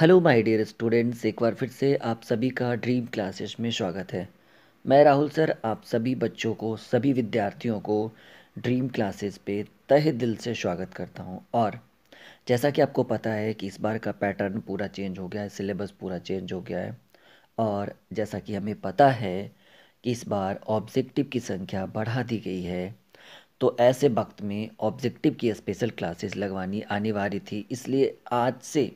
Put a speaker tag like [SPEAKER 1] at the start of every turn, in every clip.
[SPEAKER 1] Hello my dear students एक बार फिर से आप सभी का ड्रीम क्लासेस में स्वागत है मैं राहुल सर आप सभी बच्चों को सभी विद्यार्थियों को ड्रीम क्लासेस पे तहे दिल से स्वागत करता हूं और जैसा कि आपको पता है कि इस बार का पैटर्न पूरा चेंज हो गया है सिलेबस पूरा चेंज हो गया है और जैसा कि हमें पता है कि इस बार ऑब्जेक्टिव की संख्या बढ़ा दी गई है तो ऐसे वक्त में ऑब्जेक्टिव की स्पेशल क्लासेस लगवानी अनिवार्य थी इसलिए आज से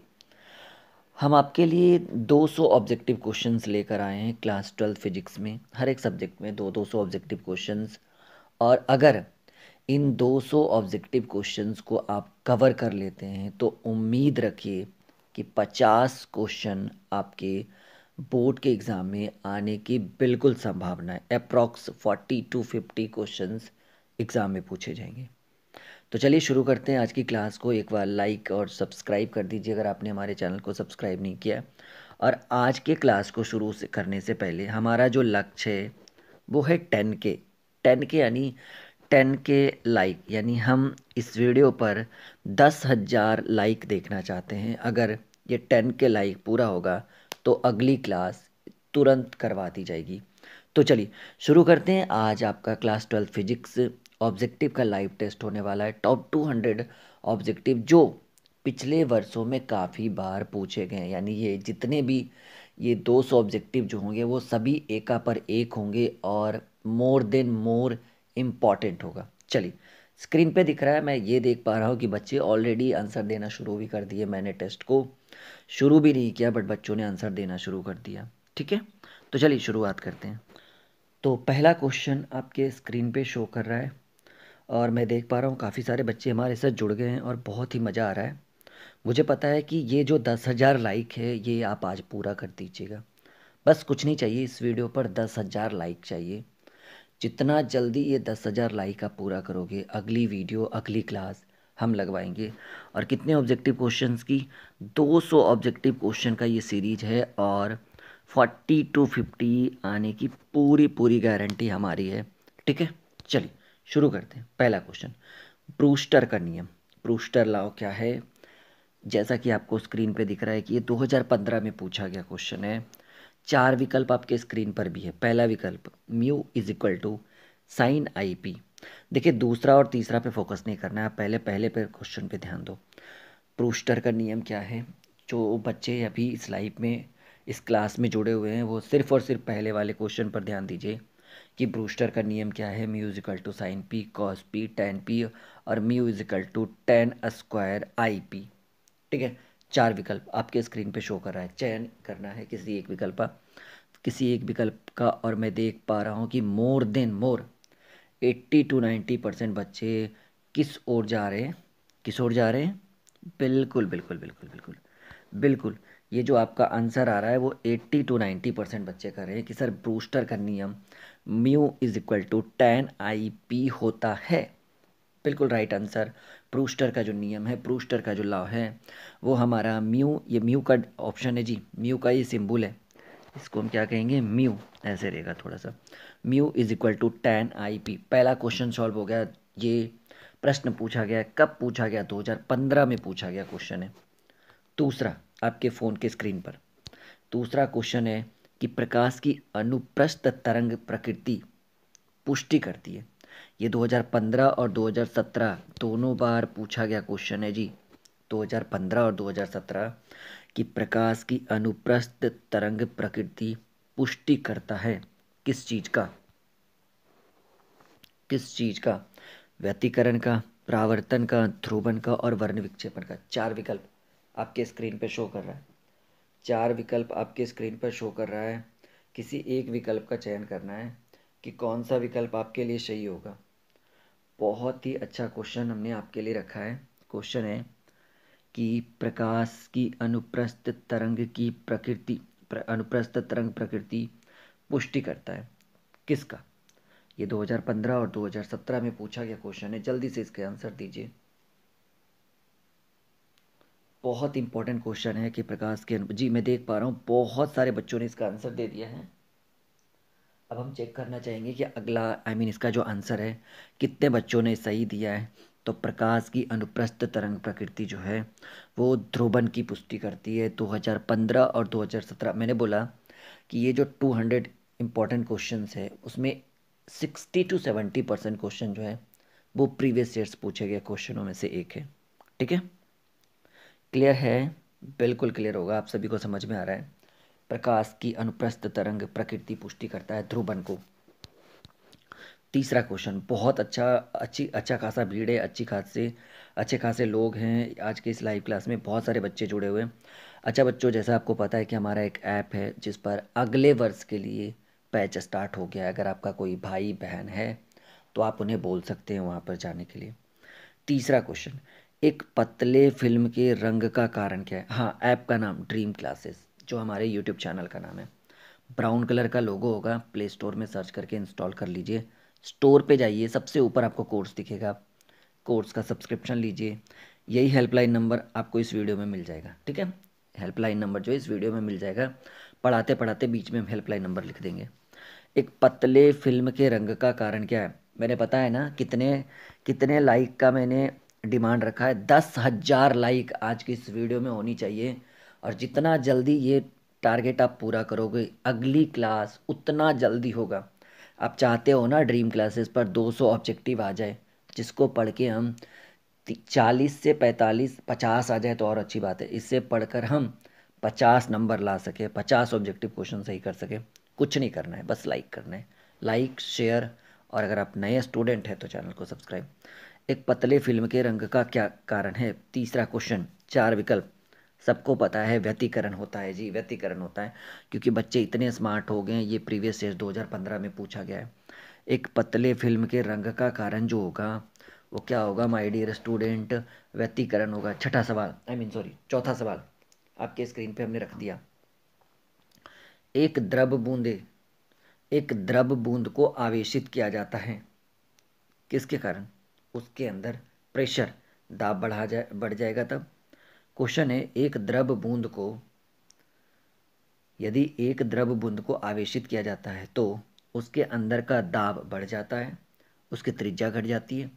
[SPEAKER 1] हम आपके लिए 200 ऑब्जेक्टिव क्वेश्चंस लेकर आए हैं क्लास ट्वेल्थ फिजिक्स में हर एक सब्जेक्ट में दो 200 ऑब्जेक्टिव क्वेश्चंस और अगर इन 200 ऑब्जेक्टिव क्वेश्चंस को आप कवर कर लेते हैं तो उम्मीद रखिए कि 50 क्वेश्चन आपके बोर्ड के एग्ज़ाम में आने की बिल्कुल संभावना है अप्रॉक्स 40 टू 50 क्वेश्चंस एग्ज़ाम में पूछे जाएंगे तो चलिए शुरू करते हैं आज की क्लास को एक बार लाइक और सब्सक्राइब कर दीजिए अगर आपने हमारे चैनल को सब्सक्राइब नहीं किया और आज के क्लास को शुरू से करने से पहले हमारा जो लक्ष्य है वो है टेन के टेन के यानी टेन के लाइक यानी हम इस वीडियो पर दस हज़ार लाइक देखना चाहते हैं अगर ये टेन के लाइक पूरा होगा तो अगली क्लास तुरंत करवा दी जाएगी तो चलिए शुरू करते हैं आज आपका क्लास ट्वेल्थ फिजिक्स ऑब्जेक्टिव का लाइव टेस्ट होने वाला है टॉप 200 ऑब्जेक्टिव जो पिछले वर्षों में काफ़ी बार पूछे गए हैं यानी ये जितने भी ये 200 ऑब्जेक्टिव जो होंगे वो सभी एका पर एक होंगे और मोर देन मोर इम्पॉर्टेंट होगा चलिए स्क्रीन पे दिख रहा है मैं ये देख पा रहा हूँ कि बच्चे ऑलरेडी आंसर देना शुरू भी कर दिए मैंने टेस्ट को शुरू भी नहीं किया बट बच्चों ने आंसर देना शुरू कर दिया ठीक है तो चलिए शुरुआत करते हैं तो पहला क्वेश्चन आपके स्क्रीन पे शो कर रहा है और मैं देख पा रहा हूँ काफ़ी सारे बच्चे हमारे साथ जुड़ गए हैं और बहुत ही मज़ा आ रहा है मुझे पता है कि ये जो दस हज़ार लाइक है ये आप आज पूरा कर दीजिएगा बस कुछ नहीं चाहिए इस वीडियो पर दस हज़ार लाइक चाहिए जितना जल्दी ये दस हज़ार लाइक आप पूरा करोगे अगली वीडियो अगली क्लास हम लगवाएंगे और कितने ऑब्जेक्टिव क्वेश्चन की दो ऑब्जेक्टिव क्वेश्चन का ये सीरीज है और फोर्टी टू फिफ्टी आने की पूरी पूरी गारंटी हमारी है ठीक है चलिए शुरू करते हैं पहला क्वेश्चन प्रूस्टर का नियम प्रूस्टर लाओ क्या है जैसा कि आपको स्क्रीन पे दिख रहा है कि ये 2015 में पूछा गया क्वेश्चन है चार विकल्प आपके स्क्रीन पर भी है पहला विकल्प mu is equal to sine I P देखिए दूसरा और तीसरा पे फोकस नहीं करना है आप पहले पहले पे क्वेश्चन पे ध्यान दो प्रूस्टर का नियम क्या है जो बच्चे अभी इस लाइफ में इस क्लास में जुड़े हुए हैं वो सिर्फ़ और सिर्फ पहले वाले क्वेश्चन पर ध्यान दीजिए कि ब्रूस्टर का नियम क्या है mu is equal to sine P cos P tan P और mu is equal to tan square I P ठीक है चार विकल्प आपके स्क्रीन पे शो कर रहा है चयन करना है किसी एक विकल्प का किसी एक विकल्प का और मैं देख पा रहा हूँ कि more than more eighty to ninety percent बच्चे किस ओर जा रहे हैं किस ओर जा रहे हैं बिल्कुल बिल्कुल बिल्कुल बिल्कुल बिल्कुल ये जो आपका आंसर आ रहा है वो एट्टी टू नाइन्टी परसेंट बच्चे कर रहे हैं कि सर ब्रूस्टर का नियम mu is equal to tan I P होता है बिल्कुल राइट आंसर प्रूस्टर का जो नियम है प्रूस्टर का जो लॉ है वो हमारा म्यू ये म्यू का ऑप्शन है जी म्यू का ये सिंबल है इसको हम क्या कहेंगे म्यू ऐसे रहेगा थोड़ा सा mu is equal to tan I P पहला क्वेश्चन सॉल्व हो गया ये प्रश्न पूछा गया कब पूछा गया 2015 में पूछा गया क्वेश्चन है दूसरा आपके फ़ोन के स्क्रीन पर दूसरा क्वेश्चन है कि प्रकाश की अनुप्रस्थ तरंग प्रकृति पुष्टि करती है ये 2015 और 2017 दोनों बार पूछा गया क्वेश्चन है जी 2015 और 2017 कि प्रकाश की अनुप्रस्थ तरंग प्रकृति पुष्टि करता है किस चीज़ का किस चीज़ का व्यतीकरण का प्रावर्तन का ध्रुवन का और वर्ण विक्षेपण का चार विकल्प आपके स्क्रीन पे शो कर रहा है चार विकल्प आपके स्क्रीन पर शो कर रहा है किसी एक विकल्प का चयन करना है कि कौन सा विकल्प आपके लिए सही होगा बहुत ही अच्छा क्वेश्चन हमने आपके लिए रखा है क्वेश्चन है कि प्रकाश की अनुप्रस्थ तरंग की प्रकृति प्र, अनुप्रस्थ तरंग प्रकृति पुष्टि करता है किसका ये 2015 और 2017 में पूछा गया क्वेश्चन है जल्दी से इसके आंसर दीजिए बहुत इंपॉर्टेंट क्वेश्चन है कि प्रकाश के जी मैं देख पा रहा हूँ बहुत सारे बच्चों ने इसका आंसर दे दिया है अब हम चेक करना चाहेंगे कि अगला आई I मीन mean, इसका जो आंसर है कितने बच्चों ने सही दिया है तो प्रकाश की अनुप्रस्थ तरंग प्रकृति जो है वो ध्रुवन की पुष्टि करती है 2015 और 2017 मैंने बोला कि ये जो 200 हंड्रेड इम्पॉर्टेंट क्वेश्चन है उसमें 60 टू 70 परसेंट क्वेश्चन जो है वो प्रीवियस ईयर्स पूछे गए क्वेश्चनों में से एक है ठीक है क्लियर है बिल्कुल क्लियर होगा आप सभी को समझ में आ रहा है प्रकाश की अनुप्रस्थ तरंग प्रकृति पुष्टि करता है ध्रुवन को तीसरा क्वेश्चन बहुत अच्छा अच्छी अच्छा खासा भीड़ है अच्छी खासी अच्छे खासे लोग हैं आज के इस लाइव क्लास में बहुत सारे बच्चे जुड़े हुए हैं अच्छा बच्चों जैसा आपको पता है कि हमारा एक ऐप है जिस पर अगले वर्ष के लिए पैच स्टार्ट हो गया है अगर आपका कोई भाई बहन है तो आप उन्हें बोल सकते हैं वहाँ पर जाने के लिए तीसरा क्वेश्चन एक पतले फिल्म के रंग का कारण क्या है हाँ ऐप का नाम ड्रीम क्लासेस जो हमारे यूट्यूब चैनल का नाम है ब्राउन कलर का लोगो होगा प्ले स्टोर में सर्च करके इंस्टॉल कर लीजिए स्टोर पे जाइए सबसे ऊपर आपको कोर्स दिखेगा कोर्स का सब्सक्रिप्शन लीजिए यही हेल्पलाइन नंबर आपको इस वीडियो में मिल जाएगा ठीक है हेल्पलाइन नंबर जो इस वीडियो में मिल जाएगा पढ़ाते पढ़ाते बीच में हम हेल्पलाइन नंबर लिख देंगे एक पतले फिल्म के रंग का कारण क्या है मैंने पता है ना कितने कितने लाइक का मैंने डिमांड रखा है दस हज़ार लाइक आज की इस वीडियो में होनी चाहिए और जितना जल्दी ये टारगेट आप पूरा करोगे अगली क्लास उतना जल्दी होगा आप चाहते हो ना ड्रीम क्लासेस पर 200 ऑब्जेक्टिव आ जाए जिसको पढ़ के हम चालीस से पैंतालीस पचास आ जाए तो और अच्छी बात है इससे पढ़कर हम पचास नंबर ला सके पचास ऑब्जेक्टिव क्वेश्चन सही कर सके कुछ नहीं करना है बस लाइक करना है लाइक शेयर और अगर आप नए स्टूडेंट हैं तो चैनल को सब्सक्राइब एक पतले फिल्म के रंग का क्या कारण है तीसरा क्वेश्चन चार विकल्प सबको पता है व्यतीकरण होता है जी व्यतीकरण होता है क्योंकि बच्चे इतने स्मार्ट हो गए हैं ये प्रीवियस ईयर 2015 में पूछा गया है एक पतले फिल्म के रंग का कारण जो होगा वो क्या होगा माय डियर स्टूडेंट व्यतीकरण होगा छठा सवाल आई मीन सॉरी चौथा सवाल आपके स्क्रीन पे हमने रख दिया एक द्रव बूंदे एक द्रव बूंद को आवेशित किया जाता है किसके कारण उसके अंदर प्रेशर दाब बढ़ा जाए बढ़ जाएगा तब क्वेश्चन है एक द्रव बूंद को यदि एक द्रव बूंद को आवेशित किया जाता है तो उसके अंदर का दाब बढ़ जाता है उसकी त्रिज्या घट जाती है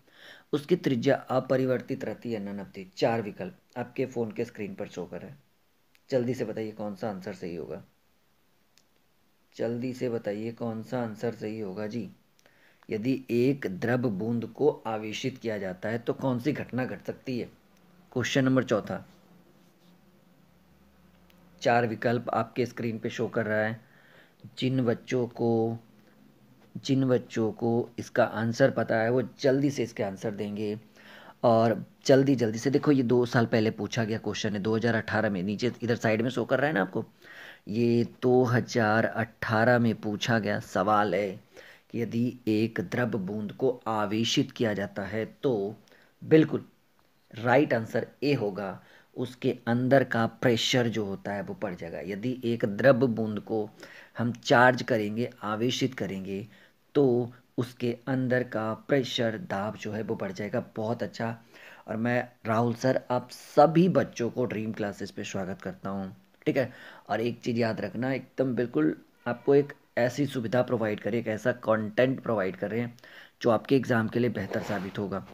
[SPEAKER 1] उसकी त्रिज्या अपरिवर्तित रहती है ननपती चार विकल्प आपके फ़ोन के स्क्रीन पर शो कर है जल्दी से बताइए कौन सा आंसर सही होगा जल्दी से बताइए कौन सा आंसर सही होगा जी यदि एक द्रव बूंद को आवेशित किया जाता है तो कौन सी घटना घट सकती है क्वेश्चन नंबर चौथा चार विकल्प आपके स्क्रीन पे शो कर रहा है जिन बच्चों को जिन बच्चों को इसका आंसर पता है वो जल्दी से इसके आंसर देंगे और जल्दी जल्दी से देखो ये दो साल पहले पूछा गया क्वेश्चन है 2018 में नीचे इधर साइड में शो कर रहा है ना आपको ये 2018 में पूछा गया सवाल है यदि एक द्रव बूंद को आवेशित किया जाता है तो बिल्कुल राइट आंसर ए होगा उसके अंदर का प्रेशर जो होता है वो पड़ जाएगा यदि एक द्रव बूंद को हम चार्ज करेंगे आवेशित करेंगे तो उसके अंदर का प्रेशर दाब जो है वो बढ़ जाएगा बहुत अच्छा और मैं राहुल सर आप सभी बच्चों को ड्रीम क्लासेस पे स्वागत करता हूँ ठीक है और एक चीज़ याद रखना एकदम बिल्कुल आपको एक ऐसी सुविधा प्रोवाइड करें एक ऐसा कंटेंट प्रोवाइड करें जो आपके एग्ज़ाम के लिए बेहतर साबित होगा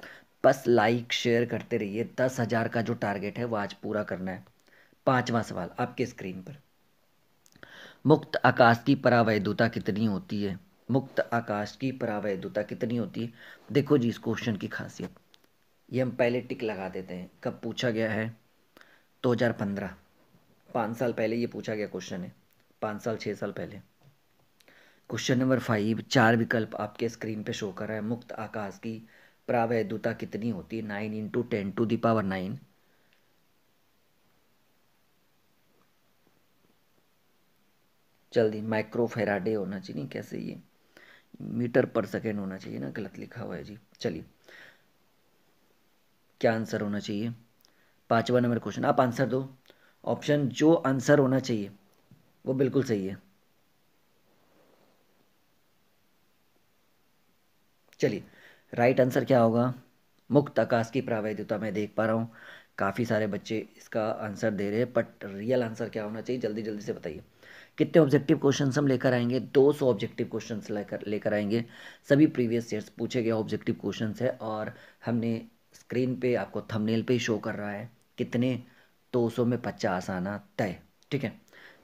[SPEAKER 1] बस लाइक शेयर करते रहिए दस हज़ार का जो टारगेट है वो आज पूरा करना है पाँचवा सवाल आपके स्क्रीन पर मुक्त आकाश की परावैधता कितनी होती है मुक्त आकाश की परावैधता कितनी होती है देखो जी इस क्वेश्चन की खासियत ये हम पहले टिक लगा देते हैं कब पूछा गया है दो हजार पंद्रह पाँच साल पहले ये पूछा गया क्वेश्चन है पाँच साल छः साल पहले क्वेश्चन नंबर फाइव चार विकल्प आपके स्क्रीन पे शो कर रहा है मुक्त आकाश की प्रावैधता कितनी होती है nine into ten to the power nine जल्दी माइक्रो फेराडे होना चाहिए कैसे ये मीटर पर सेकेंड होना चाहिए ना गलत लिखा हुआ है जी चलिए क्या आंसर होना चाहिए पांचवा नंबर क्वेश्चन आप आंसर दो ऑप्शन जो आंसर होना चाहिए वो बिल्कुल सही है चलिए राइट आंसर क्या होगा मुक्त आकाश की प्रावैधता मैं देख पा रहा हूँ काफ़ी सारे बच्चे इसका आंसर दे रहे हैं बट रियल आंसर क्या होना चाहिए जल्दी जल्दी से बताइए कितने ऑब्जेक्टिव क्वेश्चन हम लेकर आएंगे 200 ऑब्जेक्टिव क्वेश्चन लेकर लेकर आएंगे सभी प्रीवियस ईयर्स पूछे गए ऑब्जेक्टिव क्वेश्चन है और हमने स्क्रीन पे आपको थंबनेल पे शो कर रहा है कितने 200 में पचास आना तय ठीक है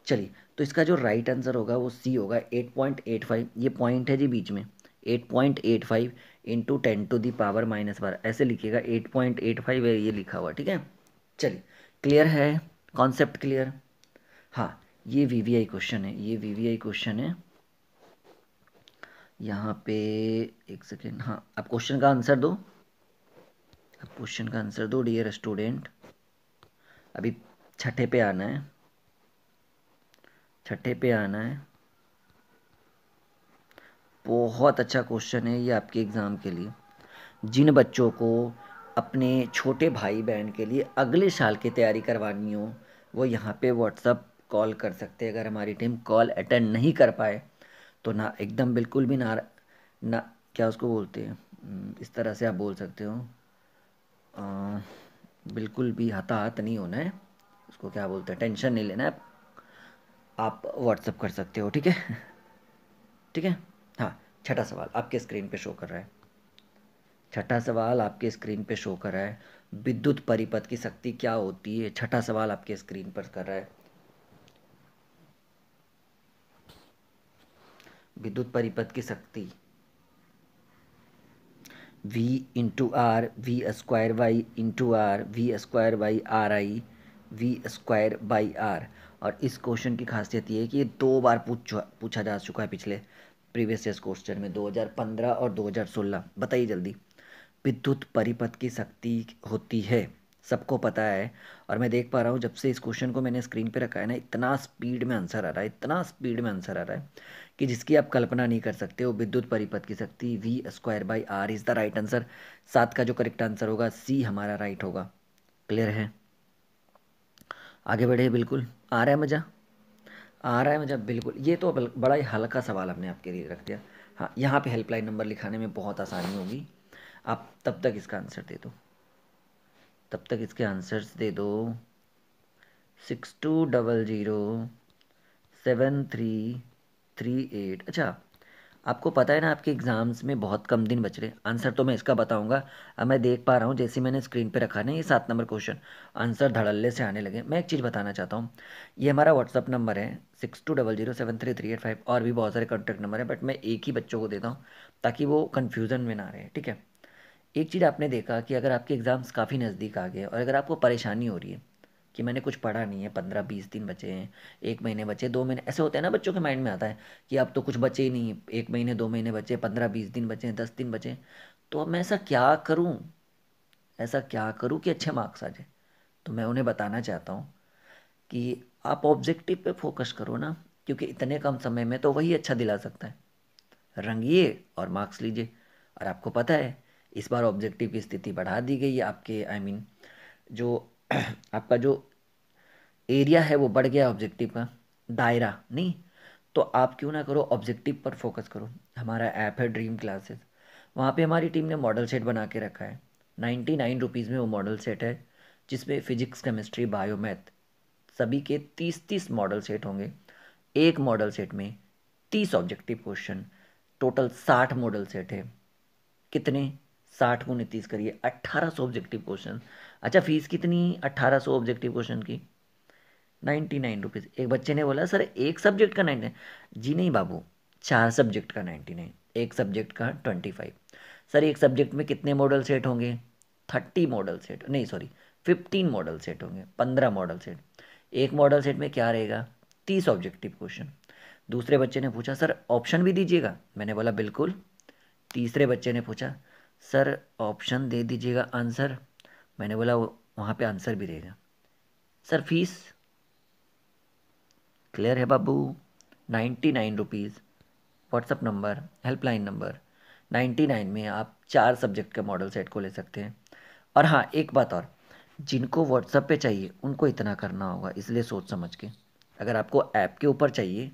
[SPEAKER 1] चलिए तो इसका जो राइट आंसर होगा वो सी होगा 8.85 ये पॉइंट है जी बीच में eight point eight five into ten to the power minus बारह ऐसे लिखिएगा एट पॉइंट एट फाइव है ये लिखा हुआ ठीक है चलिए क्लियर है कॉन्सेप्ट क्लियर हाँ ये वी क्वेश्चन है ये वी क्वेश्चन है यहाँ पे एक सेकेंड हाँ आप क्वेश्चन का आंसर दो आप क्वेश्चन का आंसर दो डियर स्टूडेंट अभी छठे पे आना है छठे पे आना है बहुत अच्छा क्वेश्चन है ये आपके एग्ज़ाम के लिए जिन बच्चों को अपने छोटे भाई बहन के लिए अगले साल की तैयारी करवानी हो वो यहाँ पे व्हाट्सअप कॉल कर सकते हैं अगर हमारी टीम कॉल अटेंड नहीं कर पाए तो ना एकदम बिल्कुल भी ना ना क्या उसको बोलते हैं हम्म, इस तरह से आप बोल सकते हो बिल्कुल भी हताहत नहीं होना है उसको क्या बोलते हैं टेंशन नहीं लेना है आप व्हाट्सअप कर सकते हो ठीक है ठीक है हाँ छठा सवाल आपके स्क्रीन पे शो कर रहा है छठा सवाल आपके स्क्रीन पे शो कर रहा है विद्युत परिपथ की शक्ति क्या होती है छठा सवाल आपके स्क्रीन पर कर रहा है विद्युत परिपथ की शक्ति V into R V square by into R V square by R I V square by R और इस क्वेश्चन की खासियत ये है कि ये दो बार पूछ पूछा जा चुका है पिछले प्रीवियस ईयर क्वेश्चन में 2015 और 2016 बताइए जल्दी विद्युत परिपथ की शक्ति होती है सबको पता है और मैं देख पा रहा हूँ जब से इस क्वेश्चन को मैंने स्क्रीन पे रखा है ना इतना स्पीड में आंसर आ रहा है इतना स्पीड में आंसर आ रहा है कि जिसकी आप कल्पना नहीं कर सकते हो विद्युत परिपथ की शक्ति V square by R is the right answer सात का जो करेक्ट आंसर होगा सी हमारा राइट होगा क्लियर है आगे बढ़े बिल्कुल आ रहा है मज़ा आ रहा है मुझे बिल्कुल ये तो बड़ा ही हल्का सवाल हमने आपके लिए रख दिया हाँ यहाँ पे हेल्पलाइन नंबर लिखाने में बहुत आसानी होगी आप तब तक इसका आंसर दे दो तब तक इसके आंसर्स दे दो six two double zero seven three three eight अच्छा आपको पता है ना आपके एग्ज़ाम्स में बहुत कम दिन बच रहे आंसर तो मैं इसका बताऊंगा अब मैं देख पा रहा हूँ जैसे मैंने स्क्रीन पे रखा ना ये सात नंबर क्वेश्चन आंसर धड़ल्ले से आने लगे मैं एक चीज़ बताना चाहता हूँ ये हमारा व्हाट्सअप नंबर है six two double zero seven three three eight five और भी बहुत सारे कॉन्टैक्ट नंबर है बट मैं एक ही बच्चों को देता हूँ ताकि वो कन्फ्यूज़न में ना रहे ठीक है एक चीज़ आपने देखा कि अगर आपके एग्ज़ाम्स काफ़ी नज़दीक आ गए और अगर आपको परेशानी हो रही है कि मैंने कुछ पढ़ा नहीं है पंद्रह बीस दिन बचे हैं एक महीने बचे दो महीने ऐसे होते हैं ना बच्चों के माइंड में आता है कि अब तो कुछ बचे ही नहीं एक महीने दो महीने बचे पंद्रह बीस दिन बचे दस दिन बचे तो अब मैं ऐसा क्या करूँ ऐसा क्या करूँ कि अच्छे मार्क्स आ जाए तो मैं उन्हें बताना चाहता हूँ कि आप ऑब्जेक्टिव पे फोकस करो ना क्योंकि इतने कम समय में तो वही अच्छा दिला सकता है रंगिए और मार्क्स लीजिए और आपको पता है इस बार ऑब्जेक्टिव की स्थिति बढ़ा दी गई है आपके आई I मीन mean, जो आपका जो एरिया है वो बढ़ गया ऑब्जेक्टिव का दायरा नहीं तो आप क्यों ना करो ऑब्जेक्टिव पर फोकस करो हमारा ऐप है ड्रीम क्लासेस वहाँ पे हमारी टीम ने मॉडल सेट बना के रखा है नाइन्टी नाइन रुपीज़ में वो मॉडल सेट है जिसमें फ़िजिक्स केमिस्ट्री बायोमैथ सभी के तीस तीस मॉडल सेट होंगे एक मॉडल सेट में तीस ऑब्जेक्टिव क्वेश्चन टोटल साठ मॉडल सेट है कितने साठ को नीतीस करिए अट्ठारह सौ ऑब्जेक्टिव क्वेश्चन अच्छा फीस कितनी अट्ठारह सौ ऑब्जेक्टिव क्वेश्चन की नाइन्टी नाइन रुपीज़ एक बच्चे ने बोला सर एक सब्जेक्ट का नाइन्टी नाइन जी नहीं बाबू चार सब्जेक्ट का नाइन्टी नाइन एक सब्जेक्ट का ट्वेंटी फाइव सर एक सब्जेक्ट में कितने मॉडल सेट होंगे थर्टी मॉडल सेट नहीं सॉरी फिफ्टीन मॉडल सेट होंगे पंद्रह मॉडल सेट एक मॉडल सेट में क्या रहेगा तीस ऑब्जेक्टिव क्वेश्चन दूसरे बच्चे ने पूछा सर ऑप्शन भी दीजिएगा मैंने बोला बिल्कुल तीसरे बच्चे ने पूछा सर ऑप्शन दे दीजिएगा आंसर मैंने बोला वहाँ पे आंसर भी रहेगा सर फीस क्लियर है बाबू ninety nine rupees WhatsApp number helpline number ninety nine में आप चार सब्जेक्ट के मॉडल सेट को ले सकते हैं और हाँ एक बात और जिनको व्हाट्सअप पे चाहिए उनको इतना करना होगा इसलिए सोच समझ के अगर आपको ऐप के ऊपर चाहिए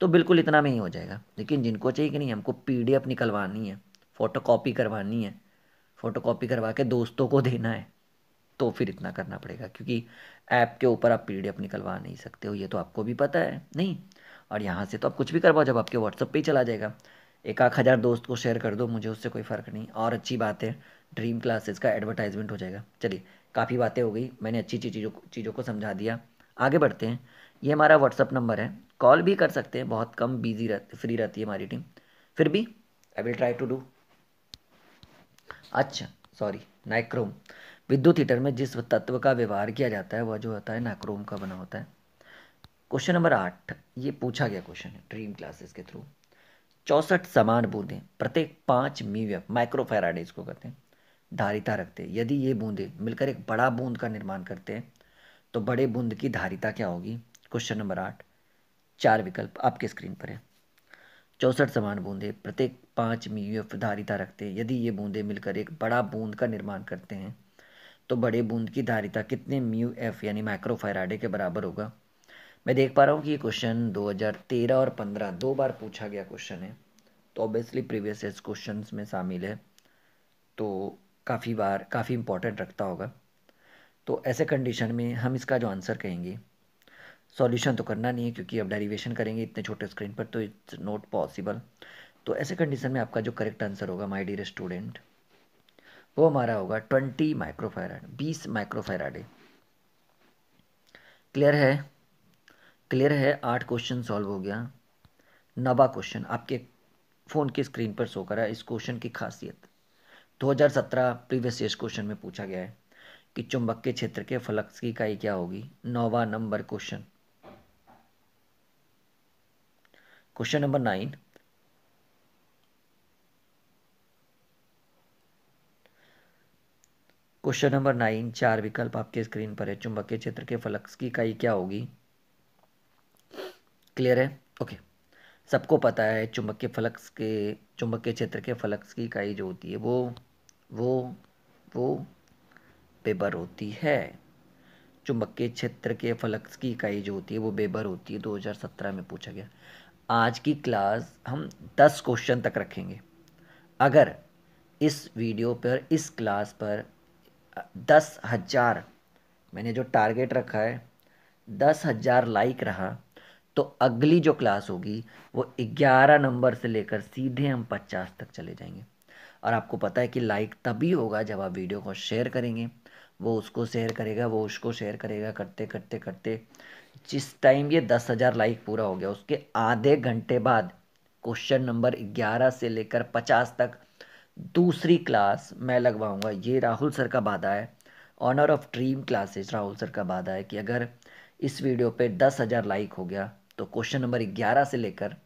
[SPEAKER 1] तो बिल्कुल इतना में ही हो जाएगा लेकिन जिनको चाहिए कि नहीं हमको पी निकलवानी है फ़ोटो करवानी है फ़ोटो करवा के दोस्तों को देना है तो फिर इतना करना पड़ेगा क्योंकि ऐप के ऊपर आप पी निकलवा नहीं सकते हो ये तो आपको भी पता है नहीं और यहाँ से तो आप कुछ भी करवाओ जब आपके व्हाट्सअप पे ही चला जाएगा एक आख हज़ार दोस्त को शेयर कर दो मुझे उससे कोई फ़र्क नहीं और अच्छी बात है ड्रीम क्लासेस का एडवर्टाइजमेंट हो जाएगा चलिए काफ़ी बातें हो गई मैंने अच्छी चीज़ों चीज़ों को समझा दिया आगे बढ़ते हैं ये हमारा व्हाट्सअप नंबर है कॉल भी कर सकते हैं बहुत कम बिजी रह फ्री रहती है हमारी टीम फिर भी I will try to do अच्छा सॉरी नाइक्रोम विद्युत हीटर में जिस तत्व का व्यवहार किया जाता है वह जो होता है नाक्रोम का बना होता है क्वेश्चन नंबर आठ ये पूछा गया क्वेश्चन है ड्रीम क्लासेस के थ्रू चौसठ समान बूंदें प्रत्येक पाँच मीव्य माइक्रोफेराडे इसको कहते हैं धारिता रखते हैं यदि ये बूंदें मिलकर एक बड़ा बूंद का निर्माण करते हैं तो बड़े बूंद की धारिता क्या होगी क्वेश्चन नंबर आठ चार विकल्प आपके स्क्रीन पर है चौसठ समान बूंदें प्रत्येक पाँच मीव्य धारिता रखते हैं यदि ये बूंदें मिलकर एक बड़ा बूंद का निर्माण करते हैं तो बड़े बूंद की धारिता कितने म्यू एफ यानी माइक्रोफायराडे के बराबर होगा मैं देख पा रहा हूँ कि ये क्वेश्चन 2013 और 15 दो बार पूछा गया क्वेश्चन है तो ऑब्वियसली प्रीवियस ईयर क्वेश्चन में शामिल है तो काफ़ी बार काफ़ी इम्पोर्टेंट रखता होगा तो ऐसे कंडीशन में हम इसका जो आंसर कहेंगे सॉल्यूशन तो करना नहीं है क्योंकि अब डेरिवेशन करेंगे इतने छोटे स्क्रीन पर तो इट्स नॉट पॉसिबल तो ऐसे कंडीशन में आपका जो करेक्ट आंसर होगा माय डियर स्टूडेंट वो हमारा होगा ट्वेंटी माइक्रोफेराड बीस माइक्रोफेराडे क्लियर है क्लियर है आठ क्वेश्चन सॉल्व हो गया नवा क्वेश्चन आपके फ़ोन की स्क्रीन पर शो करा इस क्वेश्चन की खासियत 2017 प्रीवियस ईयर क्वेश्चन में पूछा गया है कि चुंबक के क्षेत्र के फ्लक्स की इकाई क्या होगी नौवा number question question number nine question number nine चार विकल्प आपके स्क्रीन पर है चुंबकीय क्षेत्र के फलक की इकाई क्या होगी क्लियर है ओके सबको पता है चुंबकीय फलक्स के चुंबकीय क्षेत्र के फलक्स की इकाई जो होती है वो वो वो बेबर होती है चुंबकीय क्षेत्र के फलक्स की इकाई जो होती है वो बेबर होती है 2017 में पूछा गया आज की क्लास हम 10 क्वेश्चन तक रखेंगे अगर इस वीडियो पर इस क्लास पर दस हज़ार मैंने जो टारगेट रखा है दस हज़ार लाइक रहा तो अगली जो क्लास होगी वो ग्यारह नंबर से लेकर सीधे हम पचास तक चले जाएंगे और आपको पता है कि लाइक तभी होगा जब आप वीडियो को शेयर करेंगे वो उसको शेयर करेगा वो उसको शेयर करेगा करते करते करते जिस टाइम ये दस हज़ार लाइक पूरा हो गया उसके आधे घंटे बाद क्वेश्चन नंबर ग्यारह से लेकर पचास तक दूसरी क्लास मैं लगवाऊंगा ये राहुल सर का वादा है owner of Dream Classes Rahul sir का वादा है कि अगर इस वीडियो पे दस हज़ार लाइक हो गया तो क्वेश्चन नंबर ग्यारह से लेकर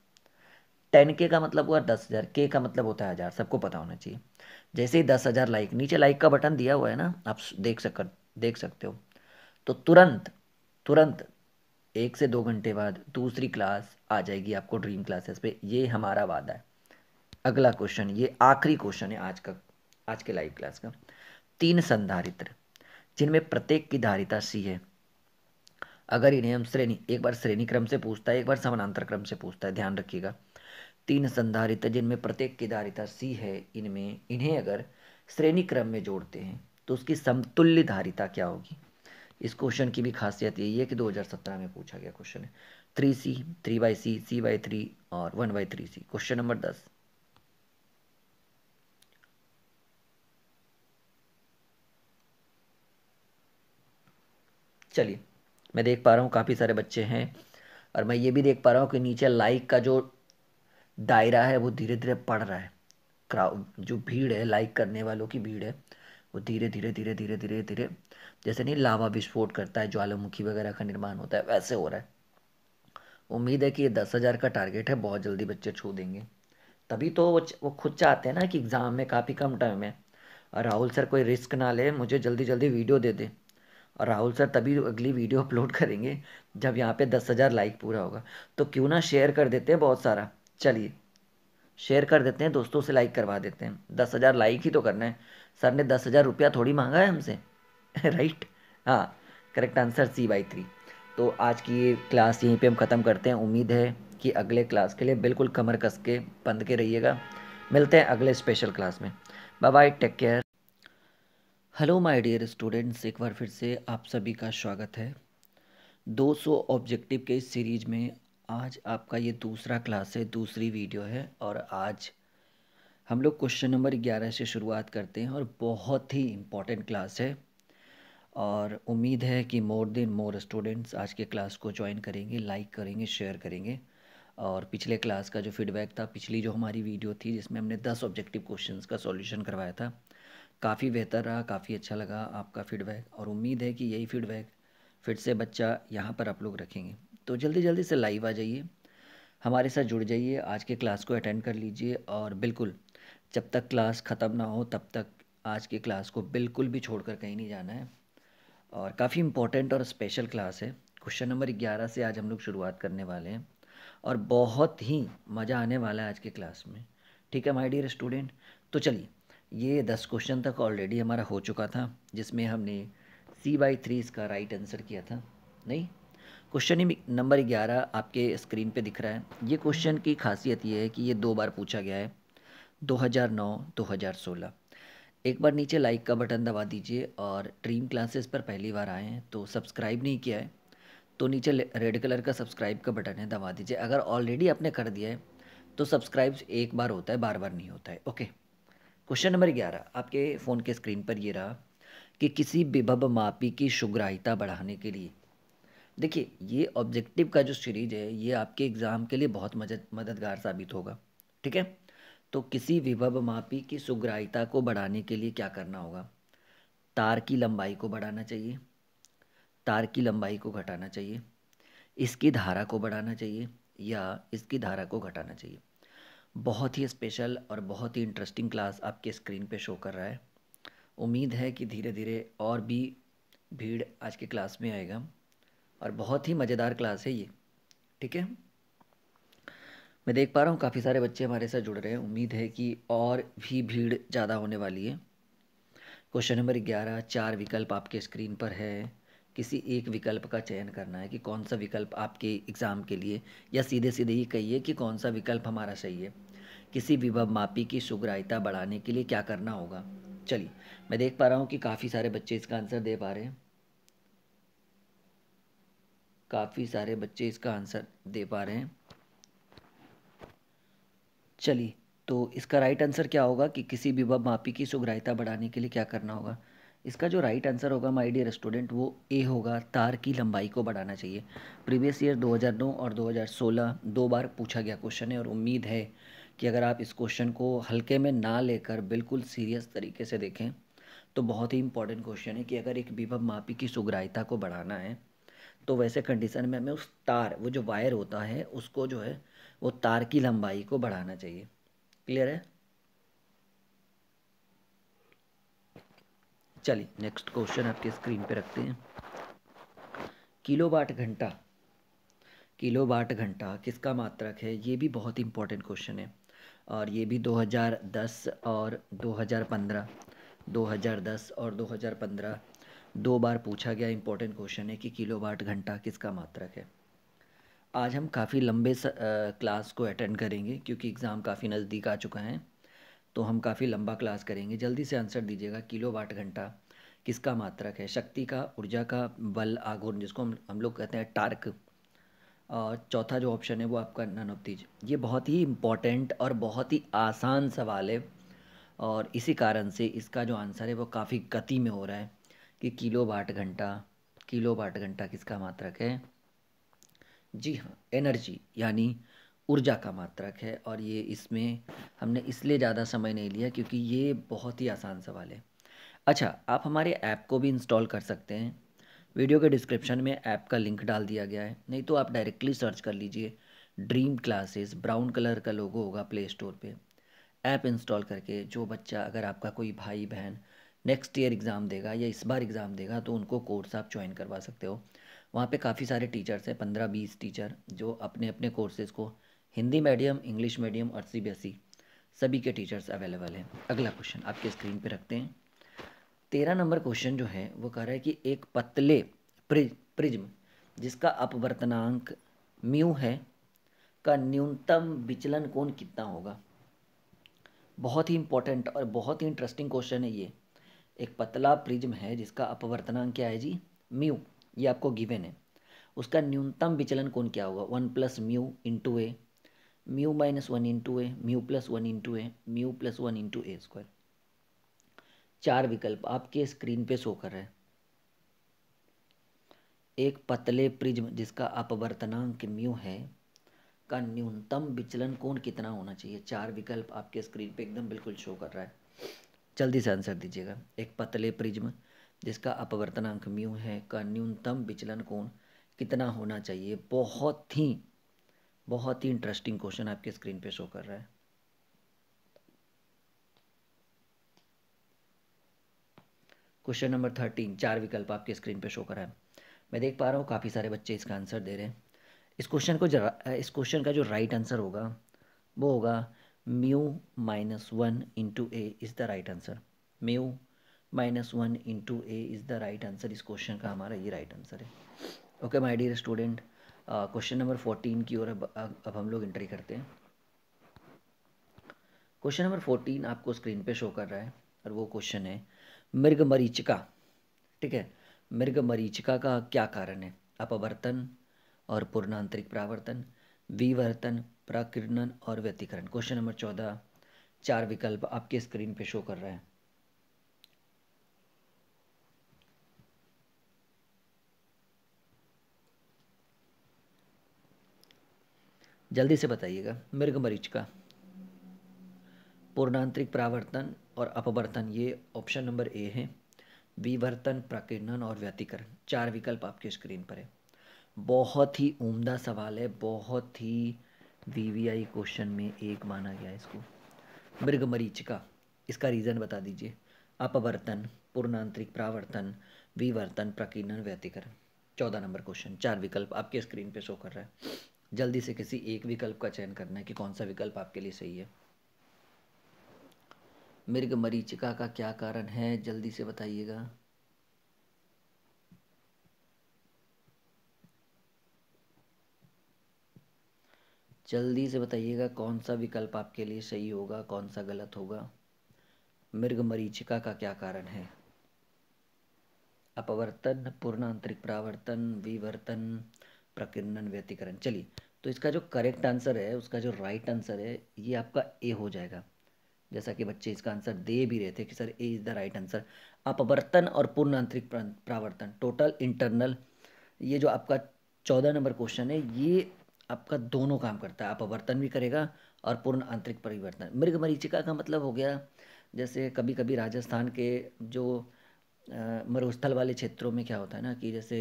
[SPEAKER 1] टेन के का मतलब हुआ दस हज़ार के का मतलब होता है हज़ार सबको पता होना चाहिए जैसे ही दस हज़ार लाइक नीचे लाइक का बटन दिया हुआ है ना आप देख सक देख सकते हो तो तुरंत तुरंत एक से दो घंटे बाद दूसरी क्लास आ जाएगी आपको ड्रीम क्लासेस पे ये हमारा वादा है अगला क्वेश्चन ये आखिरी क्वेश्चन है आज का आज के लाइव क्लास का तीन संधारित्र जिनमें प्रत्येक की धारिता सी है अगर इन्हें हम श्रेणी एक बार श्रेणी क्रम से पूछता है एक बार समानांतर क्रम से पूछता है ध्यान रखिएगा तीन संधारित्र जिनमें प्रत्येक की धारिता सी है इनमें इन्हें अगर श्रेणी क्रम में जोड़ते हैं तो उसकी समतुल्य धारिता क्या होगी इस क्वेश्चन की भी खासियत यही है कि 2017 में पूछा गया क्वेश्चन है three C three by C C by three और one by three C question number दस चलिए मैं देख पा रहा हूँ काफ़ी सारे बच्चे हैं और मैं ये भी देख पा रहा हूँ कि नीचे लाइक का जो दायरा है वो धीरे धीरे पड़ रहा है क्राउड जो भीड़ है लाइक करने वालों की भीड़ है वो धीरे धीरे धीरे धीरे धीरे धीरे जैसे नहीं लावा विस्फोट करता है ज्वालामुखी वगैरह का निर्माण होता है वैसे हो रहा है उम्मीद है कि ये दस हज़ार का टारगेट है बहुत जल्दी बच्चे छू देंगे तभी तो वो वो खुद चाहते हैं ना कि एग्ज़ाम में काफ़ी कम टाइम है और राहुल सर कोई रिस्क ना ले मुझे जल्दी जल्दी वीडियो दे दे और राहुल सर तभी अगली वीडियो अपलोड करेंगे जब यहाँ पे दस हज़ार लाइक पूरा होगा तो क्यों ना शेयर कर देते हैं बहुत सारा चलिए शेयर कर देते हैं दोस्तों से लाइक करवा देते हैं दस हज़ार लाइक ही तो करना है सर ने दस हज़ार रुपया थोड़ी मांगा है हमसे राइट हाँ correct answer C by three तो आज की ये क्लास यहीं पे हम ख़त्म करते हैं उम्मीद है कि अगले क्लास के लिए बिल्कुल कमर कस के बंद के रहिएगा मिलते हैं अगले स्पेशल क्लास में bye bye take care hello my dear students एक बार फिर से आप सभी का स्वागत है 200 ऑब्जेक्टिव के इस सीरीज में आज आपका ये दूसरा क्लास है दूसरी वीडियो है और आज हम लोग क्वेश्चन नंबर 11 से शुरुआत करते हैं और बहुत ही इम्पॉर्टेंट क्लास है और उम्मीद है कि मोर देन मोर स्टूडेंट्स आज के क्लास को ज्वाइन करेंगे लाइक करेंगे शेयर करेंगे और पिछले क्लास का जो फीडबैक था पिछली जो हमारी वीडियो थी जिसमें हमने दस ऑब्जेक्टिव क्वेश्चन का सॉल्यूशन करवाया था काफ़ी बेहतर रहा काफ़ी अच्छा लगा आपका फीडबैक और उम्मीद है कि यही फीडबैक फिर से बच्चा यहाँ पर आप लोग रखेंगे तो जल्दी जल्दी से लाइव आ जाइए हमारे साथ जुड़ जाइए आज के क्लास को अटेंड कर लीजिए और बिल्कुल जब तक क्लास ख़त्म ना हो तब तक आज के क्लास को बिल्कुल भी छोड़कर कहीं नहीं जाना है और काफ़ी इम्पोर्टेंट और स्पेशल क्लास है क्वेश्चन नंबर ग्यारह से आज हम लोग शुरुआत करने वाले हैं और बहुत ही मज़ा आने वाला है आज के क्लास में ठीक है माई डियर स्टूडेंट तो चलिए ये दस क्वेश्चन तक ऑलरेडी हमारा हो चुका था जिसमें हमने सी बाई थ्री इसका राइट आंसर किया था नहीं क्वेश्चन नंबर ग्यारह आपके स्क्रीन पे दिख रहा है ये क्वेश्चन की खासियत ये है कि ये दो बार पूछा गया है 2009 2016 एक बार नीचे लाइक का बटन दबा दीजिए और ड्रीम क्लासेस पर पहली बार आए हैं तो सब्सक्राइब नहीं किया है तो नीचे रेड कलर का सब्सक्राइब का बटन है दबा दीजिए अगर ऑलरेडी आपने कर दिया है तो सब्सक्राइब एक बार होता है बार बार नहीं होता है ओके क्वेश्चन नंबर ग्यारह आपके फ़ोन के स्क्रीन पर ये रहा कि किसी विभव मापी की शुग्राहिता बढ़ाने के लिए देखिए ये ऑब्जेक्टिव का जो सीरीज है ये आपके एग्ज़ाम के लिए बहुत मदद मददगार साबित होगा ठीक है तो किसी विभव मापी की सुग्राहिता को बढ़ाने के लिए क्या करना होगा तार की लंबाई को बढ़ाना चाहिए तार की लंबाई को घटाना चाहिए इसकी धारा को बढ़ाना चाहिए या इसकी धारा को घटाना चाहिए बहुत ही स्पेशल और बहुत ही इंटरेस्टिंग क्लास आपके स्क्रीन पे शो कर रहा है उम्मीद है कि धीरे धीरे और भी भीड़ आज के क्लास में आएगा और बहुत ही मज़ेदार क्लास है ये ठीक है मैं देख पा रहा हूँ काफ़ी सारे बच्चे हमारे साथ जुड़ रहे हैं उम्मीद है कि और भी भीड़ ज़्यादा होने वाली है क्वेश्चन नंबर ग्यारह चार विकल्प आपके स्क्रीन पर है किसी एक विकल्प का चयन करना है कि कौन सा विकल्प आपके एग्ज़ाम के लिए या सीधे सीधे ही कहिए कि कौन सा विकल्प हमारा सही है किसी विभव मापी की सुग्रायता बढ़ाने के लिए क्या करना होगा चलिए मैं देख पा रहा हूँ कि काफ़ी सारे बच्चे इसका आंसर दे पा रहे हैं काफ़ी सारे बच्चे इसका आंसर दे पा रहे हैं चलिए तो इसका राइट आंसर क्या होगा कि किसी विभव मापी की सुग्रायता बढ़ाने के लिए क्या करना होगा इसका जो राइट आंसर होगा माय डियर स्टूडेंट वो ए होगा तार की लंबाई को बढ़ाना चाहिए प्रीवियस ईयर 2009 और 2016 दो बार पूछा गया क्वेश्चन है और उम्मीद है कि अगर आप इस क्वेश्चन को हल्के में ना लेकर बिल्कुल सीरियस तरीके से देखें तो बहुत ही इंपॉर्टेंट क्वेश्चन है कि अगर एक विभव मापी की सुग्राहिता को बढ़ाना है तो वैसे कंडीशन में हमें उस तार वो जो वायर होता है उसको जो है वो तार की लंबाई को बढ़ाना चाहिए क्लियर है चलिए नेक्स्ट क्वेश्चन आपके स्क्रीन पे रखते हैं किलो वाट घंटा किलो वाट घंटा किसका मात्रक है ये भी बहुत इंपॉर्टेंट क्वेश्चन है और ये भी 2010 और 2015 2010 और 2015 दो बार पूछा गया इंपॉर्टेंट क्वेश्चन है कि किलो वाट घंटा किसका मात्रक है आज हम काफ़ी लंबे स, आ, क्लास को अटेंड करेंगे क्योंकि एग्ज़ाम काफ़ी नज़दीक आ चुका है तो हम काफ़ी लंबा क्लास करेंगे जल्दी से आंसर दीजिएगा किलो वाट घंटा किसका मात्रक है शक्ति का ऊर्जा का बल आघूर्ण जिसको हम हम लोग कहते हैं टार्क और चौथा जो ऑप्शन है वो आपका ननोपतीज ये बहुत ही इम्पॉर्टेंट और बहुत ही आसान सवाल है और इसी कारण से इसका जो आंसर है वो काफ़ी गति में हो रहा है कि किलो वाट घंटा किलो वाट घंटा किसका मात्रक है जी हाँ एनर्जी यानी ऊर्जा का मात्रक है और ये इसमें हमने इसलिए ज़्यादा समय नहीं लिया क्योंकि ये बहुत ही आसान सवाल है अच्छा आप हमारे ऐप को भी इंस्टॉल कर सकते हैं वीडियो के डिस्क्रिप्शन में ऐप का लिंक डाल दिया गया है नहीं तो आप डायरेक्टली सर्च कर लीजिए ड्रीम क्लासेस ब्राउन कलर का लोगो होगा प्ले स्टोर पे ऐप इंस्टॉल करके जो बच्चा अगर आपका कोई भाई बहन नेक्स्ट ईयर एग्ज़ाम देगा या इस बार एग्ज़ाम देगा तो उनको कोर्स आप ज्वाइन करवा सकते हो वहाँ पे काफ़ी सारे टीचर्स हैं पंद्रह बीस टीचर जो अपने अपने कोर्सेज़ को हिंदी मीडियम इंग्लिश मीडियम और सीबीएसई सभी के टीचर्स अवेलेबल हैं अगला क्वेश्चन आपके स्क्रीन पे रखते हैं तेरह नंबर क्वेश्चन जो है वो कह रहा है कि एक पतले प्रिज, प्रिज्म जिसका अपवर्तनांक म्यू है का न्यूनतम विचलन कोण कितना होगा बहुत ही इंपॉर्टेंट और बहुत ही इंटरेस्टिंग क्वेश्चन है ये एक पतला प्रिज्म है जिसका अपवर्तनांक क्या है जी म्यू ये आपको गिवेन है उसका न्यूनतम विचलन कौन क्या होगा one plus mu into A mu minus one into A mu plus one into A mu plus one into A square चार विकल्प आपके स्क्रीन पे शो कर रहे हैं एक पतले प्रिज्म जिसका अपवर्तनांक म्यू है का न्यूनतम विचलन कोण कितना होना चाहिए चार विकल्प आपके स्क्रीन पे एकदम बिल्कुल शो कर रहा है जल्दी से आंसर दीजिएगा एक पतले प्रिज्म जिसका अपवर्तनांक म्यू है का न्यूनतम विचलन कोण कितना होना चाहिए बहुत ही बहुत ही इंटरेस्टिंग क्वेश्चन आपके स्क्रीन पे शो कर रहा है क्वेश्चन नंबर थर्टीन चार विकल्प आपके स्क्रीन पे शो कर रहा है मैं देख पा रहा हूँ काफ़ी सारे बच्चे इसका आंसर दे रहे हैं इस क्वेश्चन को इस क्वेश्चन का जो राइट आंसर होगा वो होगा mu minus one into A is the right answer mu minus one into A is the right answer इस क्वेश्चन का हमारा ये राइट आंसर है okay my dear student question number fourteen की ओर अब अब हम लोग एंट्री करते हैं क्वेश्चन नंबर फोर्टीन आपको स्क्रीन पे शो कर रहा है और वो क्वेश्चन है मृग मरीचिका ठीक है मृग मरीचिका का क्या कारण है अपवर्तन और पूर्णांतरिक प्रावर्तन विवर्तन प्राकीर्णन और व्यतिकरण क्वेश्चन नंबर चौदह चार विकल्प आपके स्क्रीन पे शो कर रहा है जल्दी से बताइएगा मृग मरीच का पूर्णांतरिक प्रावर्तन और अपवर्तन ये ऑप्शन नंबर ए है विवर्तन प्रकीर्णन और व्यतिकरण चार विकल्प आपके स्क्रीन पर है बहुत ही उम्दा सवाल है बहुत ही वीवीआई क्वेश्चन में एक माना गया इसको मृग मरीच का इसका रीज़न बता दीजिए अपवर्तन पूर्णांतरिक प्रावर्तन विवर्तन प्रकीर्णन व्यतिकरण चौदह नंबर क्वेश्चन चार विकल्प आपके स्क्रीन पे शो कर रहा है जल्दी से किसी एक विकल्प का चयन करना है कि कौन सा विकल्प आपके लिए सही है मृग मरीचिका का क्या कारण है जल्दी से बताइएगा जल्दी से बताइएगा कौन सा विकल्प आपके लिए सही होगा कौन सा गलत होगा मृग मरीचिका का क्या कारण है अपवर्तन पूर्णांतरिक परावर्तन विवर्तन प्रकीर्णन व्यतिकरण चलिए तो इसका जो करेक्ट आंसर है उसका जो राइट आंसर है ये आपका ए हो जाएगा जैसा कि बच्चे इसका आंसर दे भी रहे थे कि sir A is the right answer अपवर्तन और पूर्ण आंतरिक प्रावर्तन टोटल इंटरनल ये जो आपका चौदह नंबर क्वेश्चन है ये आपका दोनों काम करता है अपवर्तन भी करेगा और पूर्ण आंतरिक परिवर्तन मृग मरीचिका का मतलब हो गया जैसे कभी कभी राजस्थान के जो मरुस्थल वाले क्षेत्रों में क्या होता है ना कि जैसे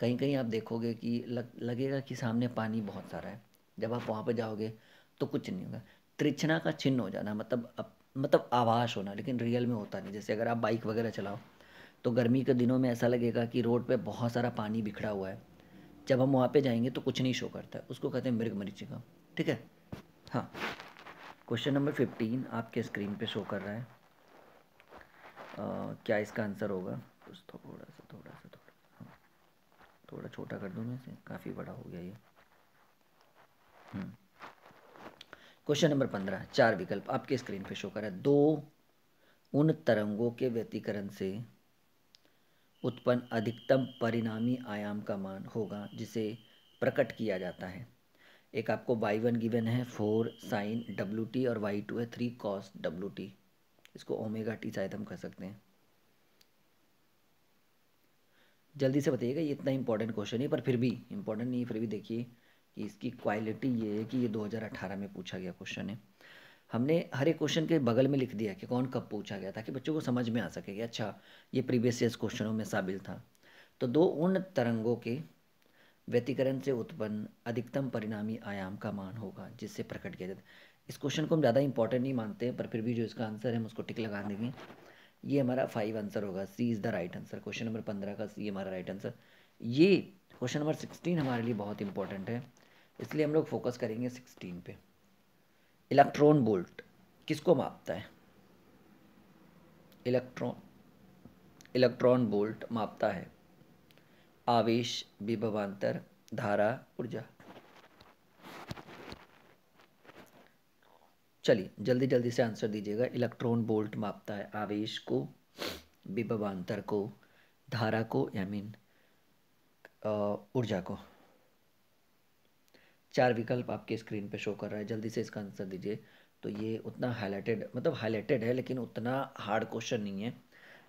[SPEAKER 1] कहीं कहीं आप देखोगे कि लग, लगेगा कि सामने पानी बहुत सारा है जब आप वहाँ पर जाओगे तो कुछ नहीं होगा त्रिछना का चिन्ह हो जाना मतलब अप, मतलब आभास होना लेकिन रियल में होता नहीं जैसे अगर आप बाइक वगैरह चलाओ तो गर्मी के दिनों में ऐसा लगेगा कि रोड पे बहुत सारा पानी बिखरा हुआ है जब हम वहाँ पे जाएंगे तो कुछ नहीं शो करता है उसको कहते हैं मृग मरीचिका ठीक है हाँ क्वेश्चन नंबर फिफ्टीन आपके स्क्रीन पे शो कर रहा है क्या इसका आंसर होगा कुछ थोड़ा सा थोड़ा सा थोड़ा हाँ। थोड़ा छोटा कर दूँ मैं इसे काफ़ी बड़ा हो गया ये क्वेश्चन हम्म। नंबर पंद्रह चार विकल्प आपके स्क्रीन पे शो कर रहा है दो उन तरंगों के व्यतीकरण से उत्पन्न अधिकतम परिणामी आयाम का मान होगा जिसे प्रकट किया जाता है एक आपको वाई वन गिवन है फोर साइन डब्ल्यू टी और वाई टू है थ्री कॉस डब्ल्यू टी इसको ओमेगा टी शायद हम कह सकते हैं जल्दी से बताइएगा ये इतना इंपॉर्टेंट क्वेश्चन है पर फिर भी इंपॉर्टेंट नहीं है फिर भी देखिए कि इसकी क्वालिटी ये है कि ये 2018 में पूछा गया क्वेश्चन है हमने हर एक क्वेश्चन के बगल में लिख दिया कि कौन कब पूछा गया ताकि बच्चों को समझ में आ सके कि अच्छा ये प्रीवियस ईयर क्वेश्चनों में शामिल था तो दो उन तरंगों के व्यतिकरण से उत्पन्न अधिकतम परिणामी आयाम का मान होगा जिससे प्रकट किया जाता इस क्वेश्चन को हम ज़्यादा इंपॉर्टेंट नहीं मानते हैं पर फिर भी जो इसका आंसर है हम उसको टिक लगा देंगे ये हमारा फाइव आंसर होगा C is the right answer question number पंद्रह का सी हमारा राइट आंसर ये क्वेश्चन नंबर सिक्सटीन हमारे लिए बहुत इंपॉर्टेंट है इसलिए हम लोग फोकस करेंगे सिक्सटीन पे इलेक्ट्रॉन बोल्ट किसको मापता है इलेक्ट्रॉन इलेक्ट्रॉन बोल्ट मापता है आवेश विभवान्तर धारा ऊर्जा चलिए जल्दी जल्दी से आंसर दीजिएगा इलेक्ट्रॉन बोल्ट मापता है आवेश को विभवान्तर को धारा को आई मीन ऊर्जा को चार विकल्प आपके स्क्रीन पे शो कर रहा है जल्दी से इसका आंसर दीजिए तो ये उतना हाईलाइटेड मतलब हाईलाइटेड है लेकिन उतना हार्ड क्वेश्चन नहीं है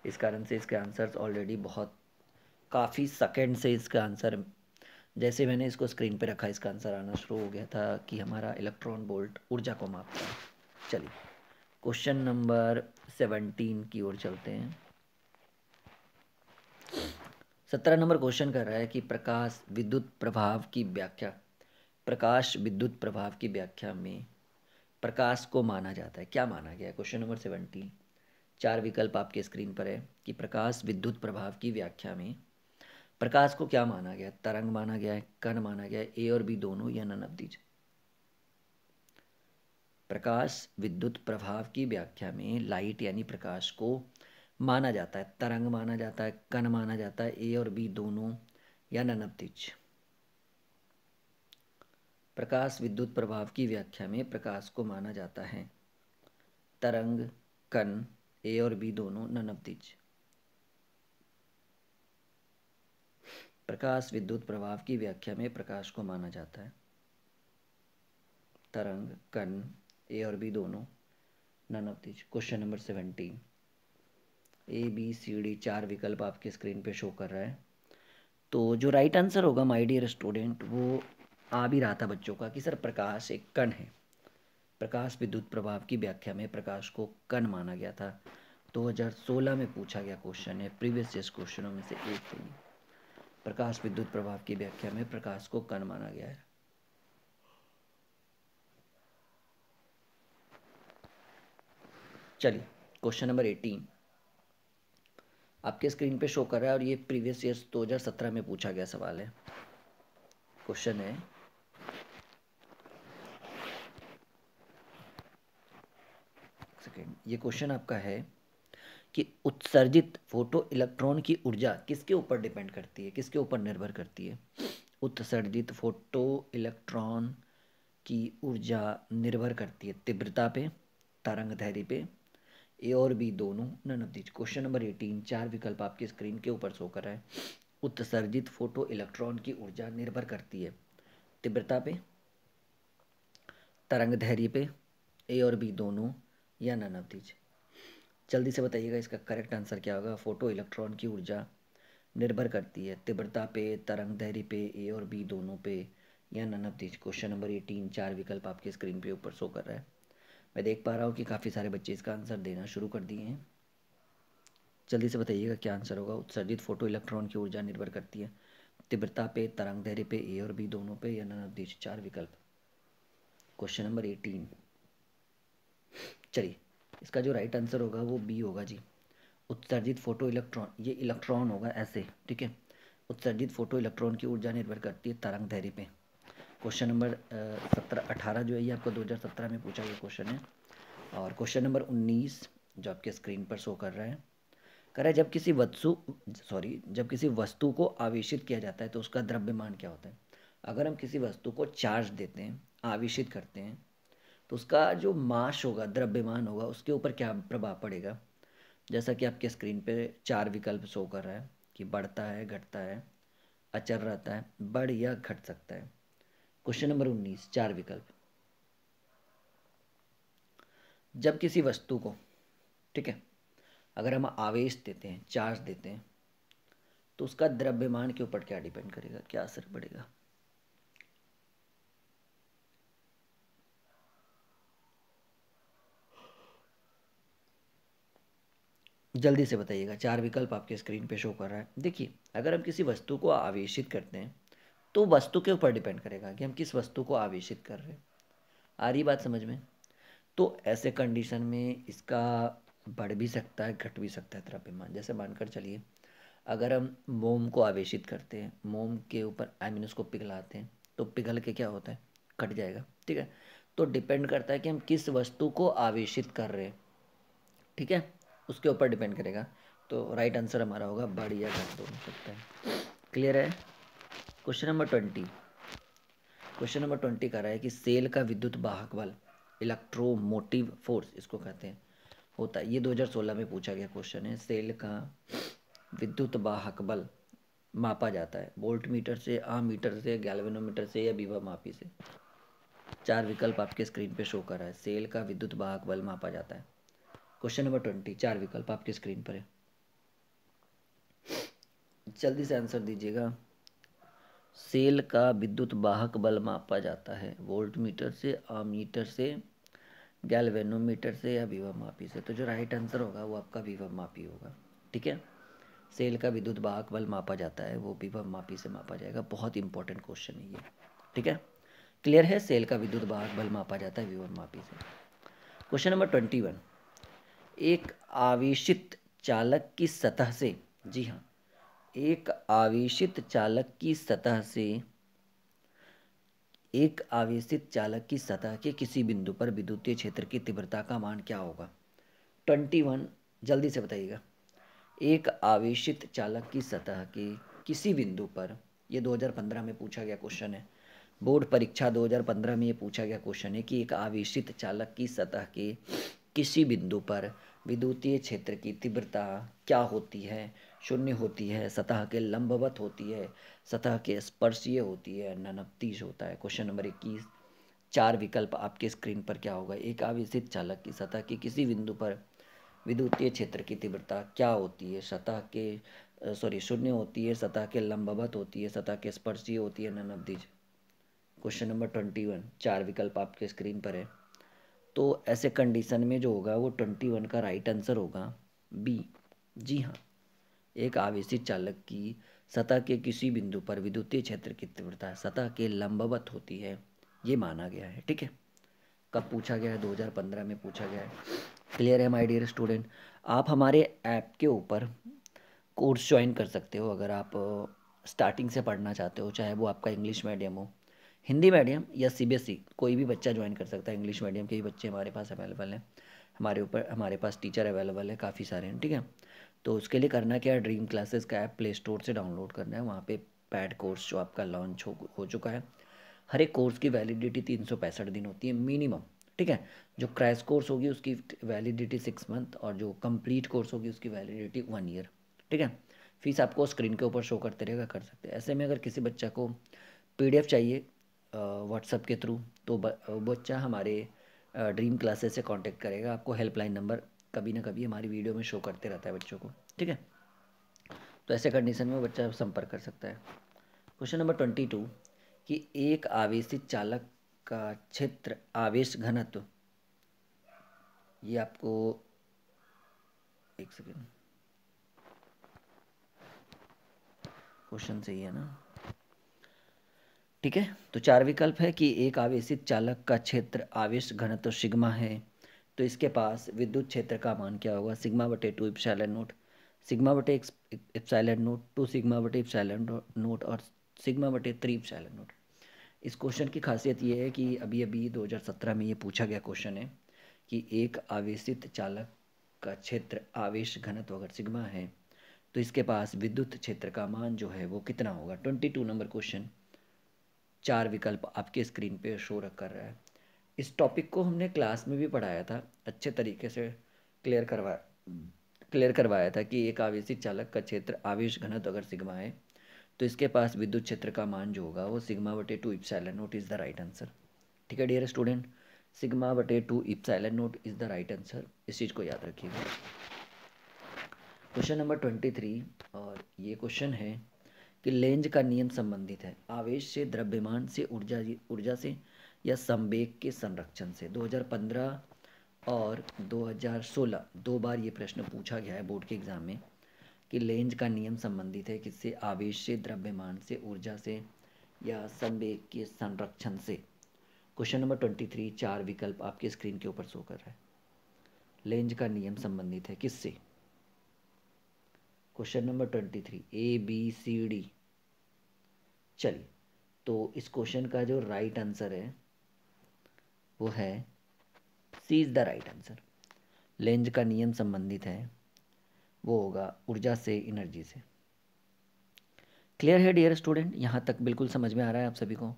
[SPEAKER 1] इस कारण से इसके आंसर्स ऑलरेडी बहुत काफ़ी सेकेंड से इसके आंसर जैसे मैंने इसको स्क्रीन पे रखा इसका आंसर आना शुरू हो गया था कि हमारा इलेक्ट्रॉन बोल्ट ऊर्जा को मापता है चलिए क्वेश्चन नंबर सेवनटीन की ओर चलते हैं सत्रह नंबर क्वेश्चन कर रहा है कि प्रकाश विद्युत प्रभाव की व्याख्या प्रकाश विद्युत प्रभाव की व्याख्या में प्रकाश को माना जाता है क्या माना गया है क्वेश्चन नंबर सेवनटीन चार विकल्प आपके स्क्रीन पर है कि प्रकाश विद्युत प्रभाव की व्याख्या में प्रकाश को क्या माना गया तरंग माना गया है कण माना गया है ए और बी दोनों या नन अब्दीज प्रकाश विद्युत प्रभाव की व्याख्या में लाइट यानी प्रकाश को माना जाता है तरंग माना जाता है कण माना जाता है ए और बी दोनों या नन अब्दीज प्रकाश विद्युत प्रभाव की व्याख्या में प्रकाश को माना जाता है तरंग कण ए और बी दोनों ननबदिज प्रकाश विद्युत प्रभाव की व्याख्या में प्रकाश को माना जाता है तरंग कण ए और बी दोनों none of these question number seventeen A B C D चार विकल्प आपके स्क्रीन पे शो कर रहा है तो जो राइट आंसर होगा माय डियर स्टूडेंट वो आ भी रहा था बच्चों का कि सर प्रकाश एक कण है प्रकाश विद्युत प्रभाव की व्याख्या में प्रकाश को कण माना गया था 2016 में पूछा गया क्वेश्चन है प्रीवियस क्वेश्चनों में से एक थी प्रकाश विद्युत प्रभाव की व्याख्या में प्रकाश को कण माना गया है चलिए क्वेश्चन नंबर एटीन आपके स्क्रीन पे शो कर रहा है और ये प्रीवियस ईयर 2017 में पूछा गया सवाल है क्वेश्चन है ये क्वेश्चन आपका है कि उत्सर्जित फोटो इलेक्ट्रॉन की ऊर्जा किसके ऊपर डिपेंड करती है किसके ऊपर निर्भर करती है उत्सर्जित फोटो इलेक्ट्रॉन की ऊर्जा निर्भर करती है तीव्रता पे तरंग धैर्य पे ए और बी दोनों none of these question number eighteen चार विकल्प आपकी स्क्रीन के ऊपर शो कर रहा है उत्सर्जित फोटो इलेक्ट्रॉन की ऊर्जा निर्भर करती है तीव्रता पे तरंग धैर्य पे ए और बी दोनों या नन ऑफ दीज जल्दी से बताइएगा इसका करेक्ट आंसर क्या होगा फोटो इलेक्ट्रॉन की ऊर्जा निर्भर करती है तीव्रता पे तरंग दहरी पे ए और बी दोनों पे या none of these question number eighteen चार विकल्प आपके स्क्रीन पे ऊपर शो कर रहा है मैं देख पा रहा हूँ कि काफ़ी सारे बच्चे इसका आंसर देना शुरू कर दिए हैं जल्दी से बताइएगा क्या आंसर होगा उत्सर्जित फोटो इलेक्ट्रॉन की ऊर्जा निर्भर करती है तीव्रता पे तरंग दहरी पे ए और बी दोनों पे या नन ऑफ दीज चार विकल्प क्वेश्चन नंबर एटीन चलिए इसका जो राइट आंसर होगा वो बी होगा जी उत्सर्जित फोटो इलेक्ट्रॉन ये इलेक्ट्रॉन होगा ऐसे ठीक है उत्सर्जित फोटो इलेक्ट्रॉन की ऊर्जा निर्भर करती है तरंग दैर्य पे क्वेश्चन नंबर सत्रह अठारह जो है ये आपको सत्रह में पूछा गया क्वेश्चन है और क्वेश्चन नंबर उन्नीस जो आपके स्क्रीन पर शो कर रहा है कह रहा है जब किसी वस्तु सॉरी जब किसी वस्तु को आवेशित किया जाता है तो उसका द्रव्यमान क्या होता है अगर हम किसी वस्तु को चार्ज देते हैं आवेशित करते हैं तो उसका जो माश होगा द्रव्यमान होगा उसके ऊपर क्या प्रभाव पड़ेगा जैसा कि आपके स्क्रीन पे चार विकल्प शो कर रहा है कि बढ़ता है घटता है अचर रहता है बढ़ या घट सकता है क्वेश्चन नंबर उन्नीस चार विकल्प जब किसी वस्तु को ठीक है अगर हम आवेश देते हैं चार्ज देते हैं तो उसका द्रव्यमान के ऊपर क्या डिपेंड करेगा क्या असर पड़ेगा जल्दी से बताइएगा चार विकल्प आपके स्क्रीन पे शो कर रहा है देखिए अगर हम किसी वस्तु को आवेशित करते हैं तो वस्तु के ऊपर डिपेंड करेगा कि हम किस वस्तु को आवेशित कर रहे हैं आ रही बात समझ में तो ऐसे कंडीशन में इसका बढ़ भी सकता है घट भी सकता है द्रव्यमान जैसे मानकर चलिए अगर हम मोम को आवेशित करते हैं मोम के ऊपर आई मीन उसको पिघलाते हैं तो पिघल के क्या होता है कट जाएगा ठीक है तो डिपेंड करता है कि हम किस वस्तु को आवेशित कर रहे हैं ठीक है उसके ऊपर डिपेंड करेगा तो राइट आंसर हमारा होगा बढ़िया कर दो सकता है क्लियर है question number twenty question number twenty कह रहा है कि सेल का विद्युत वाहक बल इलेक्ट्रोमोटिव फोर्स इसको कहते हैं होता है ये 2016 में पूछा गया क्वेश्चन है सेल का विद्युत वाहक बल मापा जाता है वोल्ट मीटर से आम मीटर से गैल्वेनोमीटर से या बीवा मापी से चार विकल्प आपके स्क्रीन पे शो कर रहा है सेल का विद्युत वाहक बल मापा जाता है क्वेश्चन नंबर ट्वेंटी चार विकल्प आपके स्क्रीन पर है जल्दी से आंसर दीजिएगा सेल का विद्युत वाहक बल मापा जाता है वोल्ट मीटर से आमीटर से गैलवेनोमीटर से या विवा मापी से तो जो राइट आंसर होगा वो आपका विवा मापी होगा ठीक है सेल का विद्युत वाहक बल मापा जाता है वो विवा मापी से मापा जाएगा बहुत इंपॉर्टेंट क्वेश्चन है ये ठीक है क्लियर है सेल का विद्युत वाहक बल मापा जाता है विवा मापी से क्वेश्चन नंबर ट्वेंटी वन एक आवेशित चालक की सतह से जी हाँ एक आवेशित चालक की सतह से एक आवेशित चालक की सतह के किसी बिंदु पर विद्युतीय क्षेत्र की तीव्रता का मान क्या होगा ट्वेंटी वन जल्दी से बताइएगा एक आवेशित चालक की सतह के किसी बिंदु पर हजार 2015 में पूछा गया क्वेश्चन है बोर्ड परीक्षा 2015 में ये पूछा गया क्वेश्चन है कि एक आवेशित चालक की सतह के किसी बिंदु पर विद्युतीय क्षेत्र की तीव्रता क्या होती है शून्य होती है सतह के लंबवत होती है सतह के स्पर्शीय होती है ननब होता है क्वेश्चन नंबर इक्कीस चार विकल्प आपके स्क्रीन पर क्या होगा एक आवेशित चालक की सतह के किसी बिंदु पर विद्युतीय क्षेत्र की तीव्रता क्या होती है सतह के सॉरी शून्य होती है सतह के लंबवत होती है सतह के स्पर्शीय होती है ननब क्वेश्चन नंबर ट्वेंटी वन चार विकल्प आपके स्क्रीन पर है तो ऐसे कंडीशन में जो होगा वो ट्वेंटी वन का राइट आंसर होगा बी जी हाँ एक आवेशित चालक की सतह के किसी बिंदु पर विद्युतीय क्षेत्र की तीव्रता सतह के लंबवत होती है ये माना गया है ठीक है कब पूछा गया है 2015 में पूछा गया है क्लियर है माय डियर स्टूडेंट आप हमारे ऐप के ऊपर कोर्स ज्वाइन कर सकते हो अगर आप स्टार्टिंग uh, से पढ़ना चाहते हो चाहे वो आपका इंग्लिश मीडियम हो हिंदी मीडियम या सीबीएसई e, कोई भी बच्चा ज्वाइन कर सकता है इंग्लिश मीडियम के ही बच्चे हमारे पास अवेलेबल हैं हमारे ऊपर हमारे पास टीचर अवेलेबल है काफ़ी सारे हैं ठीक है तो उसके लिए करना क्या है ड्रीम क्लासेस का ऐप प्ले स्टोर से डाउनलोड करना है वहाँ पे पैड कोर्स जो आपका लॉन्च हो हो चुका है हर एक कोर्स की वैलिडिटी तीन सौ पैंसठ दिन होती है मिनिमम ठीक है जो क्रैश कोर्स होगी उसकी वैलिडिटी सिक्स मंथ और जो कंप्लीट कोर्स होगी उसकी वैलिडिटी वन ईयर ठीक है फीस आपको स्क्रीन के ऊपर शो करते रहेगा कर सकते हैं ऐसे में अगर किसी बच्चा को पी चाहिए व्हाट्सअप के थ्रू तो बच्चा हमारे ड्रीम क्लासेस से कांटेक्ट करेगा आपको हेल्पलाइन नंबर कभी ना कभी हमारी वीडियो में शो करते रहता है बच्चों को ठीक है तो ऐसे कंडीशन में बच्चा संपर्क कर सकता है क्वेश्चन नंबर ट्वेंटी टू कि एक आवेशित चालक का क्षेत्र आवेश घनत्व ये आपको एक सेकेंड क्वेश्चन सही है ना ठीक है तो चार विकल्प है कि एक आवेशित चालक का क्षेत्र आवेश घनत्व सिग्मा है तो इसके पास विद्युत क्षेत्र का मान क्या होगा सिग्मा बटे टू इप्साइलन नोट सिग्मा बटे इप्साइलन नोट टू सिग्मा बटे इप्साइलन नोट और सिग्मा बटे थ्री इप्साइलन नोट इस क्वेश्चन की खासियत ये है कि अभी अभी 2017 में ये पूछा गया क्वेश्चन है कि एक आवेशित चालक का क्षेत्र आवेश घनत्व अगर सिग्मा है तो इसके पास विद्युत क्षेत्र का मान जो है वो कितना होगा ट्वेंटी टू नंबर क्वेश्चन चार विकल्प आपके स्क्रीन पे शो रख कर रहा है इस टॉपिक को हमने क्लास में भी पढ़ाया था अच्छे तरीके से क्लियर करवाया क्लियर करवाया था कि एक आवेशी चालक का क्षेत्र आवेश घनत्व अगर सिग्मा है तो इसके पास विद्युत क्षेत्र का मान जो होगा वो सिग्मा बटे two epsilon naught is the right answer ठीक है डियर स्टूडेंट सिग्मा बटे two epsilon naught is the right answer इस चीज़ को याद रखिएगा क्वेश्चन नंबर ट्वेंटी थ्री और ये क्वेश्चन है कि लेंज का नियम संबंधित है आवेश से द्रव्यमान से ऊर्जा ऊर्जा से या संवेग के संरक्षण से 2015 और 2016 दो बार ये प्रश्न पूछा गया है बोर्ड के एग्ज़ाम में कि लेंज का नियम संबंधित है किससे आवेश से द्रव्यमान से ऊर्जा से या संवेग के संरक्षण से क्वेश्चन नंबर ट्वेंटी थ्री चार विकल्प आपके स्क्रीन के ऊपर शो कर रहा है लेंज का नियम संबंधित है किससे question number twenty three A B C D चलिए तो इस क्वेश्चन का जो राइट आंसर है वो है C is the right answer Lenz का नियम संबंधित है वो होगा ऊर्जा से एनर्जी से क्लियर है डियर स्टूडेंट यहाँ तक बिल्कुल समझ में आ रहा है आप सभी को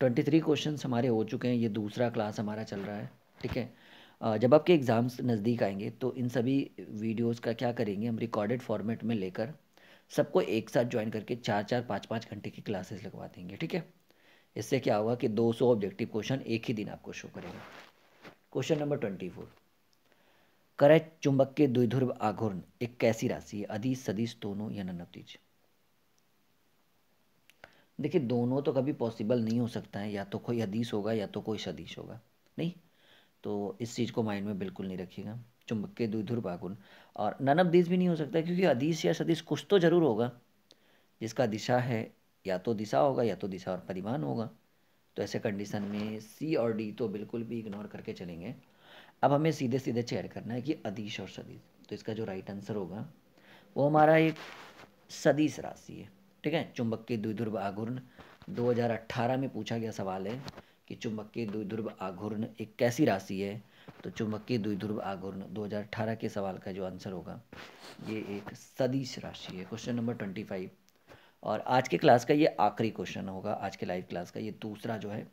[SPEAKER 1] ट्वेंटी थ्री क्वेश्चन हमारे हो चुके हैं ये दूसरा क्लास हमारा चल रहा है ठीक है जब आपके एग्ज़ाम्स नज़दीक आएंगे तो इन सभी वीडियोज़ का क्या करेंगे हम रिकॉर्डेड फॉर्मेट में लेकर सबको एक साथ ज्वाइन करके चार चार पाँच पाँच घंटे की क्लासेस लगवा देंगे ठीक है इससे क्या होगा कि 200 ऑब्जेक्टिव क्वेश्चन एक ही दिन आपको शो करेगा क्वेश्चन नंबर ट्वेंटी फोर करैत चुंबक के द्विध्रुव आघूर्ण एक कैसी राशि है अधिस सदिश दोनों या ननतीज देखिए दोनों तो कभी पॉसिबल नहीं हो सकता है या तो कोई हदीस होगा या तो कोई सदीश होगा नहीं तो इस चीज़ को माइंड में बिल्कुल नहीं रखिएगा चुंबक के दुधुर बागुन और नन ऑफ दिस भी नहीं हो सकता क्योंकि अदीस या सदीश कुछ तो ज़रूर होगा जिसका दिशा है या तो दिशा होगा या तो दिशा और परिमाण होगा तो ऐसे कंडीशन में सी और डी तो बिल्कुल भी इग्नोर करके चलेंगे अब हमें सीधे सीधे चेयर करना है कि अदीश और सदीश तो इसका जो राइट आंसर होगा वो हमारा एक सदीश राशि है ठीक है चुंबक के द्विध्रुव आघूर्ण 2018 में पूछा गया सवाल है कि चुंबक के द्विध्रुव आघूर्ण एक कैसी राशि है तो चुंबकीय द्विध्रुव आघूर्ण 2018 के सवाल का जो आंसर होगा ये एक सदीश राशि है क्वेश्चन नंबर ट्वेंटी और आज के क्लास का ये आखिरी क्वेश्चन होगा आज के लाइव क्लास का ये दूसरा जो है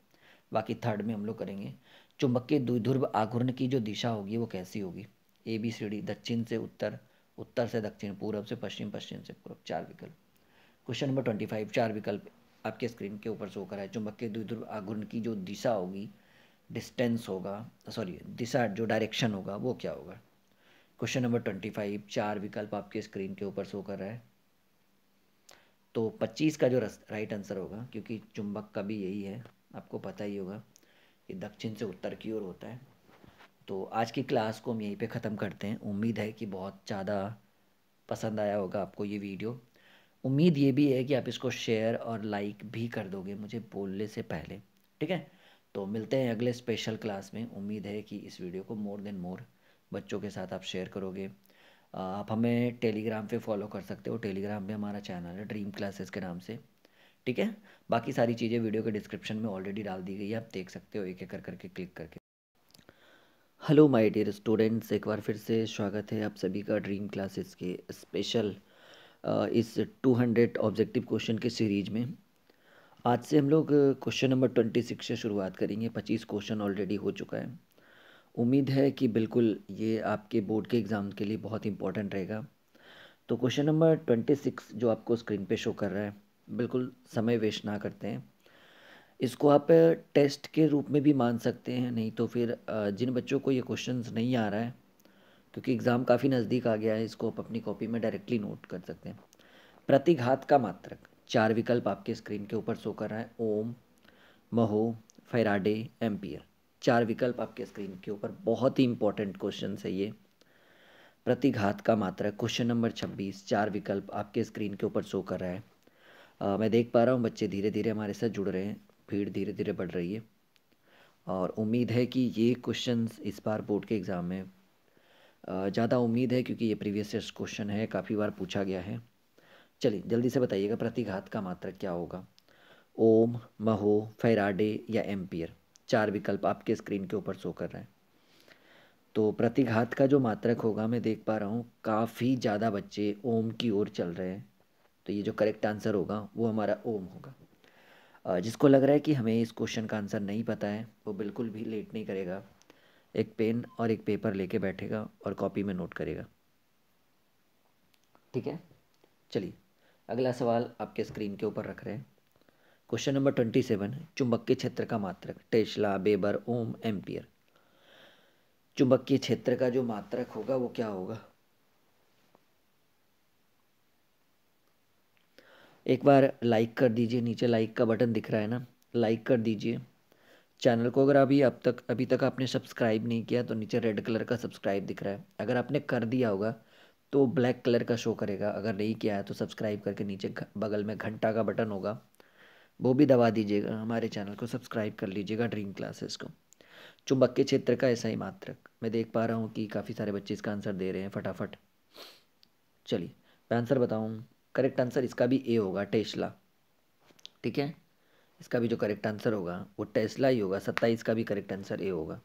[SPEAKER 1] बाकी थर्ड में हम लोग करेंगे चुंबकीय ध्रुव आघूर्ण की जो दिशा होगी वो कैसी होगी ए बी सी डी दक्षिण से उत्तर उत्तर से दक्षिण पूर्व से पश्चिम पश्चिम से पूर्व चार विकल्प क्वेश्चन नंबर ट्वेंटी फाइव चार विकल्प आपके स्क्रीन के ऊपर शो करा है चुंबकीय ध्रुव आघूर्ण की जो दिशा होगी डिस्टेंस होगा सॉरी दिशा जो डायरेक्शन होगा वो क्या होगा क्वेश्चन नंबर ट्वेंटी फाइव चार विकल्प आपके स्क्रीन के ऊपर शो कर रहा है तो पच्चीस का जो राइट आंसर होगा क्योंकि चुंबक का भी यही है आपको पता ही होगा कि दक्षिण से उत्तर की ओर होता है तो आज की क्लास को हम यहीं पे ख़त्म करते हैं उम्मीद है कि बहुत ज़्यादा पसंद आया होगा आपको ये वीडियो उम्मीद ये भी है कि आप इसको शेयर और लाइक भी कर दोगे मुझे बोलने से पहले ठीक है तो मिलते हैं अगले स्पेशल क्लास में उम्मीद है कि इस वीडियो को मोर देन मोर बच्चों के साथ आप शेयर करोगे आप हमें टेलीग्राम पे फॉलो कर सकते हो टेलीग्राम पे हमारा चैनल है ड्रीम क्लासेस के नाम से ठीक है बाकी सारी चीज़ें वीडियो के डिस्क्रिप्शन में ऑलरेडी डाल दी गई है आप देख सकते हो एक एक कर करके क्लिक करके हेलो माय डियर स्टूडेंट्स एक बार फिर से स्वागत है आप सभी का ड्रीम क्लासेस के स्पेशल इस टू ऑब्जेक्टिव क्वेश्चन के सीरीज में आज से हम लोग क्वेश्चन नंबर ट्वेंटी सिक्स से शुरुआत करेंगे पच्चीस क्वेश्चन ऑलरेडी हो चुका है उम्मीद है कि बिल्कुल ये आपके बोर्ड के एग्ज़ाम के लिए बहुत इंपॉर्टेंट रहेगा तो क्वेश्चन नंबर ट्वेंटी सिक्स जो आपको स्क्रीन पे शो कर रहा है बिल्कुल समय वेस्ट ना करते हैं इसको आप टेस्ट के रूप में भी मान सकते हैं नहीं तो फिर जिन बच्चों को ये क्वेश्चन नहीं आ रहा है क्योंकि एग्ज़ाम काफ़ी नज़दीक आ गया है इसको आप अपनी कॉपी में डायरेक्टली नोट कर सकते हैं प्रतिघात का मात्रक चार विकल्प आपके स्क्रीन के ऊपर शो कर रहा है ओम महो फैराडे एम्पियर चार विकल्प आपके स्क्रीन के ऊपर बहुत ही इंपॉर्टेंट क्वेश्चन है ये प्रतिघात का मात्रा क्वेश्चन नंबर छब्बीस चार विकल्प आपके स्क्रीन के ऊपर शो कर रहा है आ, मैं देख पा रहा हूँ बच्चे धीरे धीरे हमारे साथ जुड़ रहे हैं भीड़ धीरे धीरे बढ़ रही है और उम्मीद है कि ये क्वेश्चन इस बार बोर्ड के एग्ज़ाम में ज़्यादा उम्मीद है क्योंकि ये प्रीवियस ईयर क्वेश्चन है काफ़ी बार पूछा गया है चलिए जल्दी से बताइएगा प्रतिघात का मात्रक क्या होगा ओम महो फैराडे या एम्पियर चार विकल्प आपके स्क्रीन के ऊपर शो कर रहे हैं तो प्रतिघात का जो मात्रक होगा मैं देख पा रहा हूँ काफ़ी ज़्यादा बच्चे ओम की ओर चल रहे हैं तो ये जो करेक्ट आंसर होगा वो हमारा ओम होगा जिसको लग रहा है कि हमें इस क्वेश्चन का आंसर नहीं पता है वो बिल्कुल भी लेट नहीं करेगा एक पेन और एक पेपर लेके बैठेगा और कॉपी में नोट करेगा ठीक है चलिए अगला सवाल आपके स्क्रीन के ऊपर रख रहे हैं क्वेश्चन नंबर ट्वेंटी सेवन चुंबकीय क्षेत्र का मात्रक टेस्ला बेबर ओम एम्पियर चुंबकीय क्षेत्र का जो मात्रक होगा वो क्या होगा एक बार लाइक कर दीजिए नीचे लाइक का बटन दिख रहा है ना लाइक कर दीजिए चैनल को अगर अभी अब तक अभी तक आपने सब्सक्राइब नहीं किया तो नीचे रेड कलर का सब्सक्राइब दिख रहा है अगर आपने कर दिया होगा तो ब्लैक कलर का शो करेगा अगर नहीं किया है तो सब्सक्राइब करके नीचे बगल में घंटा का बटन होगा वो भी दबा दीजिएगा हमारे चैनल को सब्सक्राइब कर लीजिएगा ड्रीम क्लासेस को चुंबक के क्षेत्र का ऐसा ही मात्रक मैं देख पा रहा हूँ कि काफ़ी सारे बच्चे इसका आंसर दे रहे हैं फटाफट चलिए मैं आंसर बताऊँ करेक्ट आंसर इसका भी ए होगा टेस्ला ठीक है इसका भी जो करेक्ट आंसर होगा वो टेस्ला ही होगा सत्ताईस का भी करेक्ट आंसर ए होगा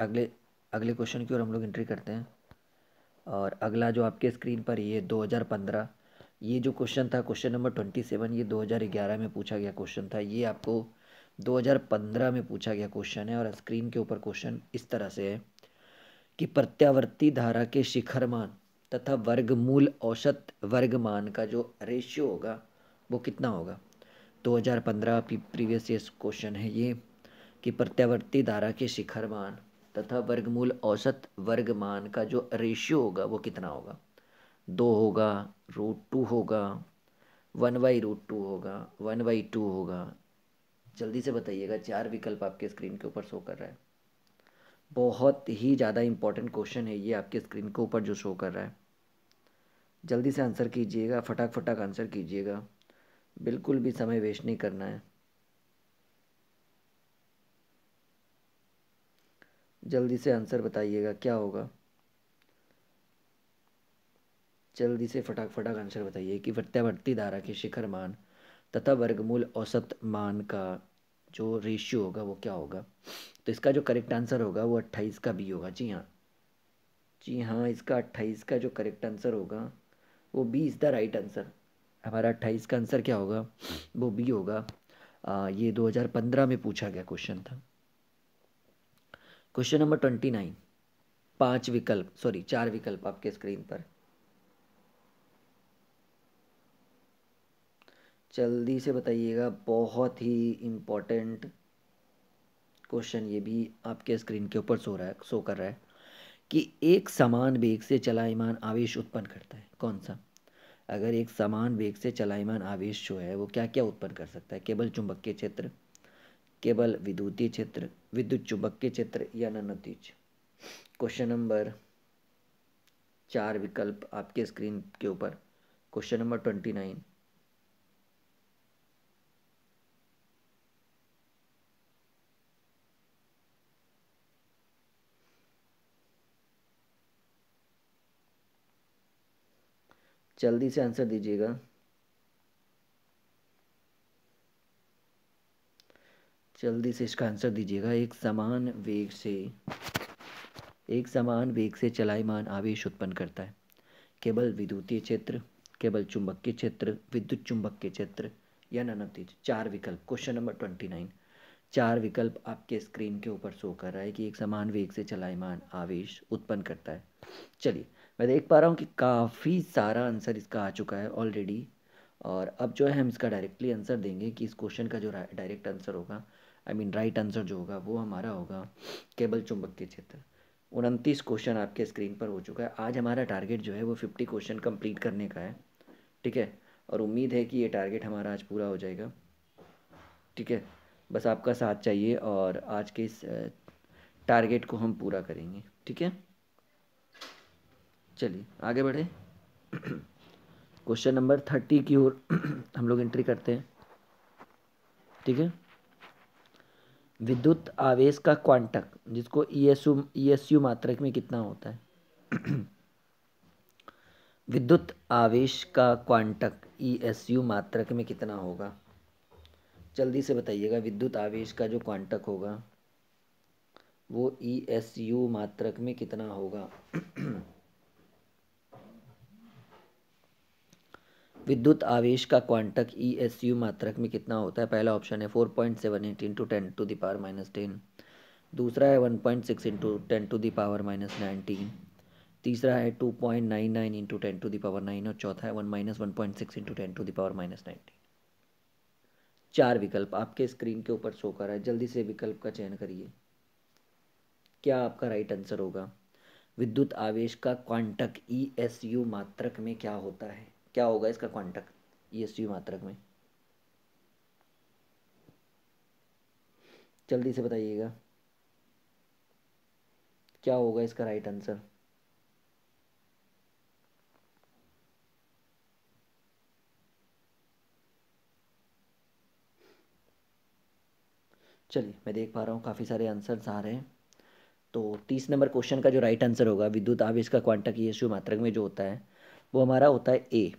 [SPEAKER 1] अगले अगले क्वेश्चन की ओर हम लोग एंट्री करते हैं और अगला जो आपके स्क्रीन पर ये 2015 ये जो क्वेश्चन था क्वेश्चन नंबर 27 ये 2011 में पूछा गया क्वेश्चन था ये आपको 2015 में पूछा गया क्वेश्चन है और स्क्रीन के ऊपर क्वेश्चन इस तरह से है कि प्रत्यावर्ती धारा के शिखर मान तथा वर्गमूल औसत वर्गमान का जो रेशियो होगा वो कितना होगा 2015 प्रीवियस ईयर क्वेश्चन है ये कि प्रत्यावर्ती धारा के शिखर मान तथा वर्गमूल औसत वर्गमान का जो रेशियो होगा वो कितना होगा दो होगा रूट टू होगा वन बाई रूट टू होगा वन बाई टू होगा जल्दी से बताइएगा चार विकल्प आपके स्क्रीन के ऊपर शो कर रहा है बहुत ही ज़्यादा इंपॉर्टेंट क्वेश्चन है ये आपके स्क्रीन के ऊपर जो शो कर रहा है जल्दी से आंसर कीजिएगा फटाक फटाक आंसर कीजिएगा बिल्कुल भी समय वेस्ट नहीं करना है जल्दी से आंसर बताइएगा क्या होगा जल्दी से फटाक फटाक आंसर बताइए कि प्रत्यावर्ती धारा के शिखर मान तथा वर्गमूल औसत मान का जो रेशियो होगा वो क्या होगा तो इसका जो करेक्ट आंसर होगा वो अट्ठाईस का बी होगा जी हाँ जी हाँ इसका अट्ठाईस का जो करेक्ट आंसर होगा वो B is the right answer हमारा अट्ठाईस का आंसर क्या होगा वो बी होगा आ, ये 2015 में पूछा गया क्वेश्चन था क्वेश्चन नंबर ट्वेंटी नाइन पांच विकल्प सॉरी चार विकल्प आपके स्क्रीन पर जल्दी से बताइएगा बहुत ही इम्पोर्टेंट क्वेश्चन ये भी आपके स्क्रीन के ऊपर सो रहा है सो कर रहा है कि एक समान वेग से चलायमान आवेश उत्पन्न करता है कौन सा अगर एक समान वेग से चलायमान आवेश जो है वो क्या क्या उत्पन्न कर सकता है केवल चुंबकीय क्षेत्र केवल विद्युतीय क्षेत्र विद्युत चुंबकीय क्षेत्र या नतीज क्वेश्चन नंबर चार विकल्प आपके स्क्रीन के ऊपर क्वेश्चन नंबर ट्वेंटी नाइन जल्दी से आंसर दीजिएगा जल्दी से इसका आंसर दीजिएगा एक समान वेग से एक समान वेग से चलायमान आवेश उत्पन्न करता है केवल विद्युतीय क्षेत्र केवल चुंबकीय क्षेत्र विद्युत चुंबकीय क्षेत्र या नन तीज चार विकल्प क्वेश्चन नंबर ट्वेंटी नाइन चार विकल्प आपके स्क्रीन के ऊपर शो कर रहा है कि एक समान वेग से चलायमान आवेश उत्पन्न करता है चलिए मैं देख पा रहा हूँ कि काफ़ी सारा आंसर इसका आ चुका है ऑलरेडी और अब जो है हम इसका डायरेक्टली आंसर देंगे कि इस क्वेश्चन का जो डायरेक्ट आंसर होगा आई मीन राइट आंसर जो होगा वो हमारा होगा केबल चुंबक के क्षेत्र उनतीस क्वेश्चन आपके स्क्रीन पर हो चुका है आज हमारा टारगेट जो है वो फिफ्टी क्वेश्चन कंप्लीट करने का है ठीक है और उम्मीद है कि ये टारगेट हमारा आज पूरा हो जाएगा ठीक है बस आपका साथ चाहिए और आज के इस टारगेट को हम पूरा करेंगे ठीक है चलिए आगे बढ़े क्वेश्चन नंबर थर्टी की ओर हम लोग एंट्री करते हैं ठीक है विद्युत आवेश का क्वांटक जिसको E S U E S U मात्रक में कितना होता है विद्युत आवेश का क्वांटक ई एस यू मात्रक में कितना होगा जल्दी से बताइएगा विद्युत आवेश का जो क्वांटक होगा वो ई एस यू मात्रक में कितना होगा विद्युत आवेश का क्वांटक ई एस यू मात्रक में कितना होता है पहला ऑप्शन है four point seven eight into ten to the power minus ten दूसरा है one point six into ten to the power minus nineteen तीसरा है two point nine nine into ten to the power nine और चौथा है one minus one point six into ten to the power minus nineteen चार विकल्प आपके स्क्रीन के ऊपर शो कर रहा है जल्दी से विकल्प का चयन करिए क्या आपका राइट आंसर होगा विद्युत आवेश का क्वांटक ई एस यू मात्रक में क्या होता है क्या होगा इसका क्वांटक ई e मात्रक में जल्दी से बताइएगा क्या होगा इसका राइट आंसर चलिए मैं देख पा रहा हूँ काफ़ी सारे आंसर्स आ रहे हैं तो तीस नंबर क्वेश्चन का जो राइट आंसर होगा विद्युत आवेश का क्वांटक ई e मात्रक में जो होता है वो हमारा होता है ए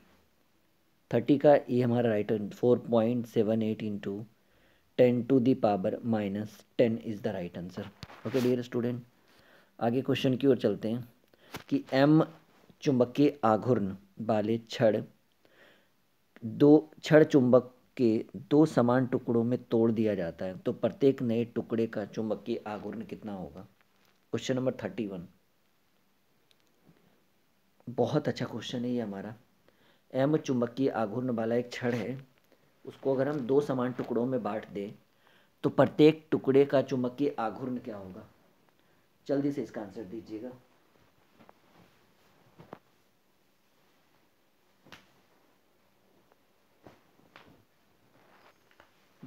[SPEAKER 1] थर्टी का ये हमारा right answer four point seven eight into ten to the power minus ten is the right answer okay dear student आगे क्वेश्चन की ओर चलते हैं कि एम चुंबकीय आघूर्ण वाले छड़ दो छड़ चुंबक के दो समान टुकड़ों में तोड़ दिया जाता है तो प्रत्येक नए टुकड़े का चुंबकीय आघूर्ण कितना होगा क्वेश्चन नंबर थर्टी वन बहुत अच्छा क्वेश्चन है ये हमारा अहम चुंबकीय आघूर्ण वाला एक छड़ है उसको अगर हम दो समान टुकड़ों में बांट दें तो प्रत्येक टुकड़े का चुंबकीय आघूर्ण क्या होगा जल्दी से इसका आंसर दीजिएगा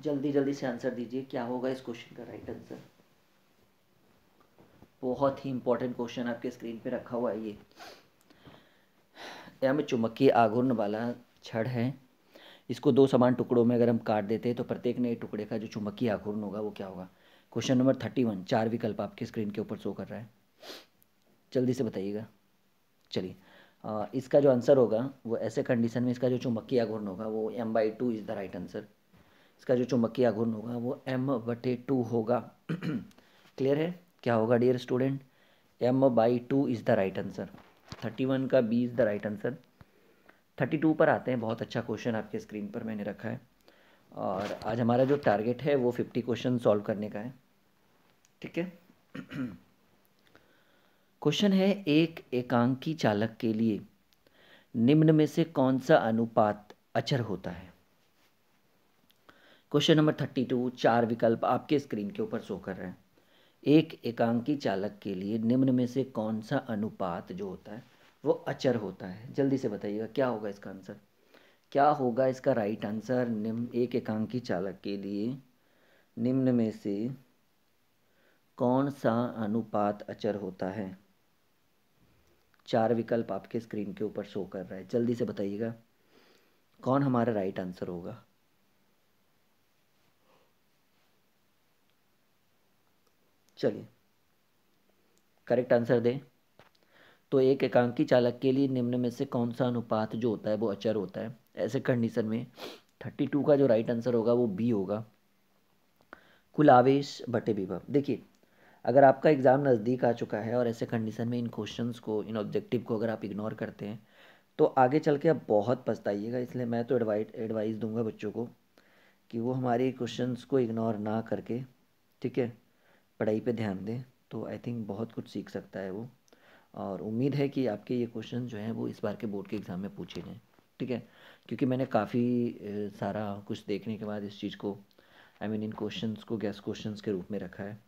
[SPEAKER 1] जल्दी जल्दी से आंसर दीजिए क्या होगा इस क्वेश्चन का राइट आंसर बहुत ही इंपॉर्टेंट क्वेश्चन आपके स्क्रीन पे रखा हुआ है ये या में चुम्बकीय आघूर्ण वाला छड़ है इसको दो समान टुकड़ों में अगर हम काट देते हैं तो प्रत्येक नए टुकड़े का जो चुम्बकीय आघूर्ण होगा वो क्या होगा क्वेश्चन नंबर थर्टी वन चार विकल्प आपके स्क्रीन के ऊपर शो कर रहा है जल्दी से बताइएगा चलिए इसका जो आंसर होगा वो ऐसे कंडीशन में इसका जो चुम्बकीय आघूर्ण होगा वो M by two is the right answer इसका जो चुम्बकीय आघूर्ण होगा वो एम बटे टू होगा क्लियर है क्या होगा dear student M by two is the right answer thirty one का B is the right answer thirty two पर आते हैं बहुत अच्छा क्वेश्चन आपके स्क्रीन पर मैंने रखा है और आज हमारा जो टारगेट है वो फिफ्टी क्वेश्चन सॉल्व करने का है ठीक है क्वेश्चन है एक एकांकी चालक के लिए निम्न में से कौन सा अनुपात अचर होता है क्वेश्चन नंबर थर्टी टू चार विकल्प आपके स्क्रीन के ऊपर शो कर रहे हैं एक एकांकी चालक के लिए निम्न में से कौन सा अनुपात जो होता है वो अचर होता है जल्दी से बताइएगा क्या होगा इसका आंसर क्या होगा इसका राइट आंसर निम्न एक एकांकी चालक के लिए निम्न में से कौन सा अनुपात अचर होता है चार विकल्प आपके स्क्रीन के ऊपर शो कर रहा है जल्दी से बताइएगा कौन हमारा राइट आंसर होगा चलिए करेक्ट आंसर दें तो एक एकांकी चालक के लिए निम्न में से कौन सा अनुपात जो होता है वो अचर होता है ऐसे कंडीशन में थर्टी टू का जो राइट आंसर होगा वो बी होगा कुल आवेश बटे विभव देखिए अगर आपका एग्ज़ाम नज़दीक आ चुका है और ऐसे कंडीशन में इन क्वेश्चंस को इन ऑब्जेक्टिव को अगर आप इग्नोर करते हैं तो आगे चल के आप बहुत पछताइएगा इसलिए मैं तो एडवाइट एडवाइस दूंगा बच्चों को कि वो हमारे क्वेश्चंस को इग्नोर ना करके ठीक है पढ़ाई पे ध्यान दें तो आई थिंक बहुत कुछ सीख सकता है वो और उम्मीद है कि आपके ये क्वेश्चन जो हैं वो इस बार के बोर्ड के एग्ज़ाम में पूछे जाएँ ठीक है क्योंकि मैंने काफ़ी सारा कुछ देखने के बाद इस चीज़ को आई I मीन mean, इन क्वेश्चन को गैस क्वेश्चन के रूप में रखा है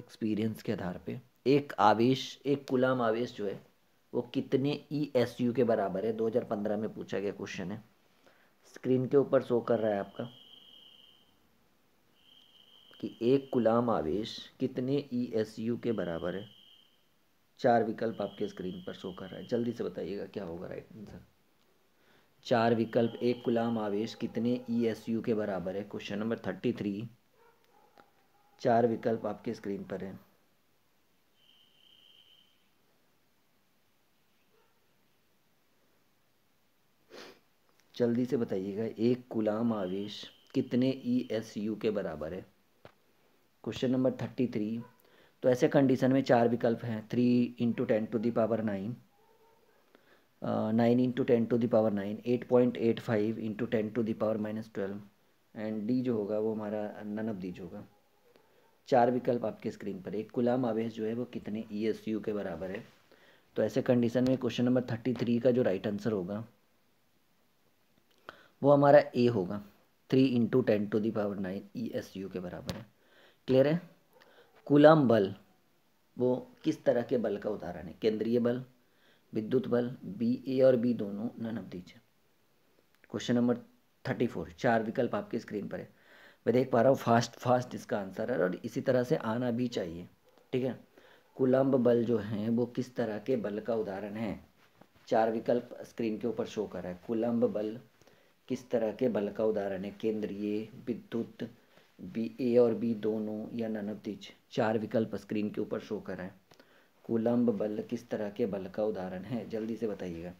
[SPEAKER 1] एक्सपीरियंस के आधार पे एक आवेश एक गुलाम आवेश जो है वो कितने ई एस यू के बराबर है 2015 में पूछा गया क्वेश्चन है स्क्रीन के ऊपर शो कर रहा है आपका कि एक गुलाम आवेश कितने ई एस यू के बराबर है चार विकल्प आपके स्क्रीन पर शो कर रहा है जल्दी से बताइएगा क्या होगा राइट आंसर चार विकल्प एक गुलाम आवेश कितने ई एस यू के बराबर है क्वेश्चन नंबर थर्टी थ्री चार विकल्प आपके स्क्रीन पर हैं जल्दी से बताइएगा एक गुलाम आवेश कितने ई एस यू के बराबर है क्वेश्चन नंबर थर्टी थ्री तो ऐसे कंडीशन में चार विकल्प हैं three into ten to the power nine nine into ten to the power nine eight point eight five into ten to the power minus twelve and D जो होगा वो हमारा नन ऑफ दीज होगा चार विकल्प आपके स्क्रीन पर एक गुलाम आवेश जो है वो कितने ई एस यू के बराबर है तो ऐसे कंडीशन में क्वेश्चन नंबर थर्टी थ्री का जो राइट आंसर होगा वो हमारा ए होगा three into ten to the power nine E S U के बराबर है क्लियर है कुलम बल वो किस तरह के बल का उदाहरण है केंद्रीय बल विद्युत बल बी ए और बी दोनों none of these question number thirty four चार विकल्प आपके स्क्रीन पर है मैं देख पा रहा हूँ फास्ट फास्ट इसका आंसर है और इसी तरह से आना भी चाहिए ठीक है कुलम्ब बल जो है वो किस तरह के बल का उदाहरण है चार विकल्प स्क्रीन के ऊपर शो कर रहा है कुलम्ब बल किस तरह के बल का उदाहरण है केंद्रीय विद्युत बी ए और बी दोनों या नन ऑफ दीज चार विकल्प स्क्रीन के ऊपर शो कर रहे हैं कुलम्ब बल किस तरह के बल का उदाहरण है जल्दी से बताइएगा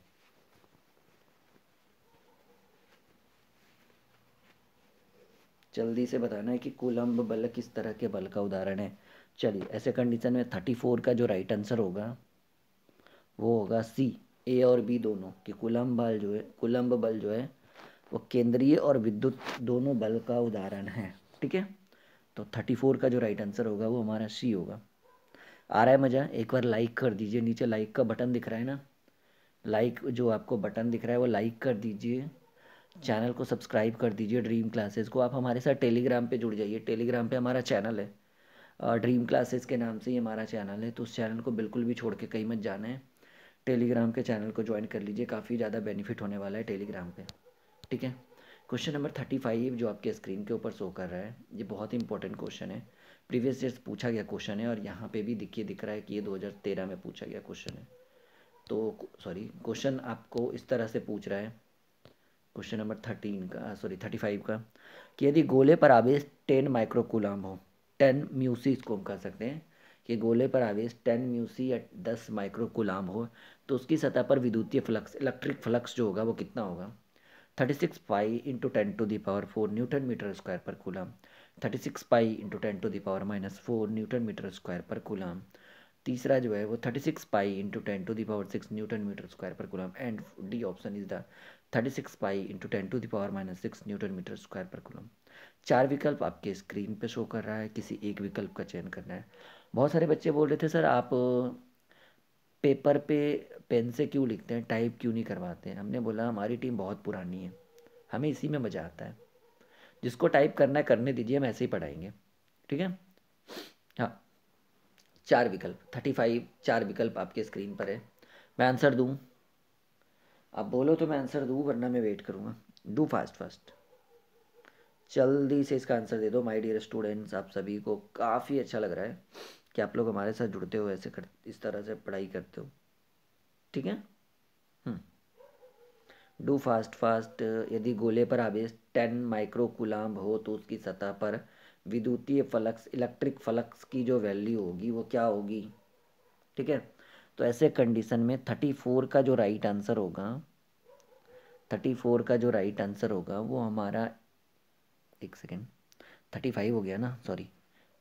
[SPEAKER 1] जल्दी से बताना है कि कुलम्ब बल किस तरह के बल का उदाहरण है चलिए ऐसे कंडीशन में थर्टी फोर का जो राइट आंसर होगा वो होगा सी ए और बी दोनों कि कुलम्ब बल जो है कुलम्ब बल जो है वो केंद्रीय और विद्युत दोनों बल का उदाहरण है ठीक है तो थर्टी फोर का जो राइट आंसर होगा वो हमारा सी होगा आ रहा है मज़ा एक बार लाइक कर दीजिए नीचे लाइक का बटन दिख रहा है ना लाइक जो आपको बटन दिख रहा है वो लाइक कर दीजिए चैनल को सब्सक्राइब कर दीजिए ड्रीम क्लासेस को आप हमारे साथ टेलीग्राम पे जुड़ जाइए टेलीग्राम पे हमारा चैनल है ड्रीम क्लासेस के नाम से ही हमारा चैनल है तो उस चैनल को बिल्कुल भी छोड़ के कहीं मत जाना है टेलीग्राम के चैनल को ज्वाइन कर लीजिए काफ़ी ज़्यादा बेनिफिट होने वाला है टेलीग्राम पे ठीक है क्वेश्चन नंबर थर्टी फाइव जो आपके स्क्रीन के ऊपर शो कर रहा है ये बहुत ही इंपॉर्टेंट क्वेश्चन है प्रीवियस ईयर पूछा गया क्वेश्चन है और यहाँ पे भी देखिए दिख रहा है कि ये 2013 में पूछा गया क्वेश्चन है तो सॉरी क्वेश्चन आपको इस तरह से पूछ रहा है क्वेश्चन नंबर थर्टीन का सॉरी थर्टी फाइव का कि यदि गोले पर आवेश टेन माइक्रोकुलाम हो टेन म्यूसी इसको हम कह सकते हैं कि गोले पर आवेश टेन म्यूसी या दस माइक्रोकुलाम हो तो उसकी सतह पर विद्युतीय फ्लक्स इलेक्ट्रिक फ्लक्स जो होगा वो कितना होगा thirty six pi into ten to the power four newton metre square पर coulomb thirty six pi into ten to the power minus four newton metre square पर कूलम तीसरा जो है वो thirty six pi into ten to the power six newton metre square पर coulomb and D option is the thirty six pi into ten to the power minus six newton metre square पर coulomb चार विकल्प आपके screen पे show कर रहा है किसी एक विकल्प का चयन करना है बहुत सारे बच्चे बोल रहे थे सर आप पेपर पे पेन से क्यों लिखते हैं टाइप क्यों नहीं करवाते हैं हमने बोला हमारी टीम बहुत पुरानी है हमें इसी में मज़ा आता है जिसको टाइप करना है करने दीजिए हम ऐसे ही पढ़ाएंगे ठीक है हाँ चार विकल्प थर्टी फाइव चार विकल्प आपके स्क्रीन पर है मैं आंसर दूँ आप बोलो तो मैं आंसर दूँ वरना मैं वेट करूँगा डू फास्ट फास्ट जल्दी से इसका आंसर दे दो माय डियर स्टूडेंट्स आप सभी को काफ़ी अच्छा लग रहा है कि आप लोग हमारे साथ जुड़ते हो ऐसे कर इस तरह से पढ़ाई करते हो ठीक है हम्म। डू फास्ट फास्ट यदि गोले पर आवेश टेन माइक्रोकुलाम्ब हो तो उसकी सतह पर विद्युतीय फ्लक्स इलेक्ट्रिक फ्लक्स की जो वैल्यू होगी वो क्या होगी ठीक है तो ऐसे कंडीशन में थर्टी फोर का जो राइट आंसर होगा थर्टी फोर का जो राइट आंसर होगा वो हमारा एक सेकेंड थर्टी फाइव हो गया ना सॉरी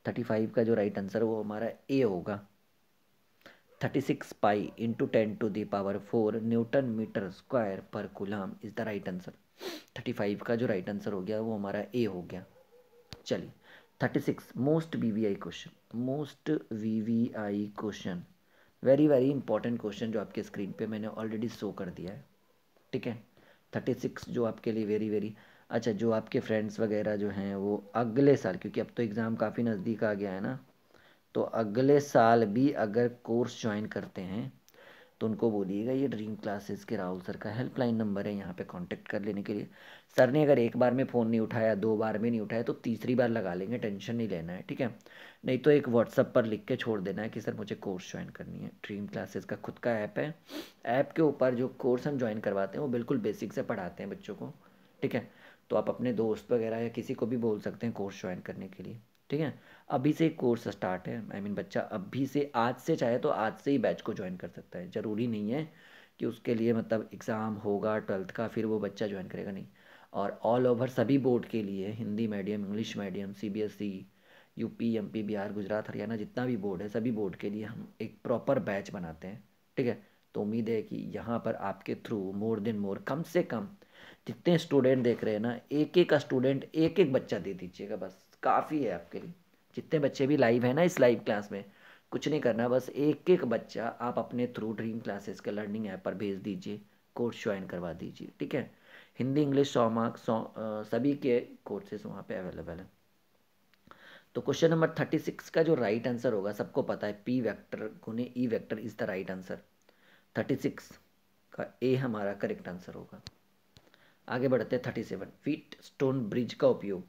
[SPEAKER 1] थर्टी फाइव का जो राइट आंसर है वो हमारा ए होगा thirty six pi into ten to the power four newton metre square per coulomb is the right answer thirty five का जो राइट आंसर हो गया वो हमारा ए हो गया चलिए thirty six most V V I question most V V I question very very important question जो आपके स्क्रीन पे मैंने ऑलरेडी शो कर दिया है ठीक है थर्टी सिक्स जो आपके लिए वेरी वेरी अच्छा जो आपके फ्रेंड्स वगैरह जो हैं वो अगले साल क्योंकि अब तो एग्ज़ाम काफ़ी नज़दीक आ गया है ना तो अगले साल भी अगर कोर्स ज्वाइन करते हैं तो उनको बोलिएगा ये ड्रीम क्लासेस के राहुल सर का हेल्पलाइन नंबर है यहाँ पे कांटेक्ट कर लेने के लिए सर ने अगर एक बार में फ़ोन नहीं उठाया दो बार में नहीं उठाया तो तीसरी बार लगा लेंगे टेंशन नहीं लेना है ठीक है नहीं तो एक व्हाट्सअप पर लिख के छोड़ देना है कि सर मुझे कोर्स ज्वाइन करनी है ड्रीम क्लासेस का खुद का ऐप है ऐप के ऊपर जो कोर्स हम ज्वाइन करवाते हैं वो बिल्कुल बेसिक से पढ़ाते हैं बच्चों को ठीक है तो आप अपने दोस्त वगैरह या किसी को भी बोल सकते हैं कोर्स ज्वाइन करने के लिए ठीक है अभी से कोर्स स्टार्ट है आई I मीन mean, बच्चा अभी से आज से चाहे तो आज से ही बैच को ज्वाइन कर सकता है ज़रूरी नहीं है कि उसके लिए मतलब एग्ज़ाम होगा ट्वेल्थ का फिर वो बच्चा ज्वाइन करेगा नहीं और ऑल ओवर सभी बोर्ड के लिए Hindi medium English medium C B S E U P M P Bihar Gujarat Haryana जितना भी बोर्ड है सभी बोर्ड के लिए हम एक प्रॉपर बैच बनाते हैं ठीक है तो उम्मीद है कि यहाँ पर आपके थ्रू मोर देन मोर कम से कम जितने स्टूडेंट देख रहे हैं ना एक एक का स्टूडेंट एक एक बच्चा दे दीजिएगा बस काफ़ी है आपके लिए जितने बच्चे भी लाइव है ना इस लाइव क्लास में कुछ नहीं करना बस एक एक बच्चा आप अपने थ्रू ड्रीम क्लासेस के लर्निंग ऐप पर भेज दीजिए कोर्स ज्वाइन करवा दीजिए ठीक है हिंदी इंग्लिश सौ मार्क्स सौ सभी के कोर्सेज वहाँ पे अवेलेबल हैं तो क्वेश्चन नंबर थर्टी सिक्स का जो राइट right आंसर होगा सबको पता है पी वैक्टर गुने E vector is the right answer thirty six का ए हमारा करेक्ट आंसर होगा आगे बढ़ते हैं thirty seven Wheatstone bridge का उपयोग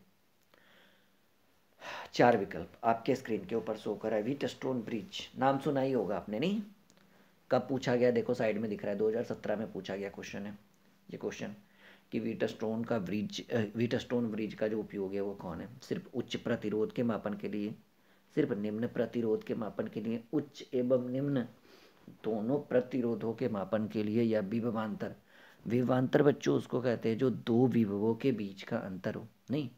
[SPEAKER 1] चार विकल्प आपके स्क्रीन के ऊपर शो कर रहा है स्टोन ब्रिज नाम सुना ही होगा आपने नहीं कब पूछा गया देखो साइड में दिख रहा है 2017 में पूछा गया क्वेश्चन है ये क्वेश्चन कि वीट स्टोन का ब्रिज वीट स्टोन ब्रिज का जो उपयोग है वो कौन है सिर्फ उच्च प्रतिरोध के मापन के लिए सिर्फ निम्न प्रतिरोध के मापन के लिए उच्च एवं निम्न दोनों प्रतिरोधों के मापन के लिए या विभवान्तर विवांतर बच्चों उसको कहते हैं जो दो विभवों के बीच का अंतर हो नहीं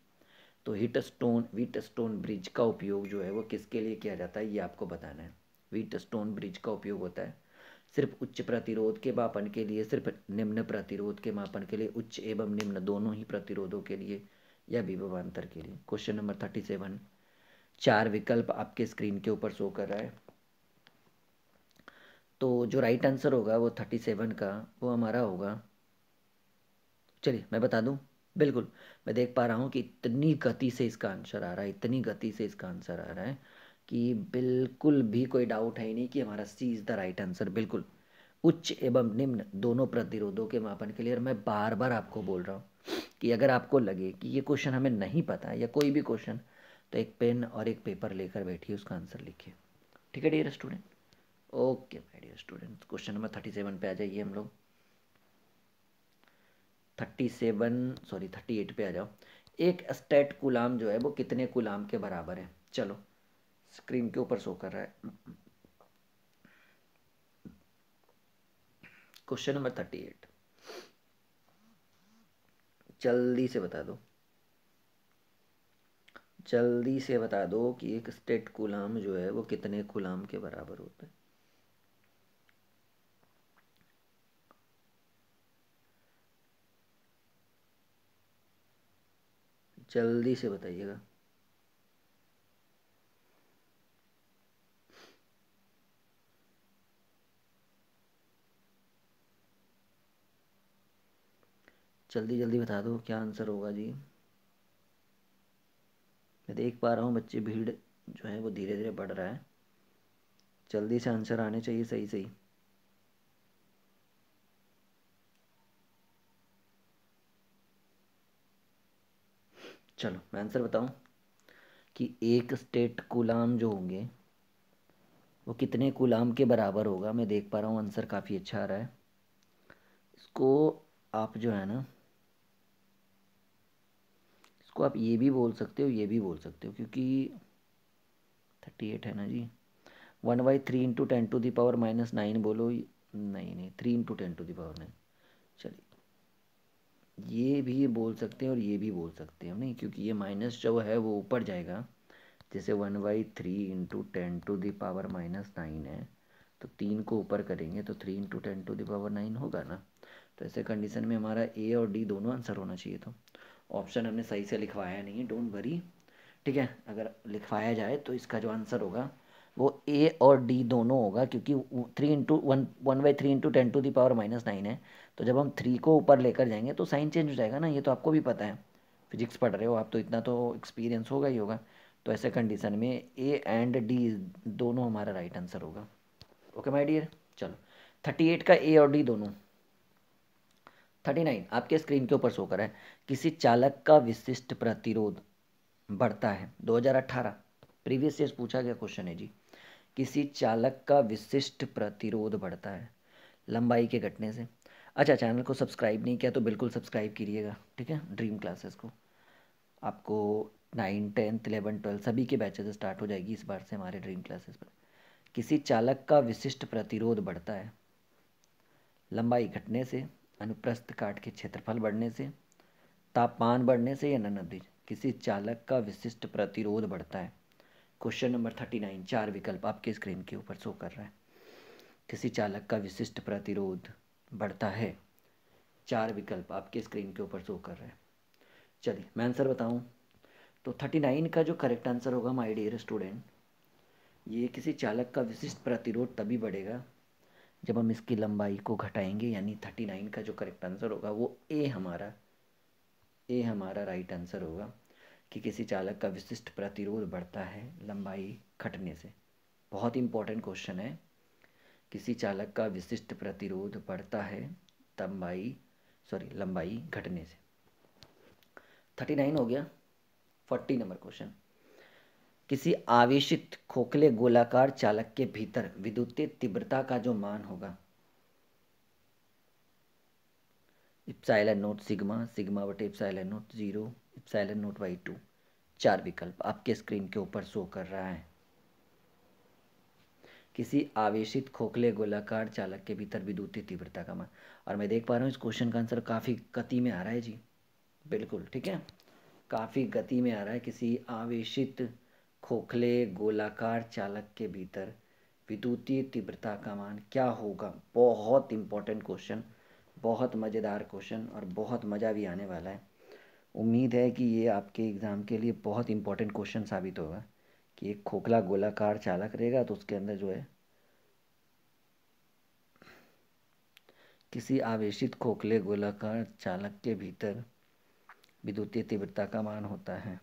[SPEAKER 1] तो Wheatstone Wheatstone bridge का उपयोग जो है वो किसके लिए किया जाता है ये आपको बताना है वीट स्टोन ब्रिज का उपयोग होता है सिर्फ उच्च प्रतिरोध के मापन के लिए सिर्फ निम्न प्रतिरोध के मापन के लिए उच्च एवं निम्न दोनों ही प्रतिरोधों के लिए या विभवांतर के लिए क्वेश्चन नंबर थर्टी सेवन चार विकल्प आपके स्क्रीन के ऊपर शो कर रहा है तो जो राइट आंसर होगा वो थर्टी सेवन का वो हमारा होगा चलिए मैं बता दूँ बिल्कुल मैं देख पा रहा हूँ कि इतनी गति से इसका आंसर आ रहा है इतनी गति से इसका आंसर आ रहा है कि बिल्कुल भी कोई डाउट है ही नहीं कि हमारा C is the right answer बिल्कुल उच्च एवं निम्न दोनों प्रतिरोधों के मापन के लिए और मैं बार बार आपको बोल रहा हूँ कि अगर आपको लगे कि ये क्वेश्चन हमें नहीं पता या कोई भी क्वेश्चन तो एक पेन और एक पेपर लेकर बैठिए उसका आंसर लिखिए ठीक है dear student okay my dear student question number thirty seven पे आ जाइए हम लोग thirty seven sorry thirty eight पे आ जाओ एक स्टेट कुलाम जो है वो कितने कुलाम के बराबर है चलो स्क्रीन के ऊपर शो कर रहा है क्वेश्चन नंबर थर्टी एट जल्दी से बता दो जल्दी से बता दो कि एक स्टेट कुलाम जो है वो कितने कुलाम के बराबर होता है जल्दी से बताइएगा जल्दी जल्दी बता दो क्या आंसर होगा जी मैं देख पा रहा हूँ बच्चे भीड़ जो है वो धीरे धीरे बढ़ रहा है जल्दी से आंसर आने चाहिए सही सही चलो मैं आंसर बताऊं कि एक स्टेट गुलाम जो होंगे वो कितने गुलाम के बराबर होगा मैं देख पा रहा हूँ आंसर काफ़ी अच्छा आ रहा है इसको आप जो है ना इसको आप ये भी बोल सकते हो ये भी बोल सकते हो क्योंकि थर्टी एट है ना जी one by three into ten to the power minus nine बोलो नहीं नहीं three into ten to the power nine चलिए ये भी बोल सकते हैं और ये भी बोल सकते हैं नहीं क्योंकि ये माइनस जो है वो ऊपर जाएगा जैसे one by three into ten to the power minus nine है तो तीन को ऊपर करेंगे तो three into ten to the power nine होगा ना तो ऐसे कंडीशन में हमारा ए और डी दोनों आंसर होना चाहिए तो ऑप्शन हमने सही से लिखवाया नहीं है डोंट वरी ठीक है अगर लिखवाया जाए तो इसका जो आंसर होगा वो ए और डी दोनों होगा क्योंकि three into one one by three into ten to the power minus nine है तो जब हम थ्री को ऊपर लेकर जाएंगे तो साइन चेंज हो जाएगा ना ये तो आपको भी पता है फिजिक्स पढ़ रहे हो आप तो इतना तो एक्सपीरियंस होगा ही होगा तो ऐसे कंडीशन में ए एंड डी दोनों हमारा राइट आंसर होगा ओके माय डियर चलो थर्टी एट का ए और डी दोनों थर्टी नाइन आपके स्क्रीन के ऊपर शो कर रहा है किसी चालक का विशिष्ट प्रतिरोध बढ़ता है दो हजार अट्ठारह प्रीवियस ईयर पूछा गया क्वेश्चन है जी किसी चालक का विशिष्ट प्रतिरोध बढ़ता है लंबाई के घटने से अच्छा चैनल को सब्सक्राइब नहीं किया तो बिल्कुल सब्सक्राइब करिएगा ठीक है ड्रीम क्लासेस को आपको नाइन टेंथ इलेवन ट्वेल्थ सभी के बैचेज स्टार्ट हो जाएगी इस बार से हमारे ड्रीम क्लासेस पर किसी चालक का विशिष्ट प्रतिरोध बढ़ता है लंबाई घटने से अनुप्रस्थ काट के क्षेत्रफल बढ़ने से तापमान बढ़ने से या नदी किसी चालक का विशिष्ट प्रतिरोध बढ़ता है क्वेश्चन नंबर थर्टी नाइन चार विकल्प आपके स्क्रीन के ऊपर शो कर रहा है किसी चालक का विशिष्ट प्रतिरोध बढ़ता है चार विकल्प आपके स्क्रीन के ऊपर शो कर रहे हैं चलिए मैं आंसर बताऊं तो थर्टी नाइन का जो करेक्ट आंसर होगा माय डियर स्टूडेंट ये किसी चालक का विशिष्ट प्रतिरोध तभी बढ़ेगा जब हम इसकी लंबाई को घटाएंगे यानी थर्टी नाइन का जो करेक्ट आंसर होगा वो ए हमारा ए हमारा राइट आंसर होगा कि किसी चालक का विशिष्ट प्रतिरोध बढ़ता है लंबाई घटने से बहुत इंपॉर्टेंट क्वेश्चन है किसी चालक का विशिष्ट प्रतिरोध बढ़ता है तंबाई सॉरी लंबाई घटने से थर्टी नाइन हो गया फोर्टी नंबर क्वेश्चन किसी आवेशित खोखले गोलाकार चालक के भीतर विद्युतीय तीव्रता का जो मान होगा इप्साइलन नोट सिग्मा सिग्मा बटे epsilon naught zero epsilon naught by two चार विकल्प आपके स्क्रीन के ऊपर शो कर रहा है किसी आवेशित खोखले गोलाकार चालक के भीतर विद्युतीय तीव्रता का मान और मैं देख पा रहा हूँ इस क्वेश्चन का आंसर काफ़ी गति में आ रहा है जी बिल्कुल ठीक है काफ़ी गति में आ रहा है किसी आवेशित खोखले गोलाकार चालक के भीतर विद्युतीय तीव्रता का मान क्या होगा बहुत इंपॉर्टेंट क्वेश्चन बहुत मज़ेदार क्वेश्चन और बहुत मज़ा भी आने वाला है उम्मीद है कि ये आपके एग्ज़ाम के लिए बहुत इंपॉर्टेंट क्वेश्चन साबित होगा कि एक खोखला गोलाकार चालक रहेगा तो उसके अंदर जो है किसी आवेशित खोखले गोलाकार चालक के भीतर विद्युतीय तीव्रता का मान होता है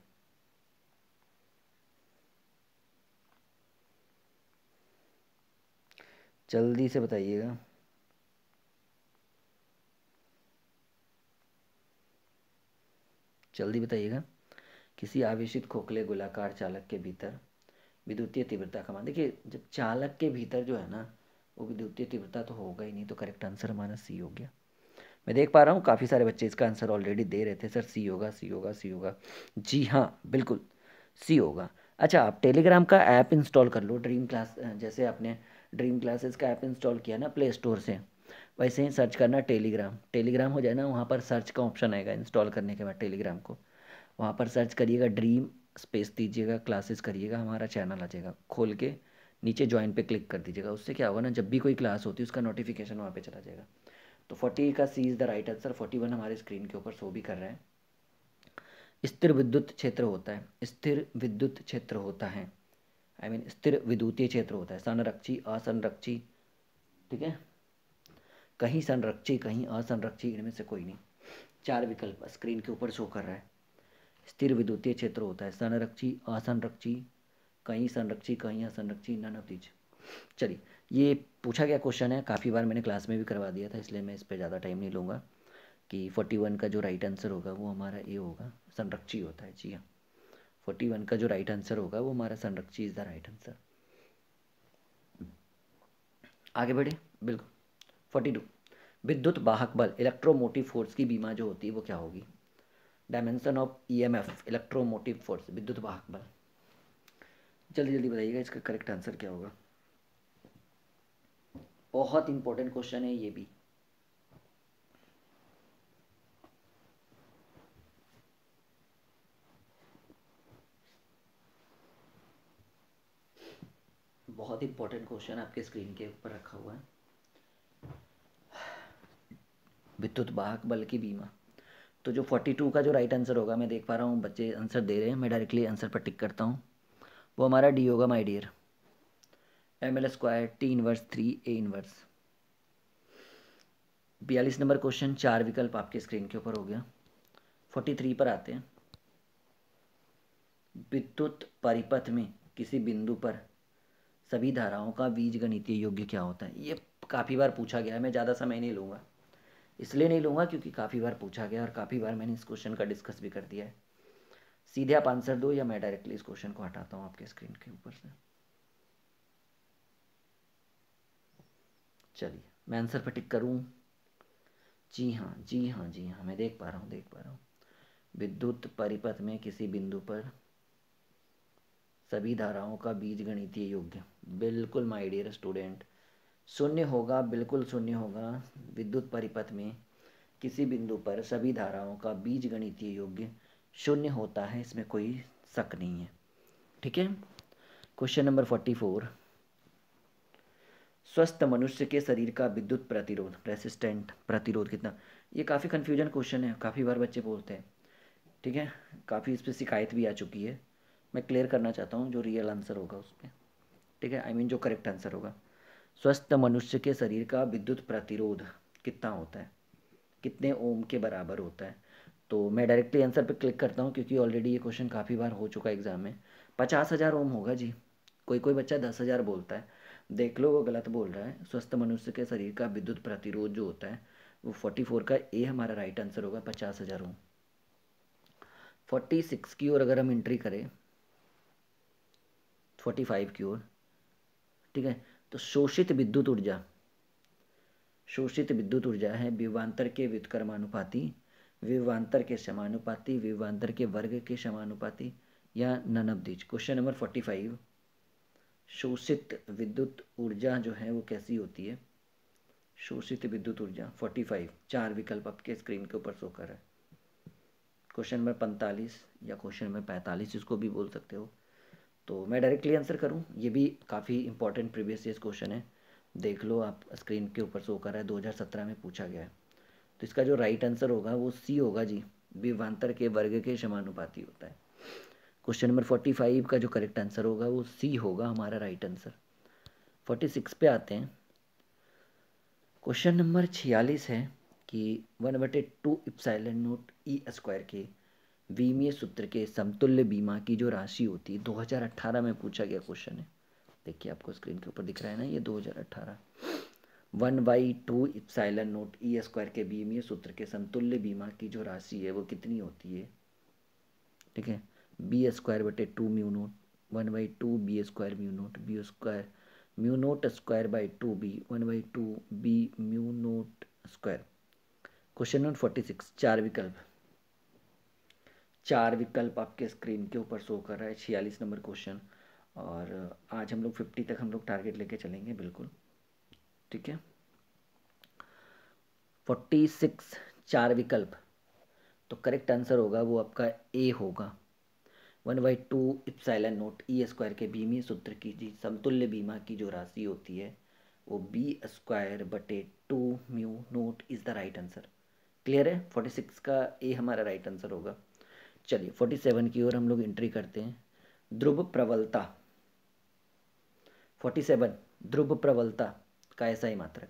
[SPEAKER 1] जल्दी से बताइएगा जल्दी बताइएगा किसी आवेशित खोखले गोलाकार चालक के भीतर विद्युतीय तीव्रता का मान देखिए जब चालक के भीतर जो है ना वो विद्युतीय तीव्रता तो होगा ही नहीं तो करेक्ट आंसर हमारा सी हो गया मैं देख पा रहा हूँ काफ़ी सारे बच्चे इसका आंसर ऑलरेडी दे रहे थे सर सी होगा सी होगा सी होगा जी हाँ बिल्कुल सी होगा अच्छा आप टेलीग्राम का ऐप इंस्टॉल कर लो ड्रीम क्लास जैसे आपने ड्रीम क्लासेस का ऐप इंस्टॉल किया ना प्ले स्टोर से वैसे ही सर्च करना टेलीग्राम टेलीग्राम हो जाए ना वहाँ पर सर्च का ऑप्शन आएगा इंस्टॉल करने के बाद टेलीग्राम को वहाँ पर सर्च करिएगा ड्रीम स्पेस दीजिएगा क्लासेस करिएगा हमारा चैनल आ जाएगा खोल के नीचे ज्वाइन पे क्लिक कर दीजिएगा उससे क्या होगा ना जब भी कोई क्लास होती है उसका नोटिफिकेशन वहाँ पे चला जाएगा तो फोर्टी का C is the right answer forty one हमारे स्क्रीन के ऊपर शो भी कर रहे हैं स्थिर विद्युत क्षेत्र होता है स्थिर विद्युत क्षेत्र होता है आई I मीन mean, स्थिर विद्युतीय क्षेत्र होता है संरक्षी असंरक्षी ठीक है कहीं संरक्षी कहीं असंरक्षी इनमें से कोई नहीं चार विकल्प स्क्रीन के ऊपर शो कर रहा है स्थिर विद्युतीय क्षेत्र होता है संरक्षी असंरक्षी कहीं संरक्षी कहीं असंरक्षी नन ऑफ दीज चलिए ये पूछा गया क्वेश्चन है काफ़ी बार मैंने क्लास में भी करवा दिया था इसलिए मैं इस पर ज़्यादा टाइम नहीं लूँगा कि फोर्टी वन का जो राइट आंसर होगा वो हमारा ए होगा संरक्षी होता है जी हाँ फोर्टी वन का जो राइट आंसर होगा वो हमारा संरक्षी इज़ द राइट आंसर आगे बढ़े बिल्कुल फोर्टी टू विद्युत वाहक बल इलेक्ट्रोमोटिव फोर्स की बीमा जो होती है वो क्या होगी dimension of E M F electromotive force विद्युत वाहक बल जल्दी जल्दी बताइएगा इसका करेक्ट आंसर क्या होगा बहुत इंपॉर्टेंट क्वेश्चन है ये भी बहुत इंपॉर्टेंट क्वेश्चन आपके स्क्रीन के ऊपर रखा हुआ है विद्युत वाहक बल की बीमा तो जो फोर्टी टू का जो राइट आंसर होगा मैं देख पा रहा हूँ बच्चे आंसर दे रहे हैं मैं डायरेक्टली आंसर पर टिक करता हूँ वो हमारा डी होगा my dear M L square T inverse three A inverse बयालीस नंबर क्वेश्चन चार विकल्प आपके स्क्रीन के ऊपर हो गया फोर्टी थ्री पर आते हैं विद्युत परिपथ में किसी बिंदु पर सभी धाराओं का बीज गणितीय योग्य क्या होता है ये काफ़ी बार पूछा गया है मैं ज़्यादा समय नहीं लूँगा इसलिए नहीं लूँगा क्योंकि काफ़ी बार पूछा गया और काफ़ी बार मैंने इस क्वेश्चन का डिस्कस भी कर दिया है सीधे आप आंसर दो या मैं डायरेक्टली इस क्वेश्चन को हटाता हूँ आपके स्क्रीन के ऊपर से चलिए मैं आंसर पर टिक करूँ जी हाँ जी हाँ जी हाँ मैं देख पा रहा हूँ देख पा रहा हूँ विद्युत परिपथ में किसी बिंदु पर सभी धाराओं का बीज गणितीय योग्य बिल्कुल माय डियर स्टूडेंट शून्य होगा बिल्कुल शून्य होगा विद्युत परिपथ में किसी बिंदु पर सभी धाराओं का बीज गणितीय योग्य शून्य होता है इसमें कोई शक नहीं है ठीक है क्वेश्चन नंबर फोर्टी फोर स्वस्थ मनुष्य के शरीर का विद्युत प्रतिरोध रेसिस्टेंट प्रतिरोध कितना ये काफ़ी कन्फ्यूजन क्वेश्चन है काफ़ी बार बच्चे बोलते हैं ठीक है काफ़ी इस पर शिकायत भी आ चुकी है मैं क्लियर करना चाहता हूँ जो रियल आंसर होगा उस पर ठीक है आई I मीन mean, जो करेक्ट आंसर होगा स्वस्थ मनुष्य के शरीर का विद्युत प्रतिरोध कितना होता है कितने ओम के बराबर होता है तो मैं डायरेक्टली आंसर पर क्लिक करता हूँ क्योंकि ऑलरेडी ये क्वेश्चन काफ़ी बार हो चुका है एग्ज़ाम में पचास हज़ार ओम होगा जी कोई कोई बच्चा दस हज़ार बोलता है देख लो वो गलत बोल रहा है स्वस्थ मनुष्य के शरीर का विद्युत प्रतिरोध जो होता है वो फोर्टी फोर का ए हमारा राइट आंसर होगा पचास हज़ार ओम फोर्टी सिक्स की ओर अगर हम एंट्री करें फोर्टी फाइव की ओर ठीक है तो शोषित विद्युत ऊर्जा शोषित विद्युत ऊर्जा है विवांतर के व्युत्कर्मानुपाती विवांतर के समानुपाति विवांतर के वर्ग के समानुपाति या none of these question number forty five शोषित विद्युत ऊर्जा जो है वो कैसी होती है शोषित विद्युत ऊर्जा फोर्टी फाइव चार विकल्प आपके स्क्रीन के ऊपर शो कर रहे है क्वेश्चन नंबर पैंतालीस या क्वेश्चन नंबर पैंतालीस इसको भी बोल सकते हो तो मैं डायरेक्टली आंसर करूँ ये भी काफ़ी इंपॉर्टेंट प्रीवियस ईयर क्वेश्चन है देख लो आप स्क्रीन के ऊपर शो कर रहा है 2017 में पूछा गया है तो इसका जो राइट आंसर होगा वो सी होगा जी विवांतर के वर्ग के समानुपाती होता है क्वेश्चन नंबर फोर्टी फाइव का जो करेक्ट आंसर होगा वो सी होगा हमारा राइट आंसर फोर्टी सिक्स पे आते हैं क्वेश्चन नंबर छियालीस है कि वन बटे two epsilon naught E square के बीमीय सूत्र के समतुल्य बीमा की जो राशि होती है 2018 में पूछा गया क्वेश्चन है देखिए आपको स्क्रीन के ऊपर दिख रहा है ना ये 2018 one by two epsilon naught E square के बीमीय सूत्र के समतुल्य बीमा की जो राशि है वो कितनी होती है ठीक है बी स्क्वायर बटे two mu naught one by two B square mu naught B square mu naught square by two B one by two B mu naught square question number forty six चार विकल्प चार विकल्प आपके screen के ऊपर show कर रहा है छियालीस नंबर क्वेश्चन और आज हम लोग फिफ्टी तक हम लोग टारगेट लेके चलेंगे बिल्कुल ठीक है फोर्टी सिक्स चार विकल्प तो करेक्ट आंसर होगा वो आपका ए होगा one by two epsilon naught E square के बीमी सूत्र की जी समतुल्य बीमा की जो राशि होती है वो बी स्क्वायर बटे two mu naught is the right answer clear है फोर्टी सिक्स का ए हमारा राइट आंसर होगा चलिए फोर्टी सेवन की ओर हम लोग एंट्री करते हैं ध्रुव प्रबलता फोर्टी सेवन ध्रुव प्रबलता का ऐसा ही मात्रक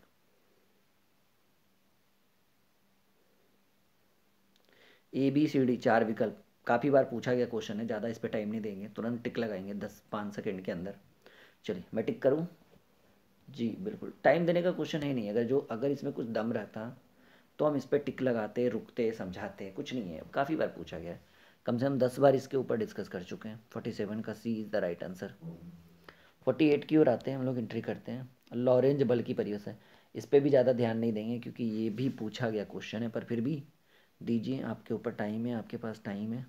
[SPEAKER 1] ए बी सी डी चार विकल्प काफ़ी बार पूछा गया क्वेश्चन है ज़्यादा इस पर टाइम नहीं देंगे तुरंत टिक लगाएंगे दस पाँच सेकेंड के अंदर चलिए मैं टिक करूँ जी बिल्कुल टाइम देने का क्वेश्चन है नहीं अगर जो अगर इसमें कुछ दम रहता तो हम इस पर टिक लगाते रुकते समझाते कुछ नहीं है काफ़ी बार पूछा गया है कम से कम दस बार इसके ऊपर डिस्कस कर चुके हैं फोर्टी सेवन का C is the right answer forty eight की ओर आते हैं हम लोग एंट्री करते हैं लॉरेंज बल की है इस पर भी ज़्यादा ध्यान नहीं देंगे क्योंकि ये भी पूछा गया क्वेश्चन है पर फिर भी दीजिए आपके ऊपर टाइम है आपके पास टाइम है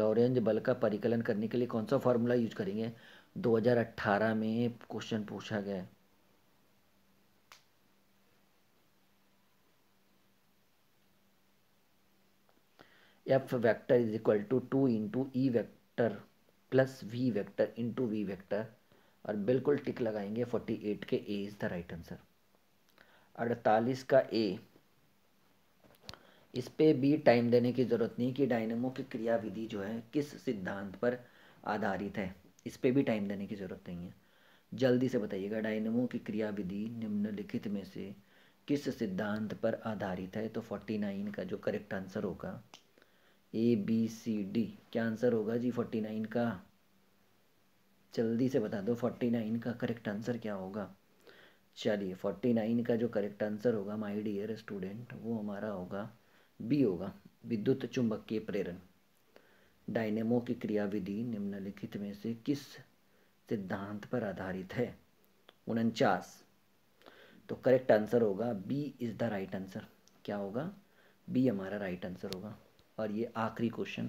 [SPEAKER 1] लॉरेंज बल का परिकलन करने के लिए कौन सा फार्मूला यूज करेंगे 2018 में क्वेश्चन पूछा गया है F vector is equal to two into E vector plus V vector into V vector और बिल्कुल टिक लगाएंगे फोर्टी एट के A is the right answer अड़तालीस का ए इस पे भी टाइम देने की ज़रूरत नहीं कि डायनेमो की क्रियाविधि जो है किस सिद्धांत पर आधारित है इस पे भी टाइम देने की ज़रूरत नहीं है जल्दी से बताइएगा डायनेमो की क्रियाविधि निम्नलिखित में से किस सिद्धांत पर आधारित है तो फोर्टी नाइन का जो करेक्ट आंसर होगा ए बी सी डी क्या आंसर होगा जी फोर्टी नाइन का जल्दी से बता दो फोर्टी नाइन का करेक्ट आंसर क्या होगा चलिए फोर्टी नाइन का जो करेक्ट आंसर होगा माय डियर स्टूडेंट वो हमारा होगा बी होगा विद्युत चुंबकीय प्रेरण डायनेमो की क्रियाविधि निम्नलिखित में से किस सिद्धांत पर आधारित है उनचास तो करेक्ट आंसर होगा B is the right answer क्या होगा बी हमारा राइट आंसर होगा और ये आखिरी question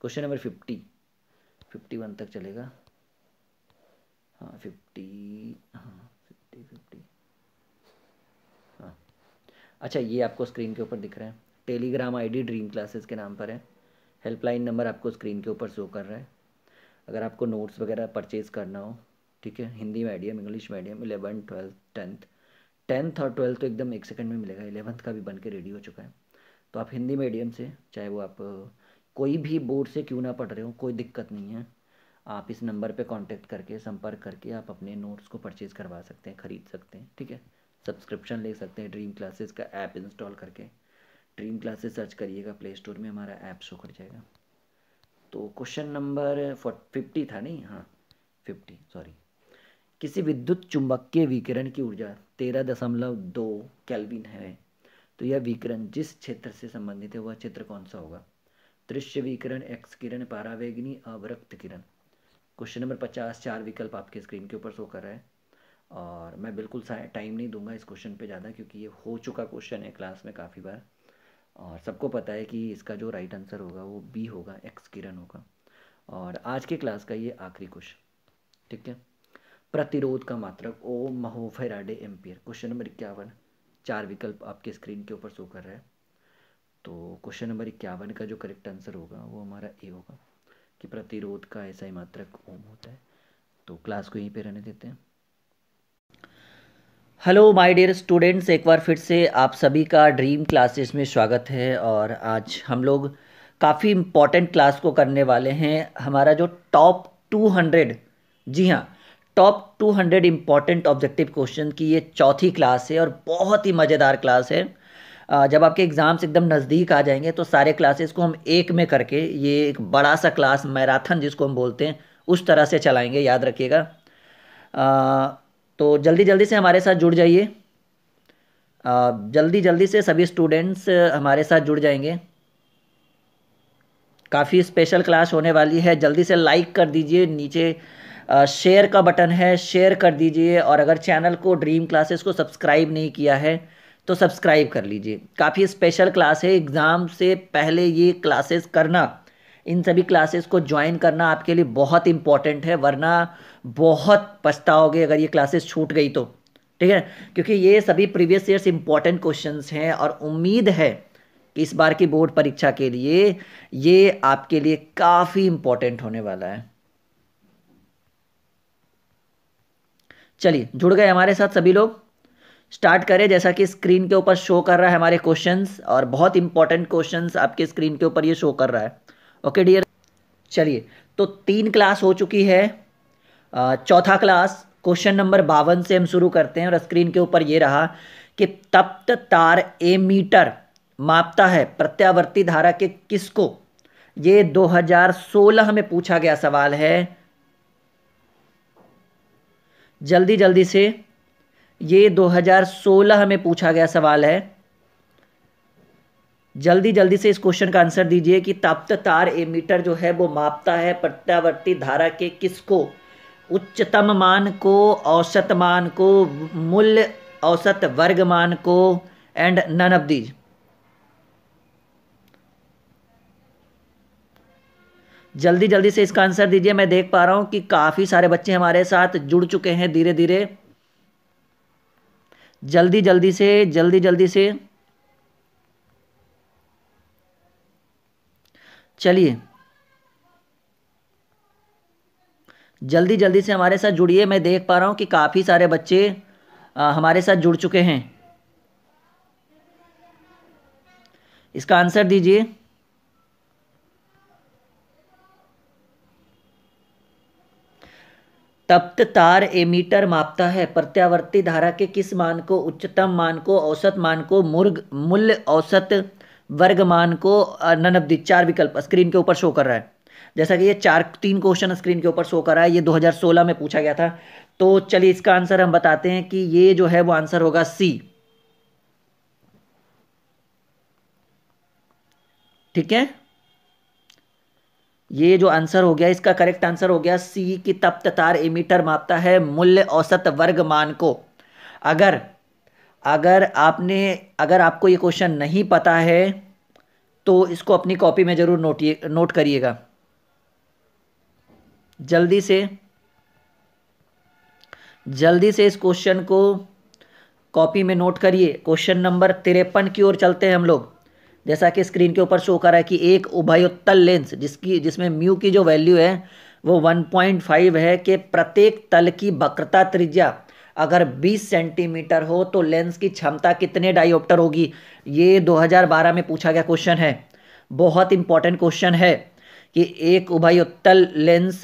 [SPEAKER 1] question number fifty fifty one तक चलेगा हाँ फिफ्टी हाँ फिफ्टी फिफ्टी हाँ अच्छा ये आपको स्क्रीन के ऊपर दिख रहा है टेलीग्राम आईडी ड्रीम क्लासेस के नाम पर है हेल्पलाइन नंबर आपको स्क्रीन के ऊपर शो कर रहा है अगर आपको नोट्स वगैरह परचेज़ करना हो ठीक है Hindi medium English medium eleven twelfth tenth tenth और ट्वेल्थ तो एकदम एक सेकंड में मिलेगा इलेवंथ का भी बन के रेडी हो चुका है तो आप हिंदी मीडियम से चाहे वो आप कोई भी बोर्ड से क्यों ना पढ़ रहे हो कोई दिक्कत नहीं है आप इस नंबर पे कांटेक्ट करके संपर्क करके आप अपने नोट्स को परचेज़ करवा सकते हैं ख़रीद सकते हैं ठीक है सब्सक्रिप्शन ले सकते हैं ड्रीम क्लासेस का ऐप इंस्टॉल करके ड्रीम क्लासेस सर्च करिएगा प्ले स्टोर में हमारा ऐप शो कर जाएगा तो क्वेश्चन नंबर फिफ्टी था नहीं हाँ फिफ्टी सॉरी किसी विद्युत के विकिरण की ऊर्जा तेरह दशमलव दो कैलविन है तो यह विकिरण जिस क्षेत्र से संबंधित है वह क्षेत्र कौन सा होगा दृश्य विकिरण एक्स किरण पारावेग्नी अवरक्त किरण क्वेश्चन नंबर पचास चार विकल्प आपके स्क्रीन के ऊपर शो कर रहा है और मैं बिल्कुल टाइम नहीं दूंगा इस क्वेश्चन पे ज़्यादा क्योंकि ये हो चुका क्वेश्चन है क्लास में काफ़ी बार और सबको पता है कि इसका जो राइट आंसर होगा वो बी होगा एक्स किरण होगा और आज के क्लास का ये आखिरी क्वेश्चन ठीक है प्रतिरोध का मात्रक ohm mho ampere question number इक्यावन चार विकल्प आपके स्क्रीन के ऊपर शो कर रहे हैं तो क्वेश्चन नंबर इक्यावन का जो करेक्ट आंसर होगा वो हमारा ए होगा कि प्रतिरोध का ऐसा ही मात्रक ओम होता है तो क्लास को यहीं पे रहने देते हैं हेलो माय डियर स्टूडेंट्स एक बार फिर से आप सभी का ड्रीम क्लासेस में स्वागत है और आज हम लोग काफ़ी इम्पोर्टेंट क्लास को करने वाले हैं हमारा जो टॉप 200 जी हाँ टॉप 200 इंपॉर्टेंट ऑब्जेक्टिव क्वेश्चन की ये चौथी क्लास है और बहुत ही मज़ेदार क्लास है जब आपके एग्ज़ाम्स एकदम नज़दीक आ जाएंगे तो सारे क्लासेस को हम एक में करके ये एक बड़ा सा क्लास मैराथन जिसको हम बोलते हैं उस तरह से चलाएंगे याद रखिएगा तो जल्दी जल्दी से हमारे साथ जुड़ जाइए जल्दी जल्दी से सभी स्टूडेंट्स हमारे साथ जुड़ जाएंगे काफ़ी स्पेशल क्लास होने वाली है जल्दी से लाइक कर दीजिए नीचे शेयर का बटन है शेयर कर दीजिए और अगर चैनल को ड्रीम क्लासेस को सब्सक्राइब नहीं किया है तो सब्सक्राइब कर लीजिए काफ़ी स्पेशल क्लास है एग्ज़ाम से पहले ये क्लासेस करना इन सभी क्लासेस को ज्वाइन करना आपके लिए बहुत इंपॉर्टेंट है वरना बहुत पछताओगे अगर ये क्लासेस छूट गई तो ठीक है क्योंकि ये सभी प्रीवियस ईयर्स इंपॉर्टेंट क्वेश्चन हैं और उम्मीद है कि इस बार की बोर्ड परीक्षा के लिए ये आपके लिए काफ़ी इंपॉर्टेंट होने वाला है चलिए जुड़ गए हमारे साथ सभी लोग स्टार्ट करें जैसा कि स्क्रीन के ऊपर शो कर रहा है हमारे क्वेश्चंस और बहुत इंपॉर्टेंट क्वेश्चंस आपके स्क्रीन के ऊपर ये शो कर रहा है ओके डियर चलिए तो तीन क्लास हो चुकी है चौथा क्लास क्वेश्चन नंबर बावन से हम शुरू करते हैं और स्क्रीन के ऊपर ये रहा कि तप्त तार ए मीटर मापता है प्रत्यावर्ती धारा के किसको ये 2016 में पूछा गया सवाल है जल्दी जल्दी से ये 2016 में पूछा गया सवाल है जल्दी जल्दी से इस क्वेश्चन का आंसर दीजिए कि ताप्त तार एमीटर जो है वो मापता है प्रत्यावर्ती धारा के किसको उच्चतम मान को औसत मान को मूल्य औसत वर्ग मान को एंड नन ऑफ दीज जल्दी जल्दी से इसका आंसर दीजिए मैं देख पा रहा हूँ कि काफ़ी सारे बच्चे हमारे साथ जुड़ चुके हैं धीरे धीरे जल्दी जल्दी से जल्दी जल्दी से चलिए जल्दी जल्दी से हमारे साथ जुड़िए मैं देख पा रहा हूँ कि काफ़ी सारे बच्चे आ, हमारे साथ जुड़ चुके हैं इसका आंसर दीजिए तप्त तार एमीटर मापता है प्रत्यावर्ती धारा के किस मान को उच्चतम मान को औसत मान को मुर्ग मूल्य औसत वर्ग मान को नन चार विकल्प स्क्रीन के ऊपर शो कर रहा है जैसा कि ये चार तीन क्वेश्चन स्क्रीन के ऊपर शो कर रहा है ये 2016 में पूछा गया था तो चलिए इसका आंसर हम बताते हैं कि ये जो है वो आंसर होगा सी ठीक है ये जो आंसर हो गया इसका करेक्ट आंसर हो गया सी की तप्त तार इमीटर मापता है मूल्य औसत वर्ग मान को अगर अगर आपने अगर आपको ये क्वेश्चन नहीं पता है तो इसको अपनी कॉपी में ज़रूर नोटिए नोट करिएगा जल्दी से जल्दी से इस क्वेश्चन को कॉपी में नोट करिए क्वेश्चन नंबर तिरपन की ओर चलते हैं हम लोग जैसा कि स्क्रीन के ऊपर शो कर रहा है कि एक उभयोत्तल लेंस जिसकी जिसमें म्यू की जो वैल्यू है वो 1.5 है कि प्रत्येक तल की वक्रता त्रिज्या अगर 20 सेंटीमीटर हो तो लेंस की क्षमता कितने डायोप्टर होगी ये 2012 में पूछा गया क्वेश्चन है बहुत इंपॉर्टेंट क्वेश्चन है कि एक उभयोत्तल लेंस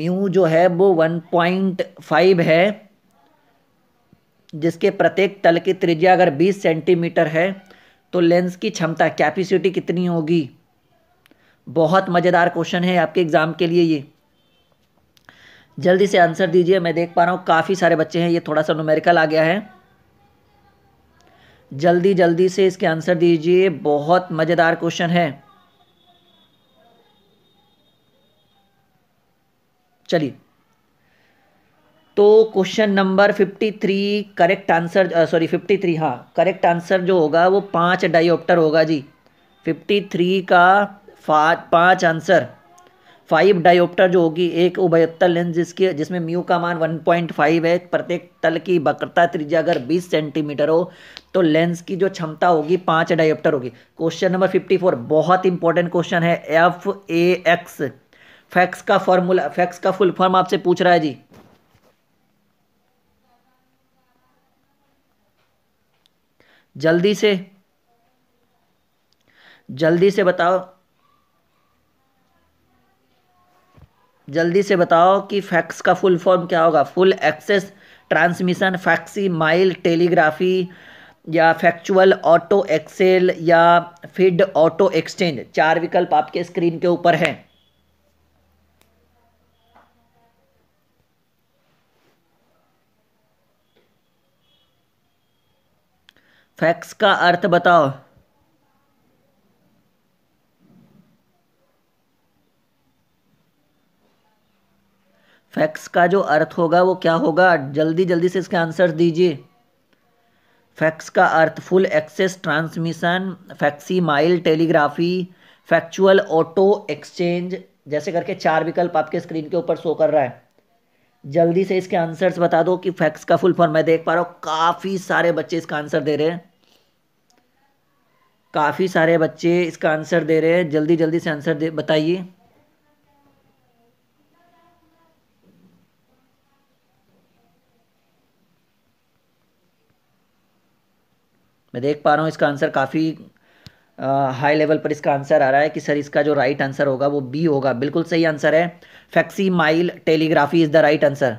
[SPEAKER 1] म्यू जो है वो 1.5 है जिसके प्रत्येक तल की त्रिज्या अगर 20 सेंटीमीटर है तो लेंस की क्षमता कैपेसिटी कितनी होगी बहुत मज़ेदार क्वेश्चन है आपके एग्ज़ाम के लिए ये जल्दी से आंसर दीजिए मैं देख पा रहा हूँ काफ़ी सारे बच्चे हैं ये थोड़ा सा नुमेरिकल आ गया है जल्दी जल्दी से इसके आंसर दीजिए बहुत मज़ेदार क्वेश्चन है चलिए तो question number 53 correct answer sorry 53 हाँ करेक्ट आंसर जो होगा वो पाँच डाइऑप्टर होगा जी 53 का पाँच आंसर फाइव डाइऑप्टर जो होगी एक उभयत्तर लेंस जिसके जिसमें म्यू का मान 1.5 है प्रत्येक तल की बकरता त्रिज्या अगर 20 सेंटीमीटर हो तो लेंस की जो क्षमता होगी पाँच डाइऑप्टर होगी क्वेश्चन नंबर 54 बहुत इंपॉर्टेंट क्वेश्चन है एफ ए एक्स फैक्स का फॉर्मूला फैक्स का फुल फॉर्म आपसे पूछ रहा है जी जल्दी से जल्दी से बताओ जल्दी से बताओ कि फैक्स का फुल फॉर्म क्या होगा full access transmission facsimile telegraphy या फैक्चुअल ऑटो एक्सेल या फिड ऑटो एक्सचेंज चार विकल्प आपके स्क्रीन के ऊपर हैं फैक्स का अर्थ बताओ फैक्स का जो अर्थ होगा वो क्या होगा जल्दी जल्दी से इसके आंसर दीजिए फैक्स का अर्थ full access transmission facsimile telegraphy factual auto exchange जैसे करके चार विकल्प आपके स्क्रीन के ऊपर शो कर रहा है जल्दी से इसके आंसर्स बता दो कि फैक्स का फुल फॉर्म मैं देख पा रहा हूँ काफ़ी सारे बच्चे इसका आंसर दे रहे हैं काफ़ी सारे बच्चे इसका आंसर दे रहे हैं जल्दी जल्दी से आंसर दे बताइए मैं देख पा रहा हूँ इसका आंसर काफ़ी हाई लेवल पर इसका आंसर आ रहा है कि सर इसका जो राइट right आंसर होगा वो बी होगा बिल्कुल सही आंसर है facsimile telegraphy is the right answer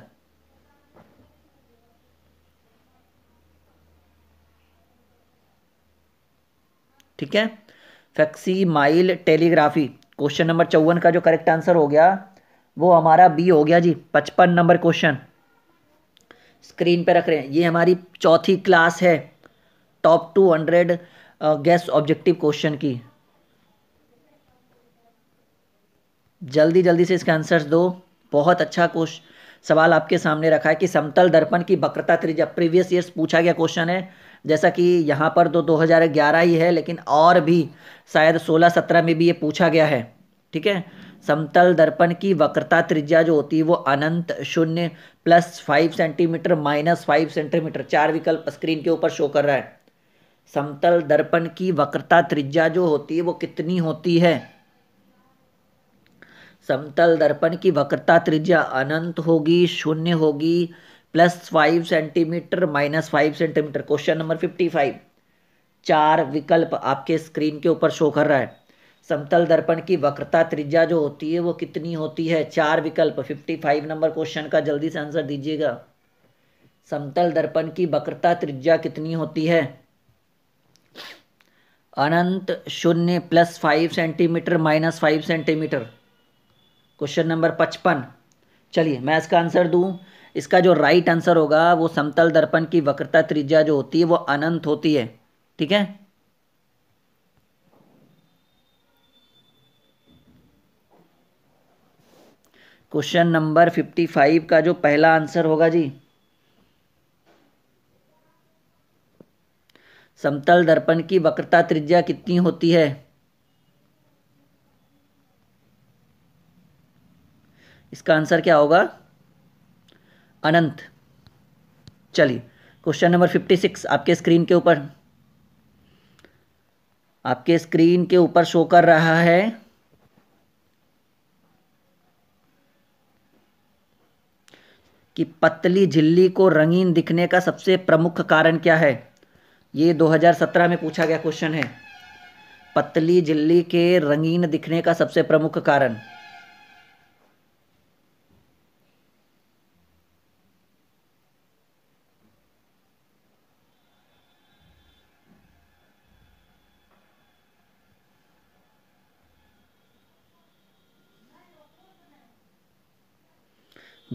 [SPEAKER 1] ठीक है facsimile telegraphy question number चौवन का जो करेक्ट आंसर हो गया वो हमारा बी हो गया जी पचपन नंबर क्वेश्चन स्क्रीन पे रख रहे हैं ये हमारी चौथी क्लास है top two hundred guess objective question की जल्दी जल्दी से इसके आंसर्स दो बहुत अच्छा क्वेश्चन सवाल आपके सामने रखा है कि समतल दर्पण की वक्रता त्रिज्या प्रीवियस ईयर्स पूछा गया क्वेश्चन है जैसा कि यहाँ पर तो 2011 ही है लेकिन और भी शायद 16-17 में भी ये पूछा गया है ठीक है समतल दर्पण की वक्रता त्रिज्या जो होती है वो अनंत शून्य plus five centimetre minus five centimetre चार विकल्प स्क्रीन के ऊपर शो कर रहा है समतल दर्पण की वक्रता त्रिज्या जो होती है वो कितनी होती है समतल दर्पण की वक्रता त्रिज्या अनंत होगी शून्य होगी plus five centimetre minus five centimetre question number fifty five चार विकल्प आपके स्क्रीन के ऊपर शो कर रहा है समतल दर्पण की वक्रता त्रिज्या जो होती है वो कितनी होती है चार विकल्प फिफ्टी फाइव नंबर क्वेश्चन का जल्दी से आंसर दीजिएगा समतल दर्पण की वक्रता त्रिज्या कितनी होती है अनंत शून्य plus five centimetre minus five centimetre question number पचपन चलिए मैं इसका आंसर दूँ इसका जो राइट आंसर होगा वो समतल दर्पण की वक्रता त्रिज्या जो होती है वो अनंत होती है ठीक है क्वेश्चन नंबर फिफ्टी फाइव का जो पहला आंसर होगा जी समतल दर्पण की वक्रता त्रिज्या कितनी होती है इसका आंसर क्या होगा अनंत चलिए क्वेश्चन नंबर फिफ्टी सिक्स आपके स्क्रीन के ऊपर आपके स्क्रीन के ऊपर शो कर रहा है कि पतली झिल्ली को रंगीन दिखने का सबसे प्रमुख कारण क्या है ये 2017 में पूछा गया क्वेश्चन है पतली झिल्ली के रंगीन दिखने का सबसे प्रमुख कारण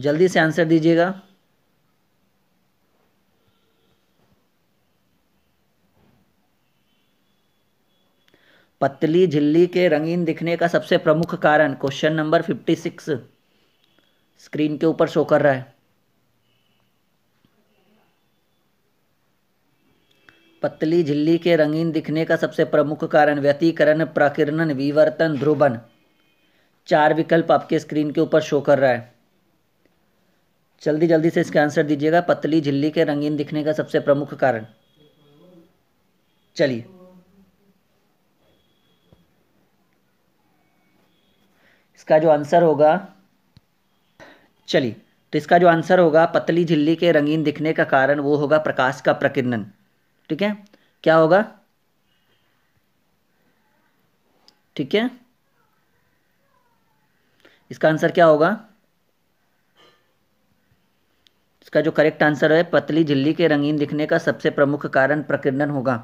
[SPEAKER 1] जल्दी से आंसर दीजिएगा पतली झिल्ली के रंगीन दिखने का सबसे प्रमुख कारण question number fifty six screen के ऊपर शो कर रहा है पतली झिल्ली के रंगीन दिखने का सबसे प्रमुख कारण व्यतीकरण प्रकीर्णन विवर्तन ध्रुवन चार विकल्प आपके स्क्रीन के ऊपर शो कर रहा है जल्दी जल्दी से इसका आंसर दीजिएगा पतली झिल्ली के रंगीन दिखने का सबसे प्रमुख कारण चलिए इसका जो आंसर होगा चलिए तो इसका जो आंसर होगा पतली झिल्ली के रंगीन दिखने का कारण वो होगा प्रकाश का प्रकिरणन ठीक है क्या होगा ठीक है इसका आंसर क्या होगा इसका जो करेक्ट आंसर है पतली झिल्ली के रंगीन दिखने का सबसे प्रमुख कारण प्रकिरणन होगा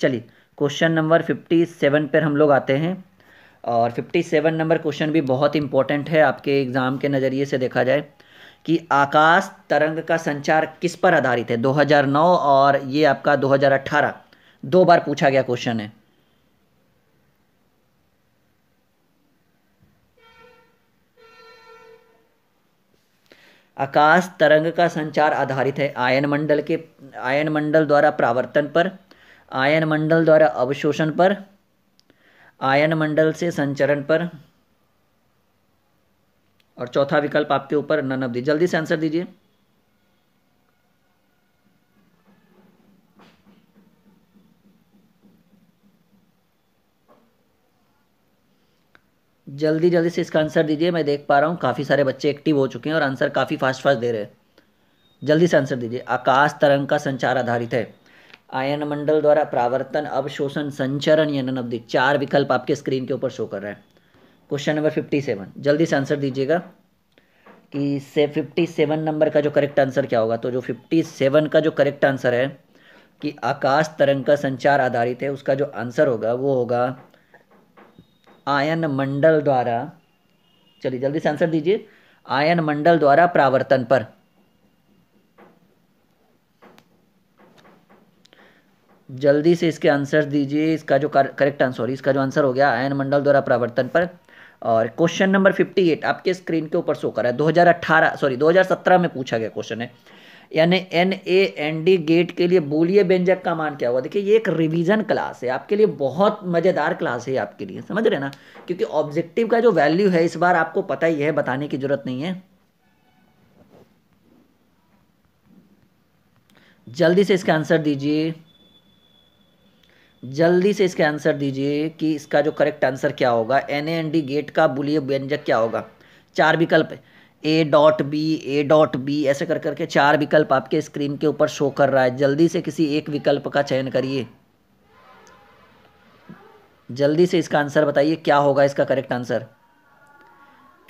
[SPEAKER 1] चलिए क्वेश्चन नंबर फिफ्टी सेवन पर हम लोग आते हैं और 57 नंबर क्वेश्चन भी बहुत इंपॉर्टेंट है आपके एग्ज़ाम के नज़रिए से देखा जाए कि आकाश तरंग का संचार किस पर आधारित है 2009 और ये आपका 2018 दो बार पूछा गया क्वेश्चन है आकाश तरंग का संचार आधारित है आयन मंडल के आयन मंडल द्वारा प्रावर्तन पर आयन मंडल द्वारा अवशोषण पर आयन मंडल से संचरण पर और चौथा विकल्प आपके ऊपर नन अवधि जल्दी से आंसर दीजिए जल्दी जल्दी से इसका आंसर दीजिए मैं देख पा रहा हूँ काफ़ी सारे बच्चे एक्टिव हो चुके हैं और आंसर काफ़ी फास्ट फास्ट दे रहे हैं जल्दी से आंसर दीजिए आकाश तरंग का संचार आधारित है आयन मंडल द्वारा प्रावर्तन अवशोषण संचरण या अवधि चार विकल्प आपके स्क्रीन के ऊपर शो कर रहे हैं क्वेश्चन नंबर फिफ्टी सेवन जल्दी से आंसर दीजिएगा कि से फिफ्टी सेवन नंबर का जो करेक्ट आंसर क्या होगा तो जो फिफ्टी सेवन का जो करेक्ट आंसर है कि आकाश तरंग का संचार आधारित है उसका जो आंसर होगा वो होगा आयन मंडल द्वारा चलिए जल्दी से आंसर दीजिए आयन मंडल द्वारा प्रावर्तन पर जल्दी से इसके आंसर दीजिए इसका जो करेक्ट आंसर सॉरी इसका जो आंसर हो गया आयन मंडल द्वारा परावर्तन पर और क्वेश्चन नंबर 58 आपके स्क्रीन के ऊपर शो कर रहा है 2018 सॉरी 2017 में पूछा गया क्वेश्चन है यानी N A N D gate के लिए बोलिए व्यंजक का मान क्या हुआ देखिए ये एक रिवीजन क्लास है आपके लिए बहुत मज़ेदार क्लास है आपके लिए समझ रहे ना क्योंकि ऑब्जेक्टिव का जो वैल्यू है इस बार आपको पता ही है बताने की जरूरत नहीं है जल्दी से इसका आंसर दीजिए जल्दी से इसका आंसर दीजिए कि इसका जो करेक्ट आंसर क्या होगा एन एन डी गेट का बुलिय व्यंजक क्या होगा चार विकल्प A dot B A dot B ऐसे कर करके चार विकल्प आपके स्क्रीन के ऊपर शो कर रहा है जल्दी से किसी एक विकल्प का चयन करिए जल्दी से इसका आंसर बताइए क्या होगा इसका correct answer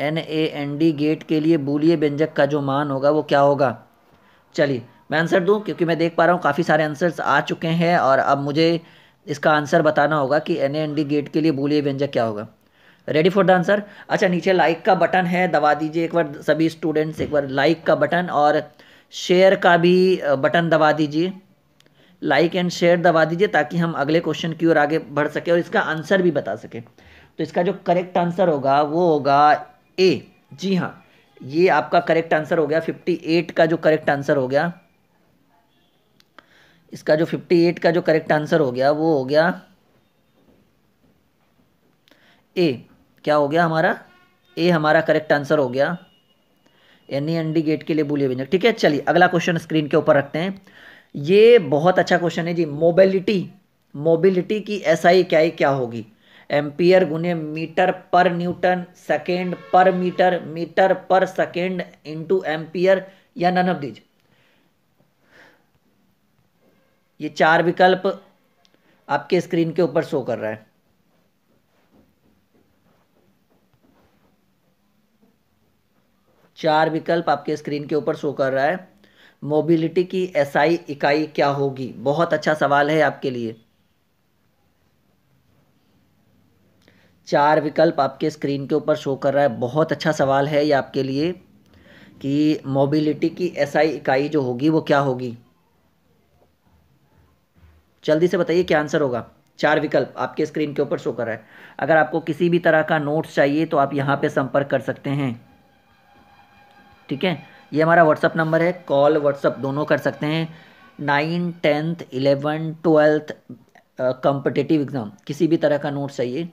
[SPEAKER 1] N A N D gate के लिए बोलिए व्यंजक का जो मान होगा वो क्या होगा चलिए मैं आंसर दूं क्योंकि मैं देख पा रहा हूँ काफ़ी सारे आंसर्स आ चुके हैं और अब मुझे इसका आंसर बताना होगा कि एन एन डी गेट के लिए बोलिए व्यंजक क्या होगा रेडी फॉर द आंसर अच्छा नीचे लाइक का बटन है दबा दीजिए एक बार सभी स्टूडेंट्स एक बार लाइक का बटन और शेयर का भी बटन दबा दीजिए लाइक एंड शेयर दबा दीजिए ताकि हम अगले क्वेश्चन की ओर आगे बढ़ सके और इसका आंसर भी बता सके तो इसका जो करेक्ट आंसर होगा वो होगा ए जी हाँ ये आपका करेक्ट आंसर हो गया एट का जो करेक्ट आंसर हो गया इसका जो फिफ्टी एट का जो करेक्ट आंसर हो गया वो हो गया ए क्या हो गया हमारा ए हमारा करेक्ट आंसर हो गया एन ई गेट के लिए बोलिए व्यंजक ठीक है चलिए अगला क्वेश्चन स्क्रीन के ऊपर रखते हैं ये बहुत अच्छा क्वेश्चन है जी मोबिलिटी मोबिलिटी की एसआई इकाई क्या होगी एम्पियर गुने मीटर पर न्यूटन सेकेंड पर मीटर मीटर पर सेकेंड इंटू एम्पियर या नन ऑफ दीज ये चार विकल्प आपके स्क्रीन के ऊपर शो कर रहा है चार विकल्प आपके स्क्रीन के ऊपर शो कर रहा है मोबिलिटी की एसआई इकाई क्या होगी बहुत अच्छा सवाल है आपके लिए चार विकल्प आपके स्क्रीन के ऊपर शो कर रहा है बहुत अच्छा सवाल है ये आपके लिए कि मोबिलिटी की एसआई इकाई जो होगी वो क्या होगी जल्दी से बताइए क्या आंसर होगा चार विकल्प आपके स्क्रीन के ऊपर शो कर रहा है अगर आपको किसी भी तरह का नोट्स चाहिए तो आप यहाँ पे संपर्क कर सकते हैं ठीक है ये हमारा व्हाट्सअप नंबर है कॉल व्हाट्सअप दोनों कर सकते हैं nine tenth eleven twelfth competitive exam किसी भी तरह का नोट्स चाहिए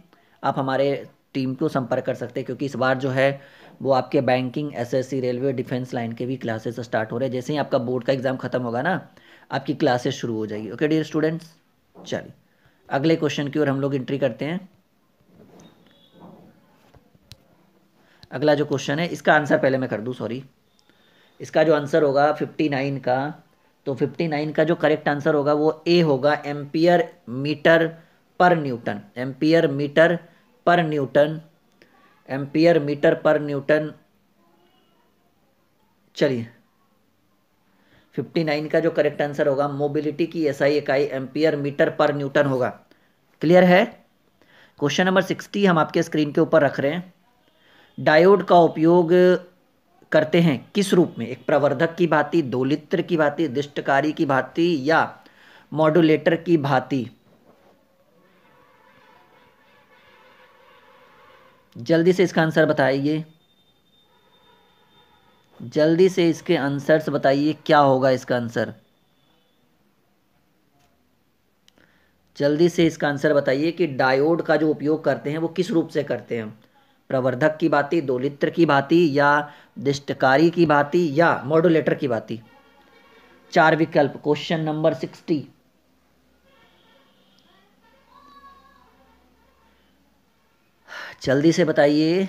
[SPEAKER 1] आप हमारे टीम को संपर्क कर सकते हैं क्योंकि इस बार जो है वो आपके banking SSC railway defence line के भी क्लासेस स्टार्ट हो रहे हैं जैसे ही आपका बोर्ड का एग्ज़ाम ख़त्म होगा ना आपकी क्लासेस शुरू हो जाएगी ओके डियर स्टूडेंट्स चलिए अगले क्वेश्चन की ओर हम लोग एंट्री करते हैं अगला जो क्वेश्चन है इसका आंसर पहले मैं कर दूँ सॉरी इसका जो आंसर होगा फिफ्टी नाइन का तो फिफ्टी नाइन का जो करेक्ट आंसर होगा वो ए होगा एम्पियर मीटर पर न्यूटन एम्पियर मीटर पर न्यूटन एम्पियर मीटर पर न्यूटन चलिए 59 का जो करेक्ट आंसर होगा मोबिलिटी की एसआई इकाई एम्पियर मीटर पर न्यूटन होगा क्लियर है क्वेश्चन नंबर 60 हम आपके स्क्रीन के ऊपर रख रहे हैं डायोड का उपयोग करते हैं किस रूप में एक प्रवर्धक की भांति दोलित्र की भांति दिष्टकारी की भांति या मॉड्यूलेटर की भांति जल्दी से इसका आंसर बताइए जल्दी से इसके आंसर्स बताइए क्या होगा इसका आंसर जल्दी से इसका आंसर बताइए कि डायोड का जो उपयोग करते हैं वो किस रूप से करते हैं प्रवर्धक की भांति दोलित्र की भांति या दिष्टकारी की भांति या मॉडुलेटर की भांति चार विकल्प क्वेश्चन नंबर सिक्सटी जल्दी से बताइए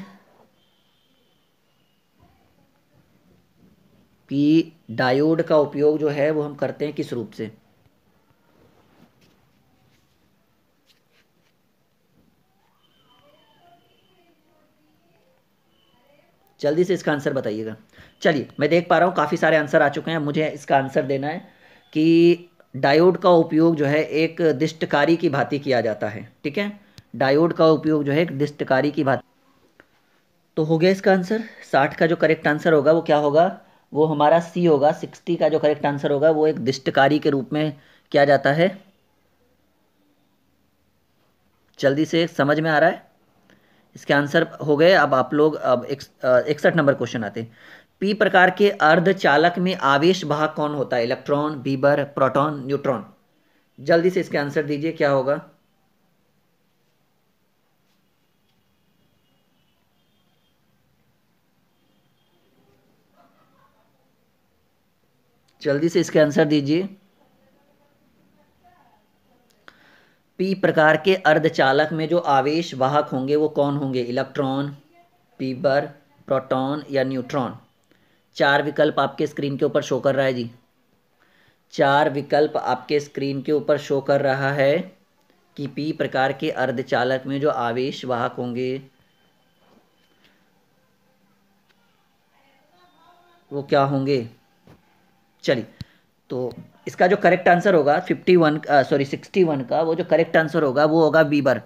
[SPEAKER 1] कि डायोड का उपयोग जो है वो हम करते हैं किस रूप से जल्दी से इसका आंसर बताइएगा चलिए मैं देख पा रहा हूँ काफ़ी सारे आंसर आ चुके हैं मुझे इसका आंसर देना है कि डायोड का उपयोग जो है एक दिष्टकारी की भांति किया जाता है ठीक है डायोड का उपयोग जो है एक दिष्टकारी की भांति तो हो गया इसका आंसर साठ का जो करेक्ट आंसर होगा वो क्या होगा वो हमारा सी होगा सिक्सटी का जो करेक्ट आंसर होगा वो एक दिष्टकारी के रूप में किया जाता है जल्दी से समझ में आ रहा है इसके आंसर हो गए अब आप लोग अब इकसठ नंबर क्वेश्चन आते हैं पी प्रकार के अर्ध चालक में आवेश भाग कौन होता है इलेक्ट्रॉन बीबर प्रोटॉन न्यूट्रॉन जल्दी से इसके आंसर दीजिए क्या होगा जल्दी से इसके आंसर दीजिए पी प्रकार के अर्धचालक में जो आवेश वाहक होंगे वो कौन होंगे इलेक्ट्रॉन पीबर प्रोटॉन या न्यूट्रॉन चार विकल्प आपके स्क्रीन के ऊपर शो कर रहा है जी चार विकल्प आपके स्क्रीन के ऊपर शो कर रहा है कि पी प्रकार के अर्धचालक में जो आवेश वाहक होंगे वो क्या होंगे चलिए तो इसका जो करेक्ट आंसर होगा fifty one sorry sixty one का वो जो करेक्ट आंसर होगा वो होगा बीबर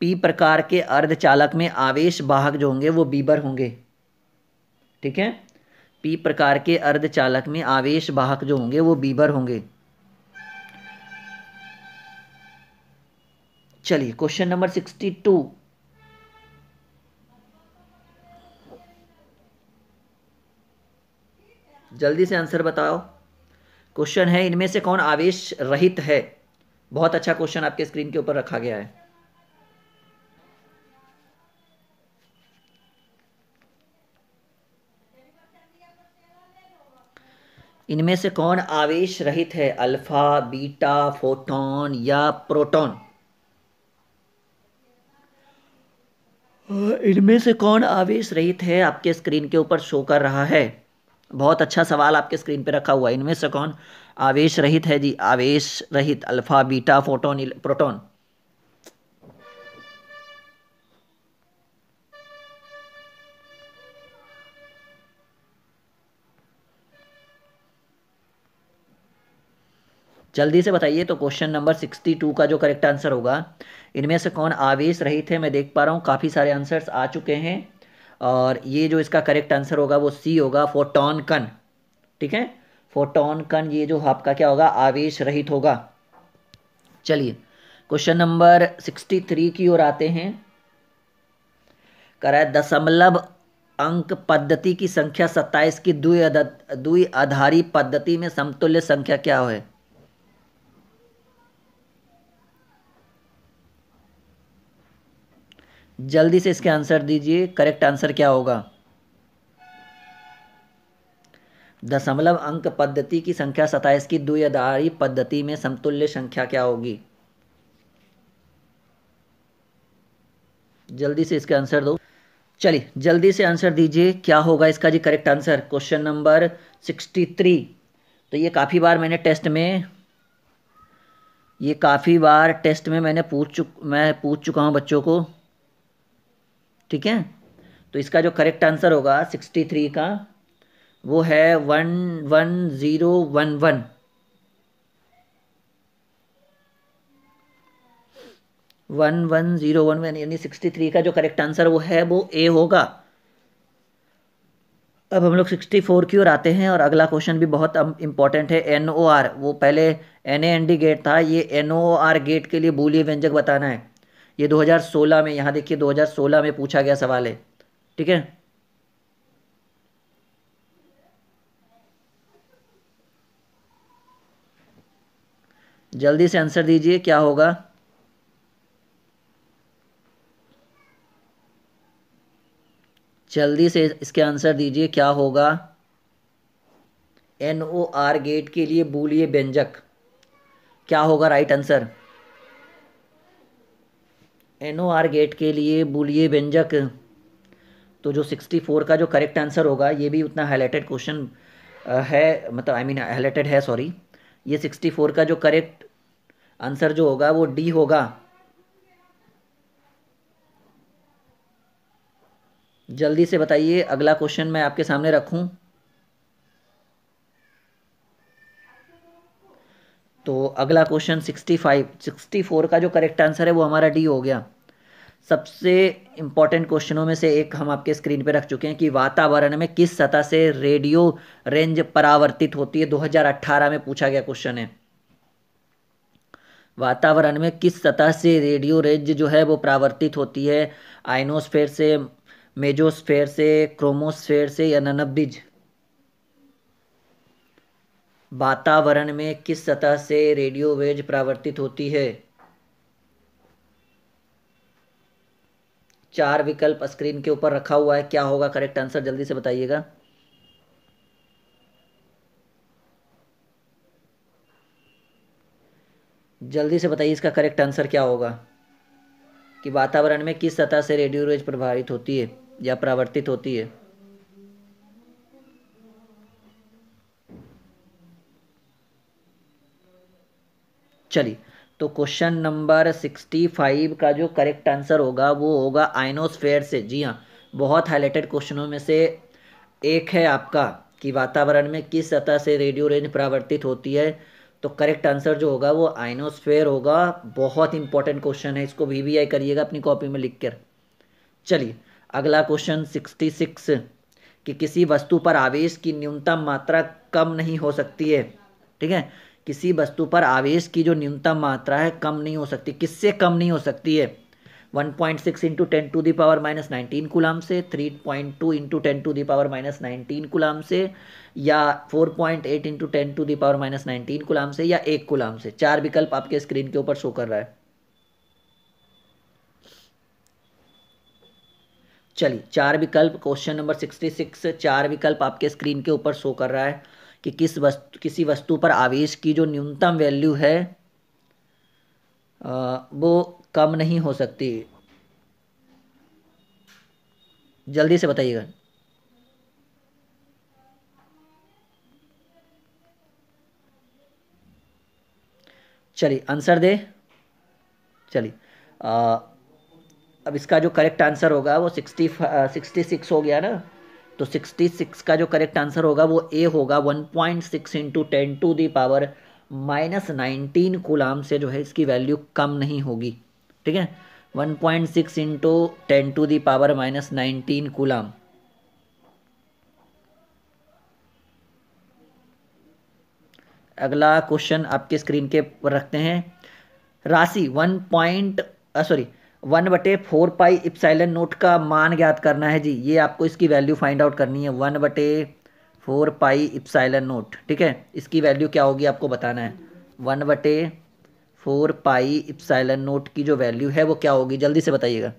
[SPEAKER 1] पी प्रकार के अर्धचालक में आवेश वाहक जो होंगे वो बीबर होंगे ठीक है पी प्रकार के अर्धचालक में आवेश वाहक जो होंगे वो बीबर होंगे चलिए क्वेश्चन नंबर सिक्सटी टू जल्दी से आंसर बताओ क्वेश्चन है इनमें से कौन आवेश रहित है बहुत अच्छा क्वेश्चन आपके स्क्रीन के ऊपर रखा गया है इनमें से कौन आवेश रहित है अल्फा बीटा फोटोन या प्रोटॉन इनमें से कौन आवेश रहित है आपके स्क्रीन के ऊपर शो कर रहा है बहुत अच्छा सवाल आपके स्क्रीन पे रखा हुआ है इनमें से कौन आवेश रहित है जी आवेश रहित अल्फा बीटा फोटोन प्रोटोन जल्दी से बताइए तो क्वेश्चन नंबर सिक्सटी टू का जो करेक्ट आंसर होगा इनमें से कौन आवेश रहित है मैं देख पा रहा हूँ काफ़ी सारे आंसर्स आ चुके हैं और ये जो इसका करेक्ट आंसर होगा वो सी होगा फोटोन कन ठीक है फोटोन कन ये जो आपका क्या होगा आवेश रहित होगा चलिए क्वेश्चन नंबर सिक्सटी थ्री की ओर आते हैं करा दशमलव अंक पद्धति की संख्या सत्ताईस की दुई द्वि आधारी पद्धति में समतुल्य संख्या क्या है जल्दी से इसके आंसर दीजिए करेक्ट आंसर क्या होगा दशमलव अंक पद्धति की संख्या सताइस की द्विधारी पद्धति में समतुल्य संख्या क्या होगी जल्दी से इसका आंसर दो चलिए जल्दी से आंसर दीजिए क्या होगा इसका जी correct answer question number sixty three तो ये काफ़ी बार मैंने टेस्ट में ये काफ़ी बार टेस्ट में मैंने पूछ चुक मैं पूछ चुका हूँ बच्चों को ठीक है तो इसका जो करेक्ट आंसर होगा सिक्सटी थ्री का वो है one one zero one one one one zero one one यानी सिक्सटी थ्री का जो करेक्ट आंसर वो है वो ए होगा अब हम लोग सिक्सटी फोर की ओर आते हैं और अगला क्वेश्चन भी बहुत इंपॉर्टेंट है एन ओ आर वो पहले N A N D gate था ये एन ओ आर गेट के लिए बोलिए व्यंजक बताना है ये 2016 में यहाँ देखिए 2016 में पूछा गया सवाल है ठीक है जल्दी से आंसर दीजिए क्या होगा जल्दी से इसके आंसर दीजिए क्या होगा एन ओ आर गेट के लिए बोलिए व्यंजक क्या होगा right answer N O R gate के लिए बोलिए व्यंजक तो जो सिक्सटी फोर का जो करेक्ट आंसर होगा ये भी उतना हाईलाइटेड क्वेश्चन है मतलब आई मीन हाईलाइटेड है सॉरी ये सिक्सटी फोर का जो करेक्ट आंसर जो होगा वो डी होगा जल्दी से बताइए अगला क्वेश्चन मैं आपके सामने रखूं तो अगला question sixty five sixty four का जो करेक्ट आंसर है वो हमारा डी हो गया सबसे इम्पॉर्टेंट क्वेश्चनों में से एक हम आपके स्क्रीन पे रख चुके हैं कि वातावरण में किस सतह से रेडियो रेंज परावर्तित होती है 2018 में पूछा गया क्वेश्चन है वातावरण में किस सतह से रेडियो रेंज जो है वो परावर्तित होती है आइनोस्फेयर से मेजोस्फेयर से क्रोमोस्फेयर से या ननबिज वातावरण में किस सतह से रेडियो वेज प्रावर्तित होती है चार विकल्प स्क्रीन के ऊपर रखा हुआ है क्या होगा करेक्ट आंसर जल्दी से बताइएगा जल्दी से बताइए इसका करेक्ट आंसर क्या होगा कि वातावरण में किस सतह से रेडियो रेज प्रभावित होती है या प्रावर्तित होती है चलिए तो क्वेश्चन नंबर सिक्सटी फाइव का जो करेक्ट आंसर होगा वो होगा आइनोस्फेयर से जी हाँ बहुत हाईलाइटेड क्वेश्चनों में से एक है आपका कि वातावरण में किस सतह से रेडियो रेंज परावर्तित होती है तो करेक्ट आंसर जो होगा वो आइनोस्फेयर होगा बहुत इंपॉर्टेंट क्वेश्चन है इसको वी वी करिएगा अपनी कॉपी में लिख कर चलिए अगला क्वेश्चन सिक्सटी सिक्स कि किसी वस्तु पर आवेश की न्यूनतम मात्रा कम नहीं हो सकती है ठीक है किसी वस्तु पर आवेश की जो न्यूनतम मात्रा है कम नहीं हो सकती किससे कम नहीं हो सकती है 1.6 point six into ten to the power minus nineteen coulomb से 3.2 point two into ten to the power minus nineteen coulomb से या 4.8 point eight into ten to the power minus nineteen coulomb से या एक कुलाम से चार विकल्प आपके स्क्रीन के ऊपर शो कर रहा है चलिए चार विकल्प क्वेश्चन नंबर सिक्सटी सिक्स चार विकल्प आपके स्क्रीन के ऊपर शो कर रहा है कि किस वस्तु किसी वस्तु पर आवेश की जो न्यूनतम वैल्यू है वो कम नहीं हो सकती जल्दी से बताइएगा चलिए आंसर दे चलिए अब इसका जो करेक्ट आंसर होगा वो सिक्सटी सिक्सटी सिक्स हो गया ना तो 66 का जो करेक्ट आंसर होगा वो ए होगा 1.6 point six into ten to the power minus nineteen coulomb से जो है इसकी वैल्यू कम नहीं होगी ठीक है 1.6 point six into ten to power minus nineteen coulomb अगला क्वेश्चन आपके स्क्रीन के रखते हैं राशि वन पॉइंट सॉरी वन बटे फोर पाई इप्साइलन नोट का मान ज्ञात करना है जी ये आपको इसकी वैल्यू फाइंड आउट करनी है वन बटे फोर पाई इप्साइलन नोट ठीक है इसकी वैल्यू क्या होगी आपको बताना है वन बटे फोर पाई इप्साइलन नोट की जो वैल्यू है वो क्या होगी जल्दी से बताइएगा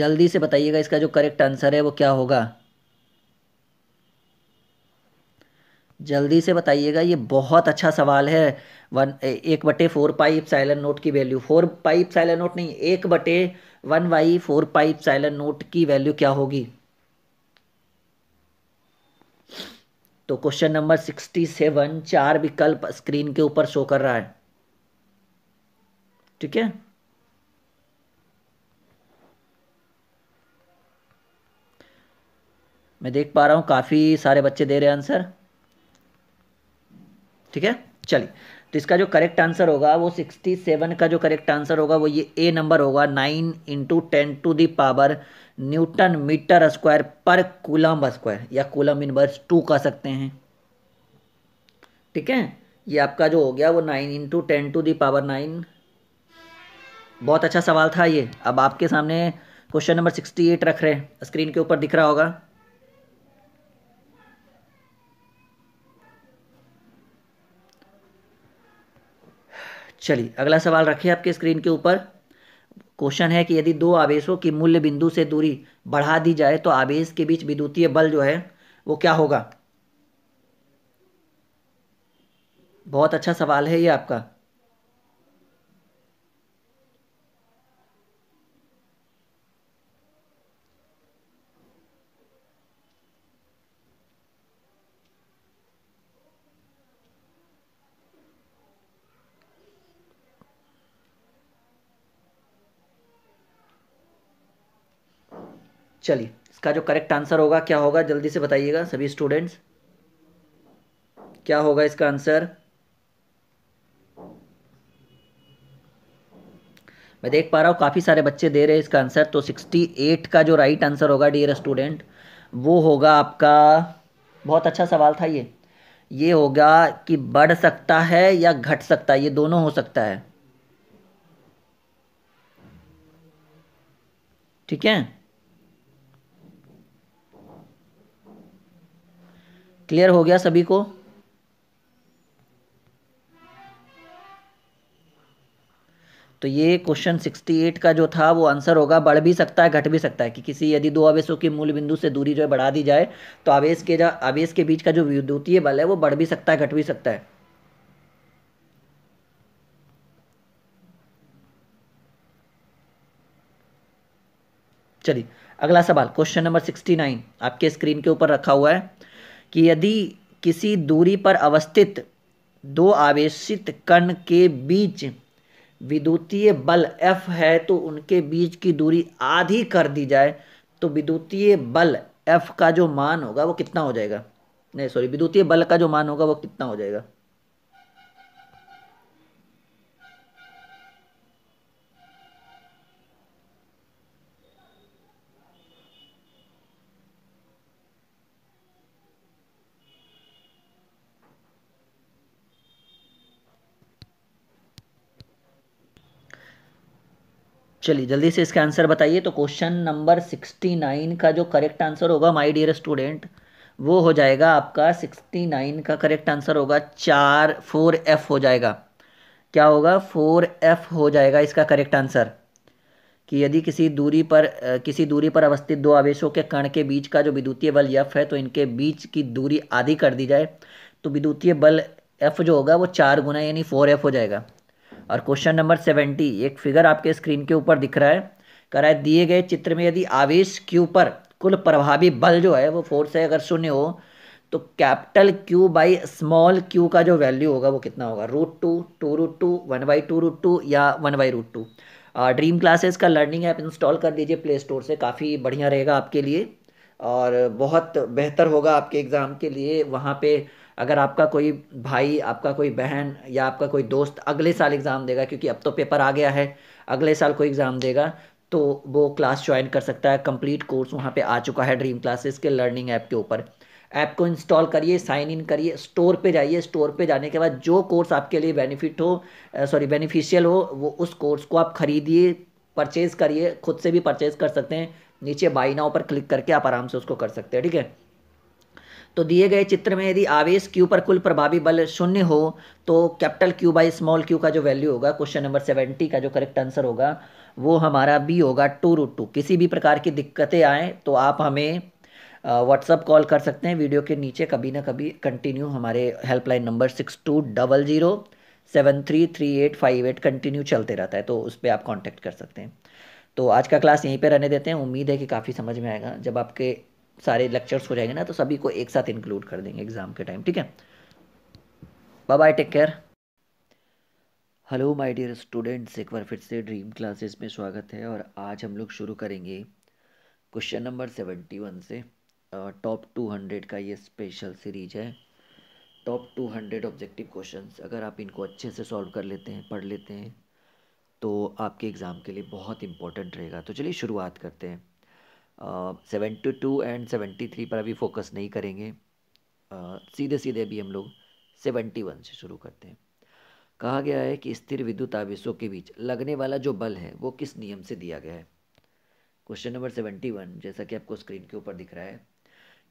[SPEAKER 1] जल्दी से बताइएगा इसका जो करेक्ट आंसर है वो क्या होगा जल्दी से बताइएगा ये बहुत अच्छा सवाल है वन एक बटे फोर पाइप साइलेंट नोट की value four pi epsilon naught नहीं एक बटे one by four pi epsilon naught की वैल्यू क्या होगी तो क्वेश्चन नंबर सिक्सटी सेवन चार विकल्प स्क्रीन के ऊपर शो कर रहा है ठीक है मैं देख पा रहा हूं काफ़ी सारे बच्चे दे रहे हैं आंसर ठीक है चलिए तो इसका जो करेक्ट आंसर होगा वो 67 का जो करेक्ट आंसर होगा वो ये ए नंबर होगा 9 into ten to the power newton metre square पर कूलम स्क्वायर या कूलम इनवर्स टू कह सकते हैं ठीक है ये आपका जो हो गया वो nine into ten to the power nine बहुत अच्छा सवाल था ये अब आपके सामने क्वेश्चन नंबर सिक्सटी एट रख रहे हैं स्क्रीन के ऊपर दिख रहा होगा चलिए अगला सवाल रखिए आपके स्क्रीन के ऊपर क्वेश्चन है कि यदि दो आवेशों की मूल्य बिंदु से दूरी बढ़ा दी जाए तो आवेश के बीच विद्युतीय बल जो है वो क्या होगा बहुत अच्छा सवाल है ये आपका चलिए इसका जो करेक्ट आंसर होगा क्या होगा जल्दी से बताइएगा सभी स्टूडेंट्स क्या होगा इसका आंसर मैं देख पा रहा हूँ काफ़ी सारे बच्चे दे रहे हैं इसका आंसर तो सिक्सटी एट का जो राइट आंसर होगा डियर स्टूडेंट वो होगा आपका बहुत अच्छा सवाल था ये ये होगा कि बढ़ सकता है या घट सकता है ये दोनों हो सकता है ठीक है क्लियर हो गया सभी को तो ये क्वेश्चन 68 का जो था वो आंसर होगा बढ़ भी सकता है घट भी सकता है कि किसी यदि दो आवेशों की मूल बिंदु से दूरी जो है बढ़ा दी जाए तो आवेश के आवेश के बीच का जो विद्युतीय बल है वो बढ़ भी सकता है घट भी सकता है चलिए अगला सवाल क्वेश्चन नंबर 69 आपके स्क्रीन के ऊपर रखा हुआ है कि यदि किसी दूरी पर अवस्थित दो आवेशित कण के बीच विद्युतीय बल F है तो उनके बीच की दूरी आधी कर दी जाए तो विद्युतीय बल F का जो मान होगा वो कितना हो जाएगा नहीं सॉरी विद्युतीय बल का जो मान होगा वो कितना हो जाएगा चलिए जल्दी से इसका आंसर बताइए तो क्वेश्चन नंबर सिक्सटी नाइन का जो करेक्ट आंसर होगा माय डियर स्टूडेंट वो हो जाएगा आपका सिक्सटी नाइन का करेक्ट आंसर होगा चार फोर एफ हो जाएगा क्या होगा फोर एफ हो जाएगा इसका करेक्ट आंसर कि यदि किसी दूरी पर किसी दूरी पर अवस्थित दो आवेशों के कण के बीच का जो विद्युतीय बल यफ है तो इनके बीच की दूरी आधी कर दी जाए तो विद्युतीय बल एफ जो होगा वो चार गुना यानी फोर एफ हो जाएगा और क्वेश्चन नंबर सेवेंटी एक फिगर आपके स्क्रीन के ऊपर दिख रहा है कह रहा है दिए गए चित्र में यदि आवेश क्यू पर कुल प्रभावी बल जो है वो फोर्स है अगर शून्य हो तो capital Q by small Q का जो वैल्यू होगा वो कितना होगा root two two root two one by two root two या one by root two Dream Classes का लर्निंग ऐप इंस्टॉल कर दीजिए प्ले स्टोर से काफ़ी बढ़िया रहेगा आपके लिए और बहुत बेहतर होगा आपके एग्ज़ाम के लिए वहाँ पे अगर आपका कोई भाई आपका कोई बहन या आपका कोई दोस्त अगले साल एग्ज़ाम देगा क्योंकि अब तो पेपर आ गया है अगले साल कोई एग्ज़ाम देगा तो वो क्लास ज्वाइन कर सकता है कंप्लीट कोर्स वहाँ पे आ चुका है ड्रीम क्लासेस के लर्निंग ऐप के ऊपर ऐप को इंस्टॉल करिए साइन इन करिए स्टोर पे जाइए स्टोर पे जाने के बाद जो कोर्स आपके लिए बेनिफिट हो सॉरी बेनिफिशियल हो वो उस कोर्स को आप खरीदिए परचेज़ करिए खुद से भी परचेज़ कर सकते हैं नीचे बाई नाव पर क्लिक करके आप आराम से उसको कर सकते हैं ठीक है तो दिए गए चित्र में यदि आवेश क्यू पर कुल प्रभावी बल शून्य हो तो capital Q by small Q का जो वैल्यू होगा क्वेश्चन नंबर सेवेंटी का जो करेक्ट आंसर होगा वो हमारा बी होगा टू रूट टू किसी भी प्रकार की दिक्कतें आएँ तो आप हमें व्हाट्सअप कॉल कर सकते हैं वीडियो के नीचे कभी ना कभी कंटिन्यू हमारे helpline number six two double zero seven three three eight five eight continue चलते रहता है तो उस पर आप कॉन्टैक्ट कर सकते हैं तो आज का क्लास यहीं पर रहने देते हैं उम्मीद है कि काफ़ी समझ में आएगा जब आपके सारे लेक्चर्स हो जाएंगे ना तो सभी को एक साथ इंक्लूड कर देंगे एग्ज़ाम के टाइम ठीक है bye bye take care hello my dear students एक बार फिर से ड्रीम क्लासेस में स्वागत है और आज हम लोग शुरू करेंगे क्वेश्चन नंबर सेवेंटी वन से टॉप टू हंड्रेड का ये स्पेशल सीरीज है top two hundred objective question अगर आप इनको अच्छे से सॉल्व कर लेते हैं पढ़ लेते हैं तो आपके एग्ज़ाम के लिए बहुत इंपॉर्टेंट रहेगा तो चलिए शुरुआत करते हैं seventy two and seventy three पर अभी फोकस नहीं करेंगे सीधे सीधे अभी हम लोग सेवेंटी वन से शुरू करते हैं कहा गया है कि स्थिर विद्युत आवेशों के बीच लगने वाला जो बल है वो किस नियम से दिया गया है क्वेश्चन नंबर सेवेंटी वन जैसा कि आपको स्क्रीन के ऊपर दिख रहा है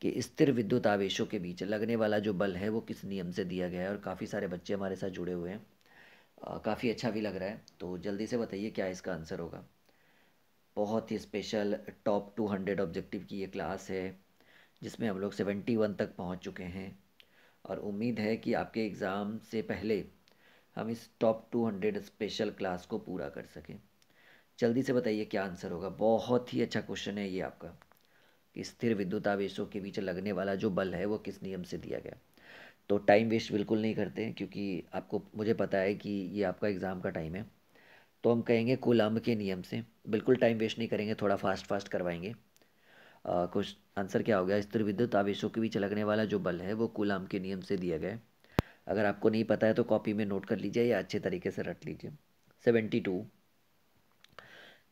[SPEAKER 1] कि स्थिर विद्युत आवेशों के बीच लगने वाला जो बल है वो किस नियम से दिया गया है और काफ़ी सारे बच्चे हमारे साथ जुड़े हुए हैं काफ़ी अच्छा भी लग रहा है तो जल्दी से बताइए क्या इसका आंसर होगा बहुत ही स्पेशल टॉप 200 ऑब्जेक्टिव की ये क्लास है जिसमें हम लोग 71 तक पहुंच चुके हैं और उम्मीद है कि आपके एग्ज़ाम से पहले हम इस टॉप 200 स्पेशल क्लास को पूरा कर सकें जल्दी से बताइए क्या आंसर होगा बहुत ही अच्छा क्वेश्चन है ये आपका कि स्थिर विद्युत आवेशों के बीच लगने वाला जो बल है वो किस नियम से दिया गया तो टाइम वेस्ट बिल्कुल नहीं करते क्योंकि आपको मुझे पता है कि ये आपका एग्ज़ाम का टाइम है तो हम कहेंगे कुलम के नियम से बिल्कुल टाइम वेस्ट नहीं करेंगे थोड़ा फास्ट फास्ट करवाएंगे आ, कुछ आंसर क्या हो गया स्त्री विद्युत आवेशों के बीच लगने वाला जो बल है वो कुलम के नियम से दिया गया है अगर आपको नहीं पता है तो कॉपी में नोट कर लीजिए या अच्छे तरीके से रट लीजिए सेवेंटी टू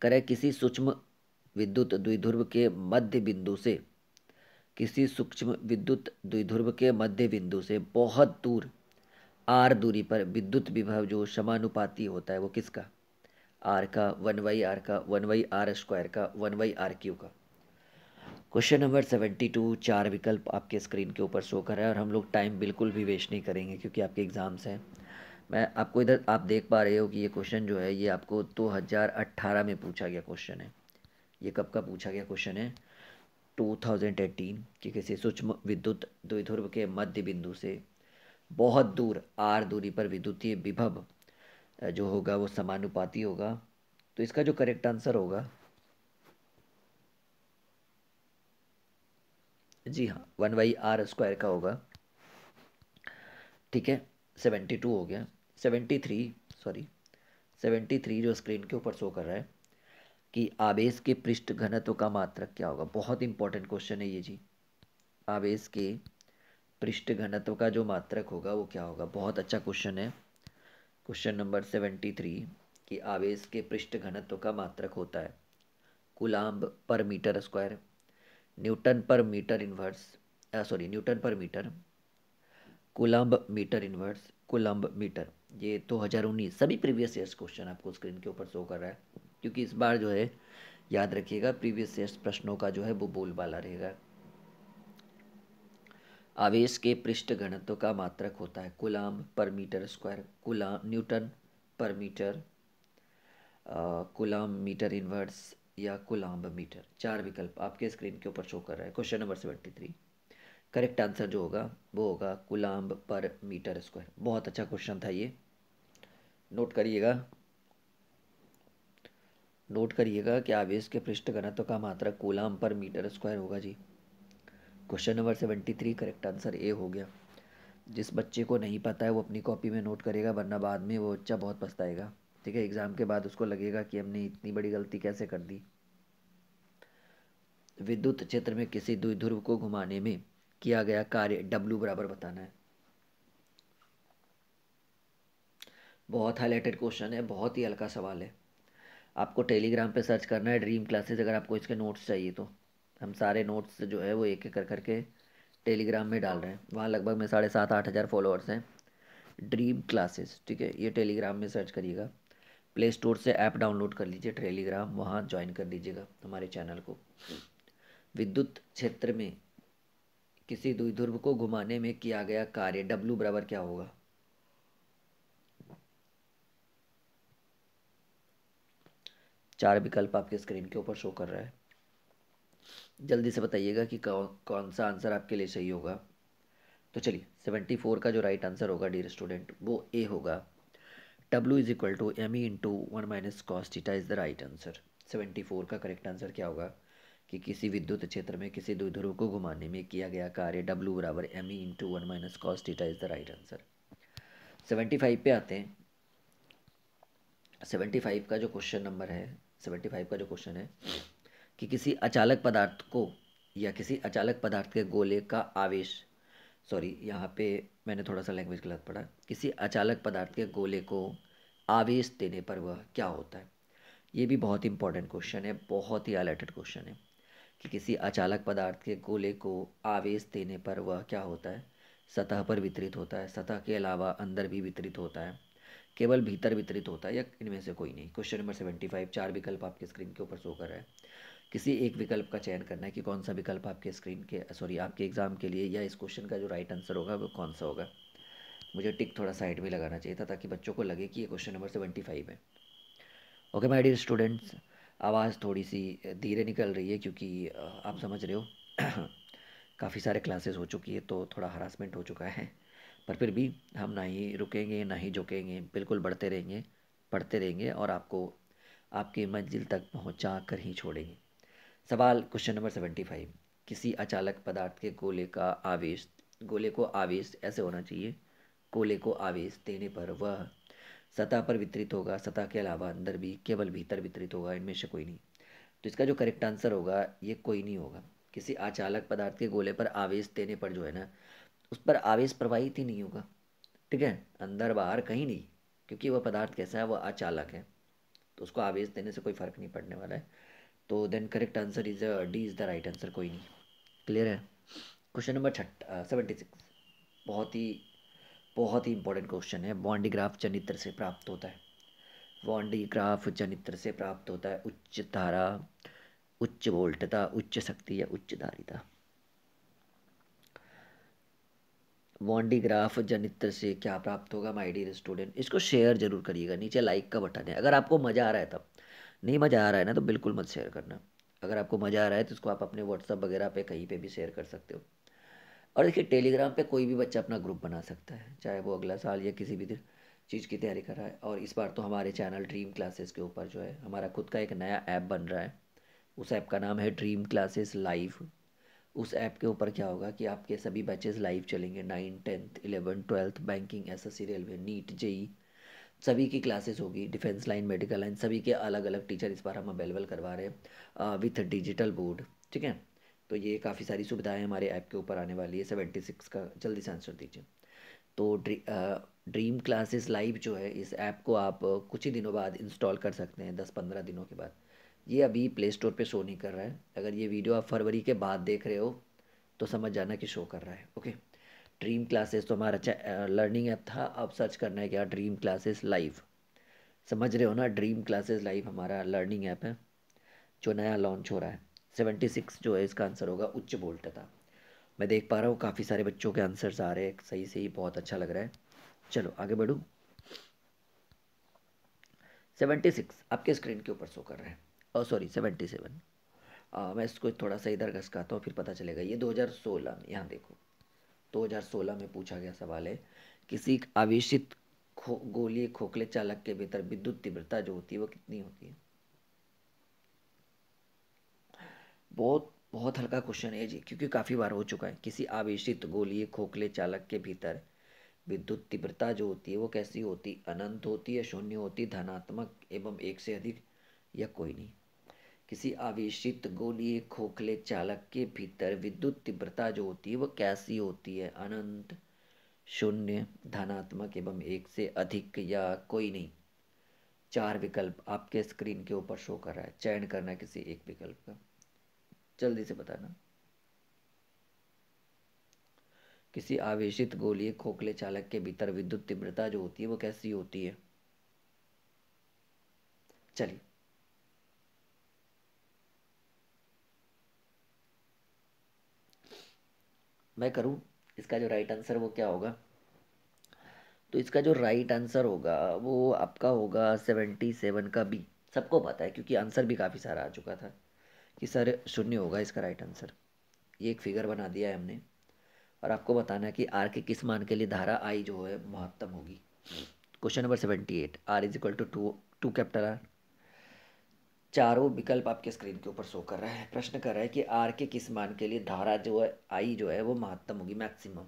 [SPEAKER 1] करें किसी सूक्ष्म विद्युत द्विध्रुव के मध्य बिंदु से किसी सूक्ष्म विद्युत द्विध्रुव के मध्य बिंदु से बहुत दूर आर दूरी पर विद्युत विभव जो समानुपाती होता है वो किसका आर का वन वाई आर का वन वाई आर स्क्वायर का वन वाई आर क्यू का क्वेश्चन नंबर सेवेंटी टू चार विकल्प आपके स्क्रीन के ऊपर शो कर रहा है और हम लोग टाइम बिल्कुल भी वेस्ट नहीं करेंगे क्योंकि आपके एग्ज़ाम्स हैं मैं आपको इधर आप देख पा रहे हो कि ये क्वेश्चन जो है ये आपको दो हज़ार अट्ठारह में पूछा गया क्वेश्चन है ये कब का पूछा गया क्वेश्चन है टू थाउजेंड एटीन कि किसी सूक्ष्म विद्युत द्विध्रुव के मध्य बिंदु से बहुत दूर आर दूरी पर विद्युतीय विभव जो होगा वो समानुपाती होगा तो इसका जो करेक्ट आंसर होगा जी हाँ वन वाई आर स्क्वायर का होगा ठीक है सेवेंटी टू हो गया seventy three sorry seventy three जो स्क्रीन के ऊपर शो कर रहा है कि आवेश के पृष्ठ घनत्व का मात्रक क्या होगा बहुत इंपॉर्टेंट क्वेश्चन है ये जी आवेश के पृष्ठ घनत्व का जो मात्रक होगा वो क्या होगा बहुत अच्छा क्वेश्चन है क्वेश्चन नंबर सेवेंटी थ्री कि आवेश के पृष्ठ घनत्व का मात्रक होता है कुलाम्ब पर मीटर स्क्वायर न्यूटन पर मीटर इन्वर्स सॉरी न्यूटन पर metre coulomb metre inverse coulomb metre ये दो तो हज़ार उन्नीस सभी प्रीवियस ईयर्स क्वेश्चन आपको स्क्रीन के ऊपर शो कर रहा है क्योंकि इस बार जो है याद रखिएगा प्रीवियस ईयर्स प्रश्नों का जो है वो बोलबाला रहेगा आवेश के पृष्ठ घनत्व का मात्रक होता है कुलाम पर मीटर स्क्वायर कुलाम न्यूटन पर मीटर कुलाम मीटर इनवर्स या कुलाम मीटर चार विकल्प आपके स्क्रीन के ऊपर शो कर रहा है question number seventy three correct answer जो होगा वो होगा कुलाम पर मीटर स्क्वायर बहुत अच्छा क्वेश्चन था ये नोट करिएगा नोट करिएगा कि आवेश के पृष्ठ घनत्व का मात्रक कुलाम पर मीटर स्क्वायर होगा जी question number seventy three correct answer A हो गया जिस बच्चे को नहीं पता है वो अपनी कॉपी में नोट करेगा वरना बाद में वो बच्चा बहुत पछताएगा ठीक है एग्ज़ाम के बाद उसको लगेगा कि हमने इतनी बड़ी गलती कैसे कर दी विद्युत क्षेत्र में किसी द्विध्रुव को घुमाने में किया गया कार्य डब्लू बराबर बताना है बहुत हाईलाइटेड क्वेश्चन है बहुत ही हल्का सवाल है आपको टेलीग्राम पे सर्च करना है ड्रीम क्लासेस अगर आपको इसके नोट्स चाहिए तो हम सारे नोट्स जो है वो एक एक कर करके टेलीग्राम में डाल रहे हैं वहाँ लगभग में साढ़े सात आठ हज़ार फॉलोअर्स हैं ड्रीम क्लासेस ठीक है ये टेलीग्राम में सर्च करिएगा प्ले स्टोर से ऐप डाउनलोड कर लीजिए टेलीग्राम वहाँ ज्वाइन कर लीजिएगा हमारे चैनल को विद्युत क्षेत्र में किसी द्विध्रुव को घुमाने में किया गया कार्य डब्लू बराबर क्या होगा चार विकल्प आपके स्क्रीन के ऊपर शो कर रहा है जल्दी से बताइएगा कि कौन कौन सा आंसर आपके लिए सही होगा तो चलिए सेवेंटी फोर का जो राइट आंसर होगा डियर स्टूडेंट वो ए होगा W is equal to M E into one minus cos is the right answer seventy four का करेक्ट आंसर क्या होगा कि किसी विद्युत क्षेत्र में किसी द्विध्रुव को घुमाने में किया गया कार्य डब्ल्यू बराबर M E into one minus cos is the right answer seventy five पे आते हैं सेवेंटी फाइव का जो क्वेश्चन नंबर है सेवेंटी फाइव का जो क्वेश्चन है कि किसी अचालक पदार्थ को या किसी अचालक पदार्थ के गोले का आवेश सॉरी यहाँ पे मैंने थोड़ा सा लैंग्वेज गलत पढ़ा किसी अचालक पदार्थ के गोले को आवेश देने पर वह क्या होता है ये भी बहुत इंपॉर्टेंट क्वेश्चन है बहुत ही हाईलाइटेड क्वेश्चन है कि किसी अचालक पदार्थ के गोले को आवेश देने पर वह क्या होता है सतह पर वितरित होता है सतह के अलावा अंदर भी वितरित होता है केवल भीतर वितरित होता है या इनमें से कोई नहीं क्वेश्चन नंबर सेवेंटी फाइव चार विकल्प आपके स्क्रीन के ऊपर शो कर रहा है किसी एक विकल्प का चयन करना है कि कौन सा विकल्प आपके स्क्रीन के सॉरी आपके एग्ज़ाम के लिए या इस क्वेश्चन का जो राइट आंसर होगा वो कौन सा होगा मुझे टिक थोड़ा साइड में लगाना चाहिए था ताकि बच्चों को लगे कि ये क्वेश्चन नंबर सेवेंटी फाइव है ओके माय डियर स्टूडेंट्स आवाज़ थोड़ी सी धीरे निकल रही है क्योंकि आप समझ रहे हो काफ़ी सारे क्लासेस हो चुकी है तो थोड़ा हरासमेंट हो चुका है पर फिर भी हम ना ही रुकेंगे ना ही झुकेंगे बिल्कुल बढ़ते रहेंगे पढ़ते रहेंगे और आपको आपकी मंजिल तक पहुंचा कर ही छोड़ेंगे सवाल क्वेश्चन नंबर सेवेंटी फाइव किसी अचालक पदार्थ के गोले का आवेश गोले को आवेश ऐसे होना चाहिए गोले को आवेश देने पर वह सतह पर वितरित होगा सतह के अलावा अंदर भी केवल भीतर वितरित होगा इनमें से कोई नहीं तो इसका जो करेक्ट आंसर होगा ये कोई नहीं होगा किसी अचालक पदार्थ के गोले पर आवेश देने पर जो है ना उस पर आवेश प्रवाहित ही नहीं होगा ठीक है अंदर बाहर कहीं नहीं क्योंकि वह पदार्थ कैसा है वह अचालक है तो उसको आवेश देने से कोई फर्क नहीं पड़ने वाला है तो then correct answer is D is the right answer कोई नहीं क्लियर है क्वेश्चन नंबर छठ सेवेंटी uh, सिक्स बहुत ही बहुत ही इंपॉर्टेंट क्वेश्चन है बॉन्डी ग्राफ चनित्र से प्राप्त होता है बॉन्डी ग्राफ चनित्र से प्राप्त होता है उच्च धारा उच्च वोल्टता उच्च शक्ति या उच्च धारिता वॉन्डी ग्राफ जनित्र से क्या प्राप्त होगा माई डियर स्टूडेंट इसको शेयर जरूर करिएगा नीचे लाइक का बटन है अगर आपको मज़ा आ रहा है तब नहीं मज़ा आ रहा है ना तो बिल्कुल मत शेयर करना अगर आपको मज़ा आ रहा है तो उसको आप अपने व्हाट्सअप वगैरह पे कहीं पे भी शेयर कर सकते हो और देखिए टेलीग्राम पे कोई भी बच्चा अपना ग्रुप बना सकता है चाहे वो अगला साल या किसी भी चीज़ की तैयारी कर रहा है और इस बार तो हमारे चैनल ड्रीम क्लासेस के ऊपर जो है हमारा खुद का एक नया ऐप बन रहा है उस ऐप का नाम है ड्रीम क्लासेस लाइव उस ऐप के ऊपर क्या होगा कि आपके सभी बैचेस लाइव चलेंगे nine tenth eleven twelfth banking S S C railway NEET JEE सभी की क्लासेस होगी डिफेंस लाइन मेडिकल लाइन सभी के अलग अलग टीचर इस बार हम अवेलेबल करवा रहे हैं विथ डिजिटल बोर्ड ठीक है तो ये काफ़ी सारी सुविधाएं हमारे ऐप के ऊपर आने वाली है सेवेंटी सिक्स का जल्दी से आंसर दीजिए तो ड्री, आ, ड्रीम क्लासेस लाइव जो है इस ऐप को आप कुछ ही दिनों बाद इंस्टॉल कर सकते हैं दस पंद्रह दिनों के बाद ये अभी प्ले स्टोर पर शो नहीं कर रहा है अगर ये वीडियो आप फरवरी के बाद देख रहे हो तो समझ जाना कि शो कर रहा है ओके ड्रीम क्लासेस तो हमारा लर्निंग ऐप था अब सर्च करना है क्या ड्रीम क्लासेस लाइव समझ रहे हो ना ड्रीम क्लासेस लाइव हमारा लर्निंग ऐप है जो नया लॉन्च हो रहा है सेवेंटी सिक्स जो है इसका आंसर होगा उच्च बोल्ट था मैं देख पा रहा हूँ काफ़ी सारे बच्चों के आंसर्स आ रहे हैं सही सही बहुत अच्छा लग रहा है चलो आगे बढ़ूँ सेवेंटी सिक्स आपके स्क्रीन के ऊपर शो कर रहे हैं और सॉरी सेवेंटी सेवन मैं इसको थोड़ा सा इधर घसकाता हूँ फिर पता चलेगा ये दो हज़ार सोलह यहाँ देखो 2016 में पूछा गया सवाल है किसी आवेशित खो गोली खोखले चालक के भीतर विद्युत तीव्रता जो होती है वो कितनी होती है बहुत बहुत हल्का क्वेश्चन है जी क्योंकि काफ़ी बार हो चुका है किसी आवेशित गोली खोखले चालक के भीतर विद्युत तीव्रता जो होती है वो कैसी होती अनंत होती है शून्य होती धनात्मक एवं एक से अधिक या कोई नहीं किसी आवेशित गोलीय खोखले चालक के भीतर विद्युत तीव्रता जो होती है वह कैसी होती है अनंत शून्य धनात्मक एवं एक से अधिक या कोई नहीं चार विकल्प आपके स्क्रीन के ऊपर शो कर रहा है चयन करना किसी एक विकल्प का जल्दी से बताना किसी आवेशित गोलीय खोखले चालक के भीतर विद्युत तीव्रता जो होती है वो कैसी होती है चलिए मैं करूँ इसका जो राइट आंसर वो क्या होगा तो इसका जो राइट आंसर होगा वो आपका होगा सेवेंटी सेवन का बी सबको पता है क्योंकि आंसर भी काफ़ी सारा आ चुका था कि सर शून्य होगा इसका राइट आंसर ये एक फिगर बना दिया है हमने और आपको बताना कि आर के किस मान के लिए धारा आई जो है महत्तम होगी question number seventy eight R is equal to two two कैप्टर आर चारों विकल्प आपके स्क्रीन के ऊपर शो कर रहा है प्रश्न कर रहा है कि आर के किस मान के लिए धारा जो है आई जो है वो महत्तम होगी मैक्सिमम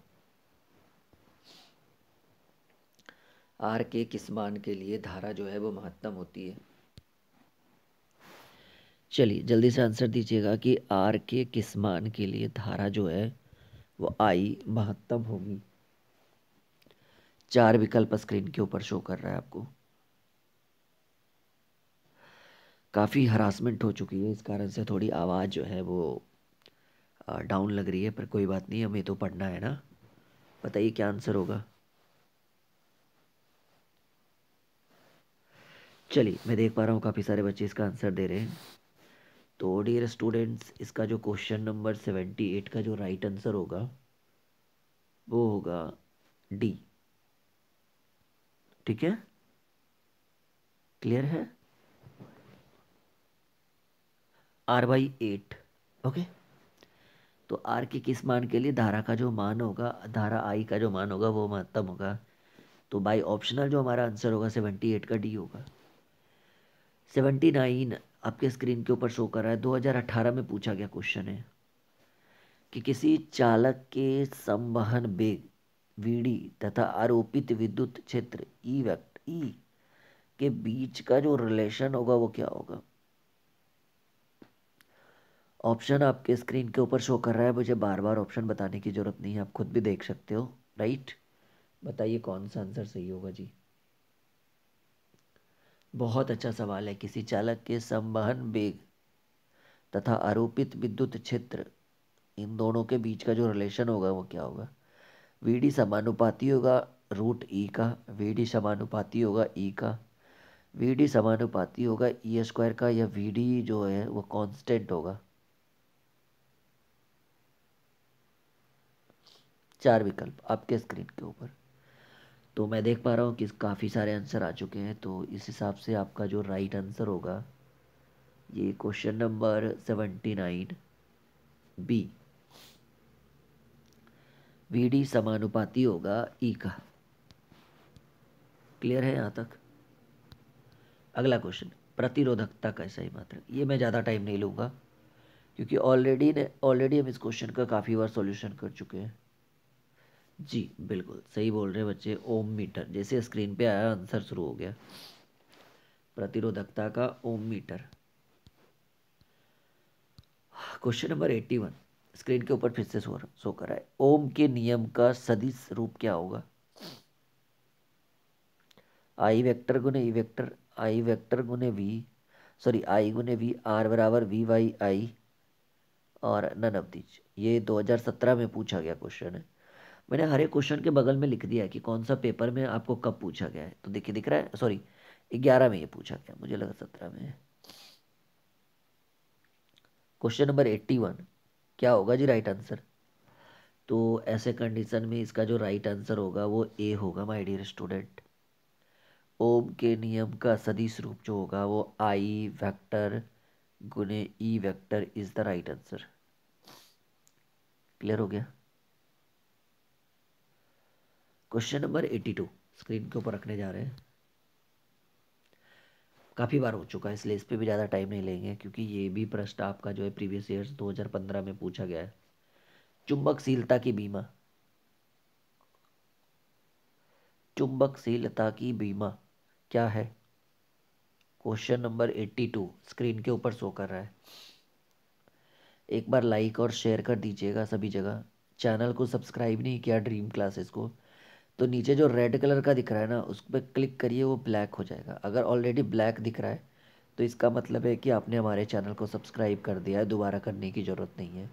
[SPEAKER 1] आर के किस मान के लिए धारा जो है वो महत्तम होती है चलिए जल्दी से आंसर दीजिएगा कि आर के किस मान के लिए धारा जो है वो आई महत्तम होगी चार विकल्प स्क्रीन के ऊपर शो कर रहा है आपको काफ़ी हरासमेंट हो चुकी है इस कारण से थोड़ी आवाज़ जो है वो डाउन लग रही है पर कोई बात नहीं हमें तो पढ़ना है ना बताइए क्या आंसर होगा चलिए मैं देख पा रहा हूँ काफ़ी सारे बच्चे इसका आंसर दे रहे हैं तो डियर स्टूडेंट्स इसका जो क्वेश्चन नंबर सेवेंटी एट का जो राइट आंसर होगा वो होगा डी ठीक है क्लियर है आर बाई एट ओके तो आर के किस मान के लिए धारा का जो मान होगा धारा आई का जो मान होगा वो महत्तम होगा तो बाई ऑप्शनल जो हमारा आंसर होगा सेवेंटी एट का डी होगा सेवेंटी नाइन आपके स्क्रीन के ऊपर शो कर रहा है दो हज़ार अठारह में पूछा गया क्वेश्चन है कि किसी चालक के संवहन बेग वीडी तथा आरोपित विद्युत क्षेत्र ई वैक्ट ई के बीच का जो रिलेशन होगा वो क्या होगा ऑप्शन आपके स्क्रीन के ऊपर शो कर रहा है मुझे बार बार ऑप्शन बताने की ज़रूरत नहीं है आप खुद भी देख सकते हो राइट बताइए कौन सा आंसर सही होगा जी बहुत अच्छा सवाल है किसी चालक के संवहन वेग तथा आरोपित विद्युत क्षेत्र इन दोनों के बीच का जो रिलेशन होगा वो क्या होगा वी डी समानुपाती होगा रूट ई e का वी डी समानुपाती होगा ई e का वी डी समानुपाती होगा ई e स्क्वायर का या वी डी जो है वो कांस्टेंट होगा चार विकल्प आपके स्क्रीन के ऊपर तो मैं देख पा रहा हूँ कि काफ़ी सारे आंसर आ चुके हैं तो इस हिसाब से आपका जो राइट आंसर होगा ये question number seventy nine B V D समानुपाती होगा ई e का क्लियर है यहाँ तक अगला क्वेश्चन प्रतिरोधकता का सही मात्र ये मैं ज़्यादा टाइम नहीं लूँगा क्योंकि ऑलरेडी ने ऑलरेडी हम इस क्वेश्चन का काफ़ी बार सॉल्यूशन कर चुके हैं जी बिल्कुल सही बोल रहे बच्चे ओम मीटर जैसे स्क्रीन पे आया आंसर शुरू हो गया प्रतिरोधकता का ohm metre question number eighty one screen के ऊपर फिर से सो कर रहा है ओम के नियम का सदिश रूप क्या होगा आई वेक्टर गुने ई वेक्टर आई वेक्टर गुने वी सॉरी आई गुने वी आर बराबर वी वाई आई और नन ऑफ दो ये 2017 में पूछा गया क्वेश्चन है मैंने हर एक क्वेश्चन के बगल में लिख दिया है कि कौन सा पेपर में आपको कब पूछा गया है तो देखिए दिख रहा है सॉरी ग्यारह में ये पूछा गया मुझे लगा सत्रह में क्वेश्चन नंबर एट्टी वन क्या होगा जी राइट आंसर तो ऐसे कंडीशन में इसका जो राइट आंसर होगा वो ए होगा माय डियर स्टूडेंट ओम के नियम का सदिश रूप जो होगा वो आई वेक्टर गुने E vector is the right answer clear हो गया question number eighty two screen के ऊपर रखने जा रहे हैं काफ़ी बार हो चुका है इसलिए इस पर भी ज़्यादा टाइम नहीं लेंगे क्योंकि ये भी प्रश्न आपका जो है प्रीवियस ईयर्स 2015 में पूछा गया है चुंबकशीलता की बीमा चुंबकशीलता की बीमा क्या है question number eighty two screen के ऊपर शो कर रहा है एक बार लाइक और शेयर कर दीजिएगा सभी जगह चैनल को सब्सक्राइब नहीं किया ड्रीम क्लासेस को तो नीचे जो रेड कलर का दिख रहा है ना उस पर क्लिक करिए वो ब्लैक हो जाएगा अगर ऑलरेडी ब्लैक दिख रहा है तो इसका मतलब है कि आपने हमारे चैनल को सब्सक्राइब कर दिया है दोबारा करने की ज़रूरत नहीं है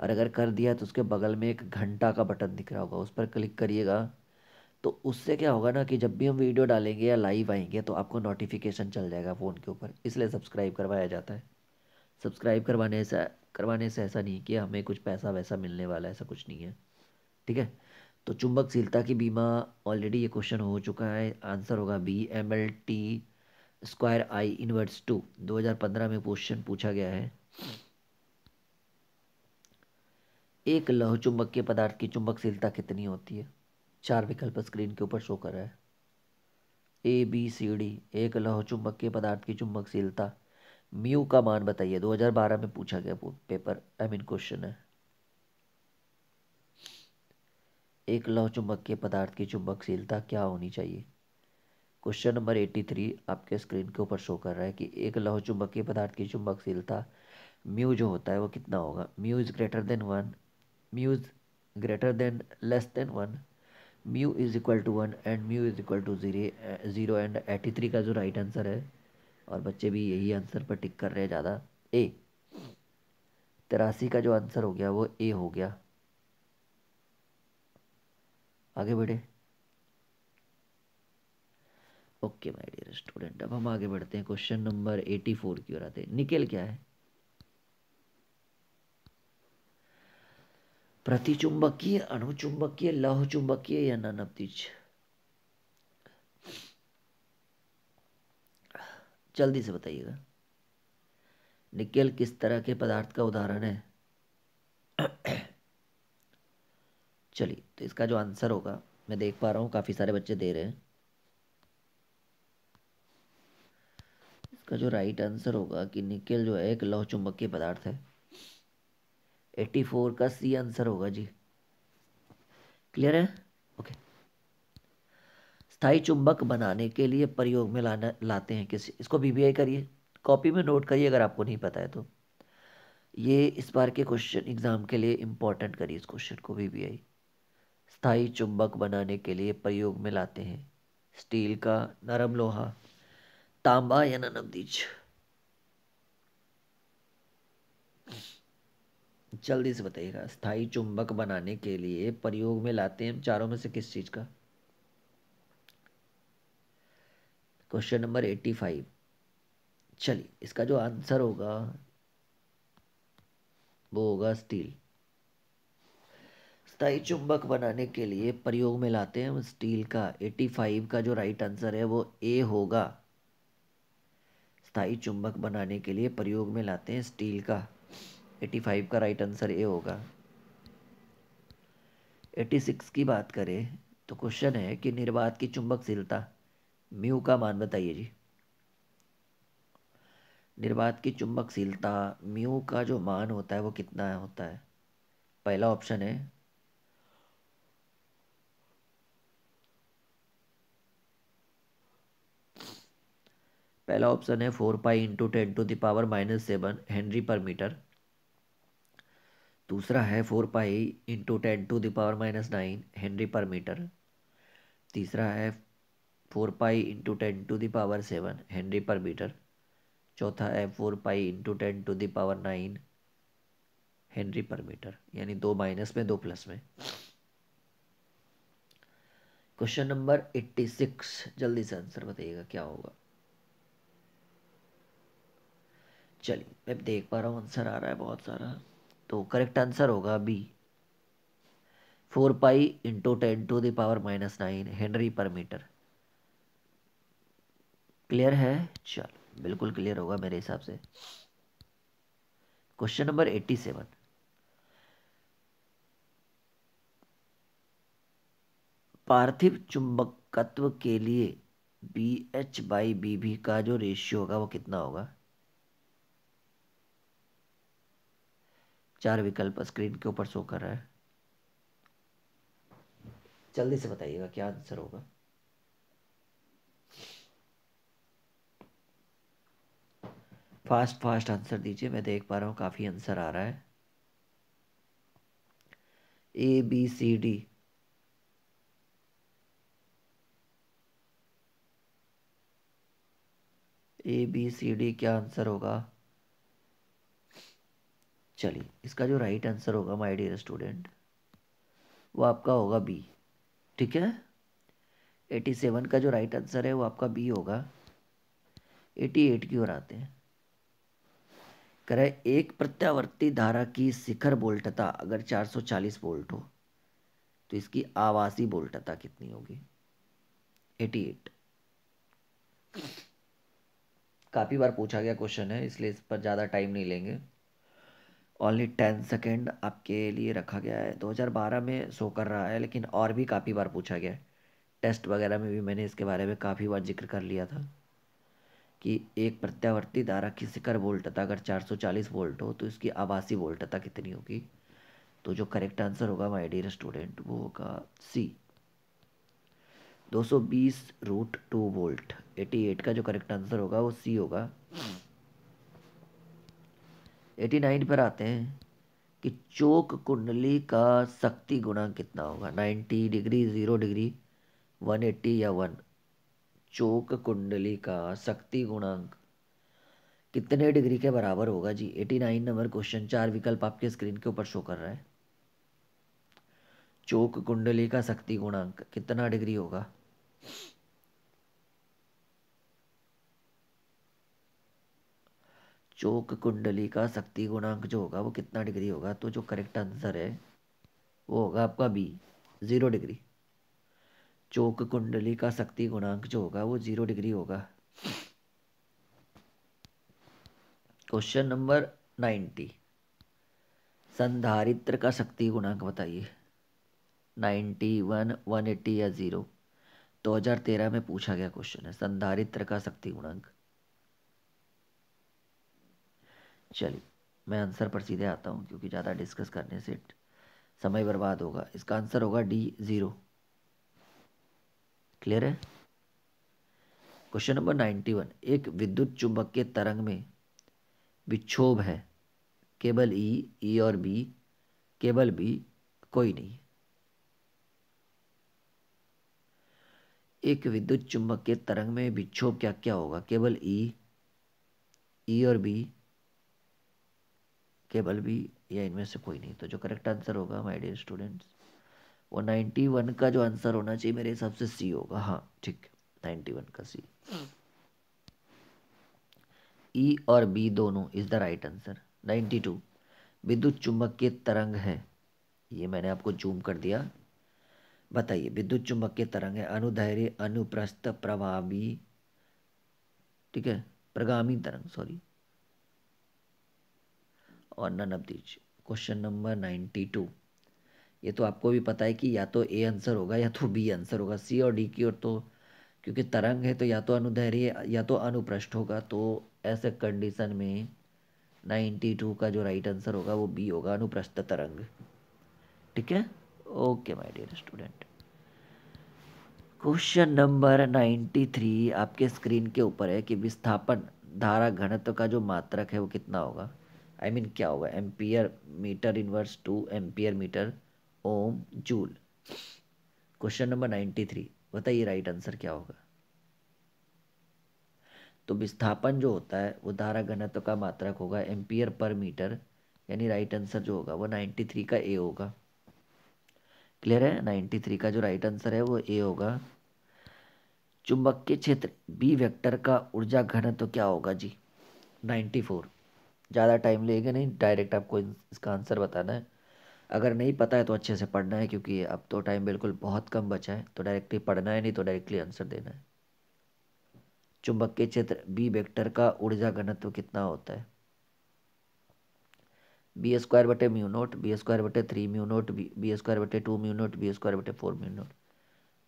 [SPEAKER 1] और अगर कर दिया तो उसके बगल में एक घंटा का बटन दिख रहा होगा उस पर क्लिक करिएगा तो उससे क्या होगा ना कि जब भी हम वीडियो डालेंगे या लाइव आएंगे तो आपको नोटिफिकेशन चल जाएगा फ़ोन के ऊपर इसलिए सब्सक्राइब करवाया जाता है सब्सक्राइब करवाने से करवाने से ऐसा नहीं कि हमें कुछ पैसा वैसा मिलने वाला है ऐसा कुछ नहीं है ठीक है तो चुंबकशीलता की बीमा ऑलरेडी ये क्वेश्चन हो चुका है आंसर होगा B M L T square I inverse two दो हज़ार पंद्रह में क्वेश्चन पूछा गया है एक लौह के पदार्थ की चुंबकशीलता कितनी होती है चार विकल्प स्क्रीन के ऊपर शो कर रहा है ए बी सी डी एक लौह के पदार्थ की चुंबकशीलता म्यू का मान बताइए 2012 में पूछा गया पेपर आई मीन क्वेश्चन है एक लौह के पदार्थ की चुंबकशीलता क्या होनी चाहिए क्वेश्चन नंबर एट्टी थ्री आपके स्क्रीन के ऊपर शो कर रहा है कि एक लौह के पदार्थ की चुंबकशीलता म्यू जो होता है वो कितना होगा mu is greater than one mu is greater than less than one mu is equal to one and mu is equal to zero zero and eighty three का जो राइट आंसर है और बच्चे भी यही आंसर पर टिक कर रहे हैं ज़्यादा ए तिरासी का जो आंसर हो गया वो ए हो गया आगे बढ़े ओके माय डियर स्टूडेंट अब हम आगे बढ़ते हैं क्वेश्चन नंबर एटी फोर की ओर आते हैं निकेल क्या है प्रतिचुंबकीय अणुचुंबकीय लौह चुंबकीय या ननअपतिज जल्दी से बताइएगा निकेल किस तरह के पदार्थ का उदाहरण है चलिए तो इसका जो आंसर होगा मैं देख पा रहा हूँ काफ़ी सारे बच्चे दे रहे हैं इसका जो राइट आंसर होगा कि निकेल जो है एक लौह चुंबकीय पदार्थ है एट्टी फोर का सी आंसर होगा जी क्लियर है ओके स्थाई चुंबक बनाने के लिए प्रयोग में लाना लाते हैं किसी इसको बीबीआई करिए कॉपी में नोट करिए अगर आपको नहीं पता है तो ये इस बार के क्वेश्चन एग्ज़ाम के लिए इंपॉर्टेंट करिए इस क्वेश्चन को बीबीआई स्थायी चुंबक बनाने के लिए प्रयोग में लाते हैं स्टील का नरम लोहा तांबा या नरम जल्दी से बताइएगा स्थायी चुंबक बनाने के लिए प्रयोग में लाते हैं चारों में से किस चीज़ का क्वेश्चन नंबर एट्टी फाइव चलिए इसका जो आंसर होगा वो होगा स्टील स्थाई चुंबक बनाने के लिए प्रयोग में लाते हैं हम स्टील का 85 का जो राइट आंसर है वो ए होगा स्थायी चुंबक बनाने के लिए प्रयोग में लाते हैं स्टील का 85 का राइट आंसर ए होगा 86 की बात करें तो क्वेश्चन है कि निर्वात की चुंबकशीलता म्यू का मान बताइए जी निर्वात की चुंबकशीलता म्यू का जो मान होता है वो कितना होता है पहला ऑप्शन है पहला ऑप्शन है four pi into ten to the power minus seven henry per metre दूसरा है four pi into ten to the power minus nine henry per metre तीसरा है four pi into ten to the power seven henry per metre चौथा है four pi into ten to the power nine henry per metre यानी दो minus में दो plus में question number eighty six जल्दी से आंसर बताइएगा क्या होगा चलिए मैं देख पा रहा हूँ आंसर आ रहा है बहुत सारा तो करेक्ट आंसर होगा B four pi into ten to the power minus nine henry per metre clear है चलो बिल्कुल क्लियर होगा मेरे हिसाब से क्वेश्चन नंबर एट्टी सेवन पार्थिव चुंबकत्व के लिए बी एच बाई बी भी का जो रेशियो होगा वो कितना होगा चार विकल्प स्क्रीन के ऊपर शो कर रहा है जल्दी से बताइएगा क्या आंसर होगा फास्ट फास्ट आंसर दीजिए मैं देख पा रहा हूँ काफ़ी आंसर आ रहा है A B C D A B C D क्या आंसर होगा चलिए इसका जो राइट आंसर होगा माय डियर स्टूडेंट वो आपका होगा बी ठीक है एटी सेवन का जो राइट आंसर है वो आपका बी होगा एटी एट की ओर आते हैं करे एक प्रत्यावर्ती धारा की शिखर बोल्टता अगर चार सौ चालीस बोल्ट हो तो इसकी आवासीय बोल्टता कितनी होगी एटी एट काफ़ी बार पूछा गया क्वेश्चन है इसलिए इस पर ज़्यादा टाइम नहीं लेंगे ओनली टेन सेकेंड आपके लिए रखा गया है 2012 में शो कर रहा है लेकिन और भी काफ़ी बार पूछा गया है टेस्ट वगैरह में भी मैंने इसके बारे में काफ़ी बार जिक्र कर लिया था कि एक प्रत्यावर्ती धारा की शिखर वोल्टता अगर 440 वोल्ट हो तो इसकी वोल्ट वोल्टता कितनी होगी तो जो करेक्ट आंसर होगा माई डियर स्टूडेंट वो होगा सी 220 रूट टू वोल्ट 88 का जो करेक्ट आंसर होगा वो सी होगा एटी नाइन पर आते हैं कि चोक कुंडली का शक्ति गुणा कितना होगा ninety degree zero degree one eighty या वन चोक कुंडली का शक्ति गुणांक कितने डिग्री के बराबर होगा जी एटी नाइन नंबर क्वेश्चन चार विकल्प आपके स्क्रीन के ऊपर शो कर रहा है चोक कुंडली का शक्ति गुणांक कितना डिग्री होगा चोक कुंडली का शक्ति गुणांक जो होगा वो कितना डिग्री होगा तो जो करेक्ट आंसर है वो होगा आपका बी ज़ीरो डिग्री चोक कुंडली का शक्ति गुणांक जो होगा वो ज़ीरो डिग्री होगा क्वेश्चन नंबर नाइन्टी संधारित्र का शक्ति गुणांक बताइए नाइन्टी वन वन एट्टी या ज़ीरो दो हज़ार तेरह में पूछा गया क्वेश्चन है संधारित्र का शक्ति गुणांक चलिए मैं आंसर पर सीधे आता हूँ क्योंकि ज़्यादा डिस्कस करने से समय बर्बाद होगा इसका आंसर होगा डी ज़ीरो क्लियर है क्वेश्चन नंबर नाइन्टी वन एक विद्युत चुंबक के तरंग में विक्षोभ है केबल ई e, ई e और बी केबल बी कोई नहीं एक विद्युत चुंबक के तरंग में विक्षोभ क्या क्या होगा केबल ई e, ई और बी केबल भी या इनमें से कोई नहीं तो जो करेक्ट आंसर होगा माय डियर स्टूडेंट्स वो नाइन्टी वन का जो आंसर होना चाहिए मेरे हिसाब से सी होगा हाँ ठीक नाइन्टी वन का सी ई hmm. e और बी दोनों is the right answer ninety two विद्युत चुंबक के तरंग है ये मैंने आपको जूम कर दिया बताइए विद्युत चुंबक के तरंग है अनुधैर्य अनुप्रस्थ प्रभावी ठीक है प्रगामी तरंग सॉरी और none of these question number ninety two ये तो आपको भी पता है कि या तो ए आंसर होगा या तो बी आंसर होगा सी और डी की ओर तो क्योंकि तरंग है तो या तो अनुदैर्य या तो अनुप्रष्ट होगा तो ऐसे कंडीशन में नाइन्टी टू का जो राइट आंसर होगा वो बी होगा अनुप्रष्ट तरंग ठीक है okay my dear student question number ninety three आपके स्क्रीन के ऊपर है कि विस्थापन धारा घनत्व का जो मात्रक है वो कितना होगा आई मीन क्या होगा ampere metre inverse two ampere metre ohm joule question number ninety three बताइए राइट आंसर क्या होगा तो विस्थापन जो होता है वो धारा घनत्व का मात्रक होगा एम्पियर पर मीटर यानी राइट आंसर जो होगा वो नाइन्टी थ्री का ए होगा क्लियर है नाइन्टी थ्री का जो राइट आंसर है वो ए होगा चुंबक के क्षेत्र बी वेक्टर का ऊर्जा घनत्व क्या होगा जी नाइन्टी फोर ज़्यादा टाइम लेगा नहीं डायरेक्ट आपको इसका आंसर बताना है अगर नहीं पता है तो अच्छे से पढ़ना है क्योंकि अब तो टाइम बिल्कुल बहुत कम बचा है तो डायरेक्टली पढ़ना है नहीं तो डायरेक्टली आंसर देना है चुंबक के क्षेत्र बी वेक्टर का ऊर्जा घनत्व कितना होता है बी स्क्वायर बटे म्यू नोट बी स्क्वायर बटे three mu naught B square बटे two mu naught B square बटे फोर म्यू नोट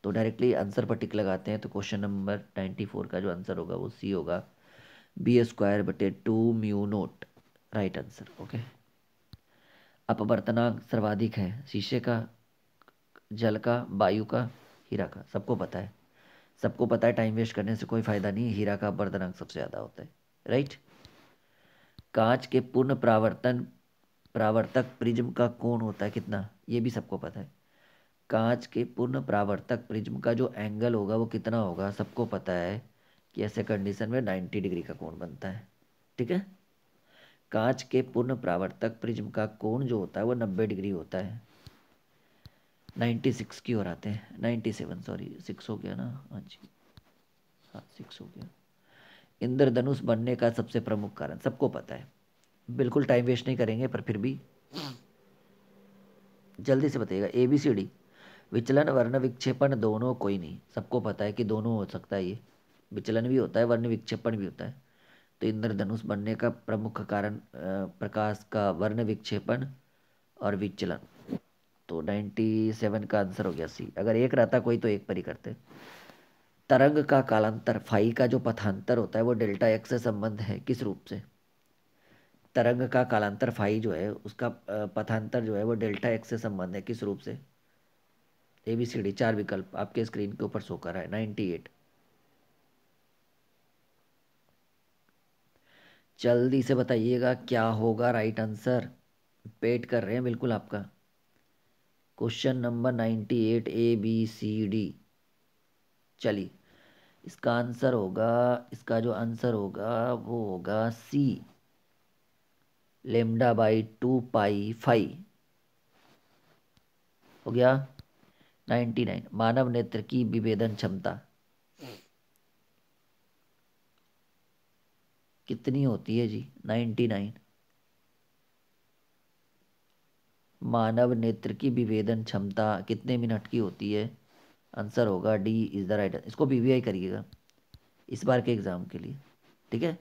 [SPEAKER 1] तो डायरेक्टली आंसर पर टिक लगाते हैं तो क्वेश्चन नंबर नाइन्टी फोर का जो आंसर होगा वो सी होगा बी स्क्वायर बटे two mu naught right answer okay अपवर्तनांक सर्वाधिक है शीशे का जल का वायु का हीरा का सबको पता है सबको पता है टाइम वेस्ट करने से कोई फ़ायदा नहीं हीरा का अपवर्तनांक सबसे ज़्यादा होता है राइट कांच के पूर्ण प्रावर्तन प्रावर्तक प्रिज्म का कोण होता है कितना ये भी सबको पता है कांच के पूर्ण प्रावर्तक प्रिज्म का जो एंगल होगा वो कितना होगा सबको पता है कि ऐसे कंडीशन में 90 डिग्री का कोण बनता है ठीक है कांच के पूर्ण प्रावर्तक प्रिज्म का कोण जो होता है वो नब्बे डिग्री होता है नाइन्टी सिक्स की ओर आते हैं नाइन्टी सेवन सॉरी सिक्स हो गया ना हाँ जी हाँ सिक्स हो गया इंद्रधनुष बनने का सबसे प्रमुख कारण सबको पता है बिल्कुल टाइम वेस्ट नहीं करेंगे पर फिर भी जल्दी से बताइएगा ए बी सी डी विचलन वर्ण विक्षेपण दोनों कोई नहीं सबको पता है कि दोनों हो सकता है ये विचलन भी होता है वर्ण विक्षेपण भी होता है तो इंद्रधनुष बनने का प्रमुख कारण प्रकाश का वर्ण विक्षेपण और विचलन तो नाइन्टी सेवन का आंसर हो गया सी अगर एक रहता कोई तो एक पर ही करते तरंग का कालांतर फाई का जो पथांतर होता है वो डेल्टा एक्स से संबंध है किस रूप से तरंग का कालांतर फाई जो है उसका पथांतर जो है वो डेल्टा एक्स से संबंध है किस रूप से ए बी सी डी चार विकल्प आपके स्क्रीन के ऊपर शो कर रहा है नाइन्टी एट जल्दी से बताइएगा क्या होगा राइट आंसर पेट कर रहे हैं बिल्कुल आपका question number ninety eight A B C D चलिए इसका आंसर होगा इसका जो आंसर होगा वो होगा C lambda by two pi phi हो गया नाइन्टी नाइन मानव नेत्र की विभेदन क्षमता कितनी होती है जी नाइन्टी नाइन मानव नेत्र की विभेदन क्षमता कितने मिनट की होती है आंसर होगा डी इज़ द राइट इसको वी आई करिएगा इस बार के एग्ज़ाम के लिए ठीक है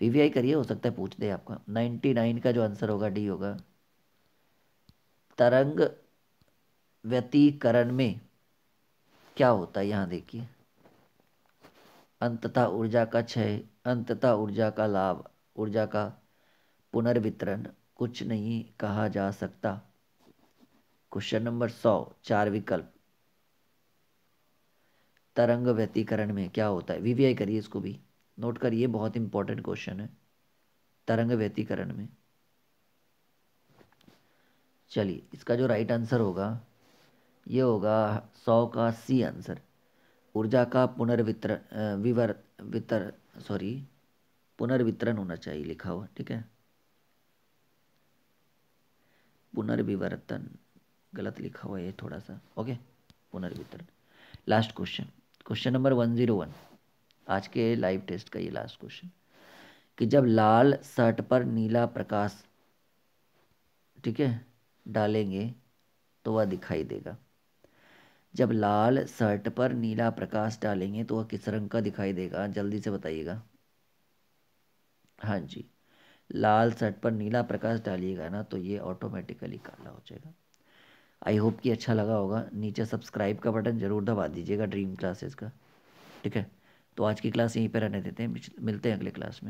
[SPEAKER 1] वी आई करिए हो सकता है पूछ दे आपका नाइन्टी नाइन का जो आंसर होगा डी होगा तरंग व्यतीकरण में क्या होता है यहाँ देखिए अंततः ऊर्जा का क्षय अंततः ऊर्जा का लाभ ऊर्जा का पुनर्वितरण कुछ नहीं कहा जा सकता क्वेश्चन नंबर सौ चार विकल्प तरंग व्यतीकरण में क्या होता है वीवीआई करिए इसको भी नोट करिए बहुत इंपॉर्टेंट क्वेश्चन है तरंग व्यतीकरण में चलिए इसका जो राइट आंसर होगा ये होगा सौ का सी आंसर ऊर्जा का पुनर्वितरण विवर वितर सॉरी पुनर्वितरण होना चाहिए लिखा हुआ ठीक है पुनर्विवर्तन गलत लिखा हुआ है थोड़ा सा ओके पुनर्वितरण last question question number one zero one आज के लाइव टेस्ट का ये लास्ट क्वेश्चन कि जब लाल शर्ट पर नीला प्रकाश ठीक है डालेंगे तो वह दिखाई देगा जब लाल शर्ट पर नीला प्रकाश डालेंगे तो वह किस रंग का दिखाई देगा जल्दी से बताइएगा हाँ जी लाल शर्ट पर नीला प्रकाश डालिएगा ना तो ये ऑटोमेटिकली काला हो जाएगा आई होप कि अच्छा लगा होगा नीचे सब्सक्राइब का बटन ज़रूर दबा दीजिएगा ड्रीम क्लासेस का ठीक है तो आज की क्लास यहीं पर रहने देते हैं मिलते हैं अगले क्लास में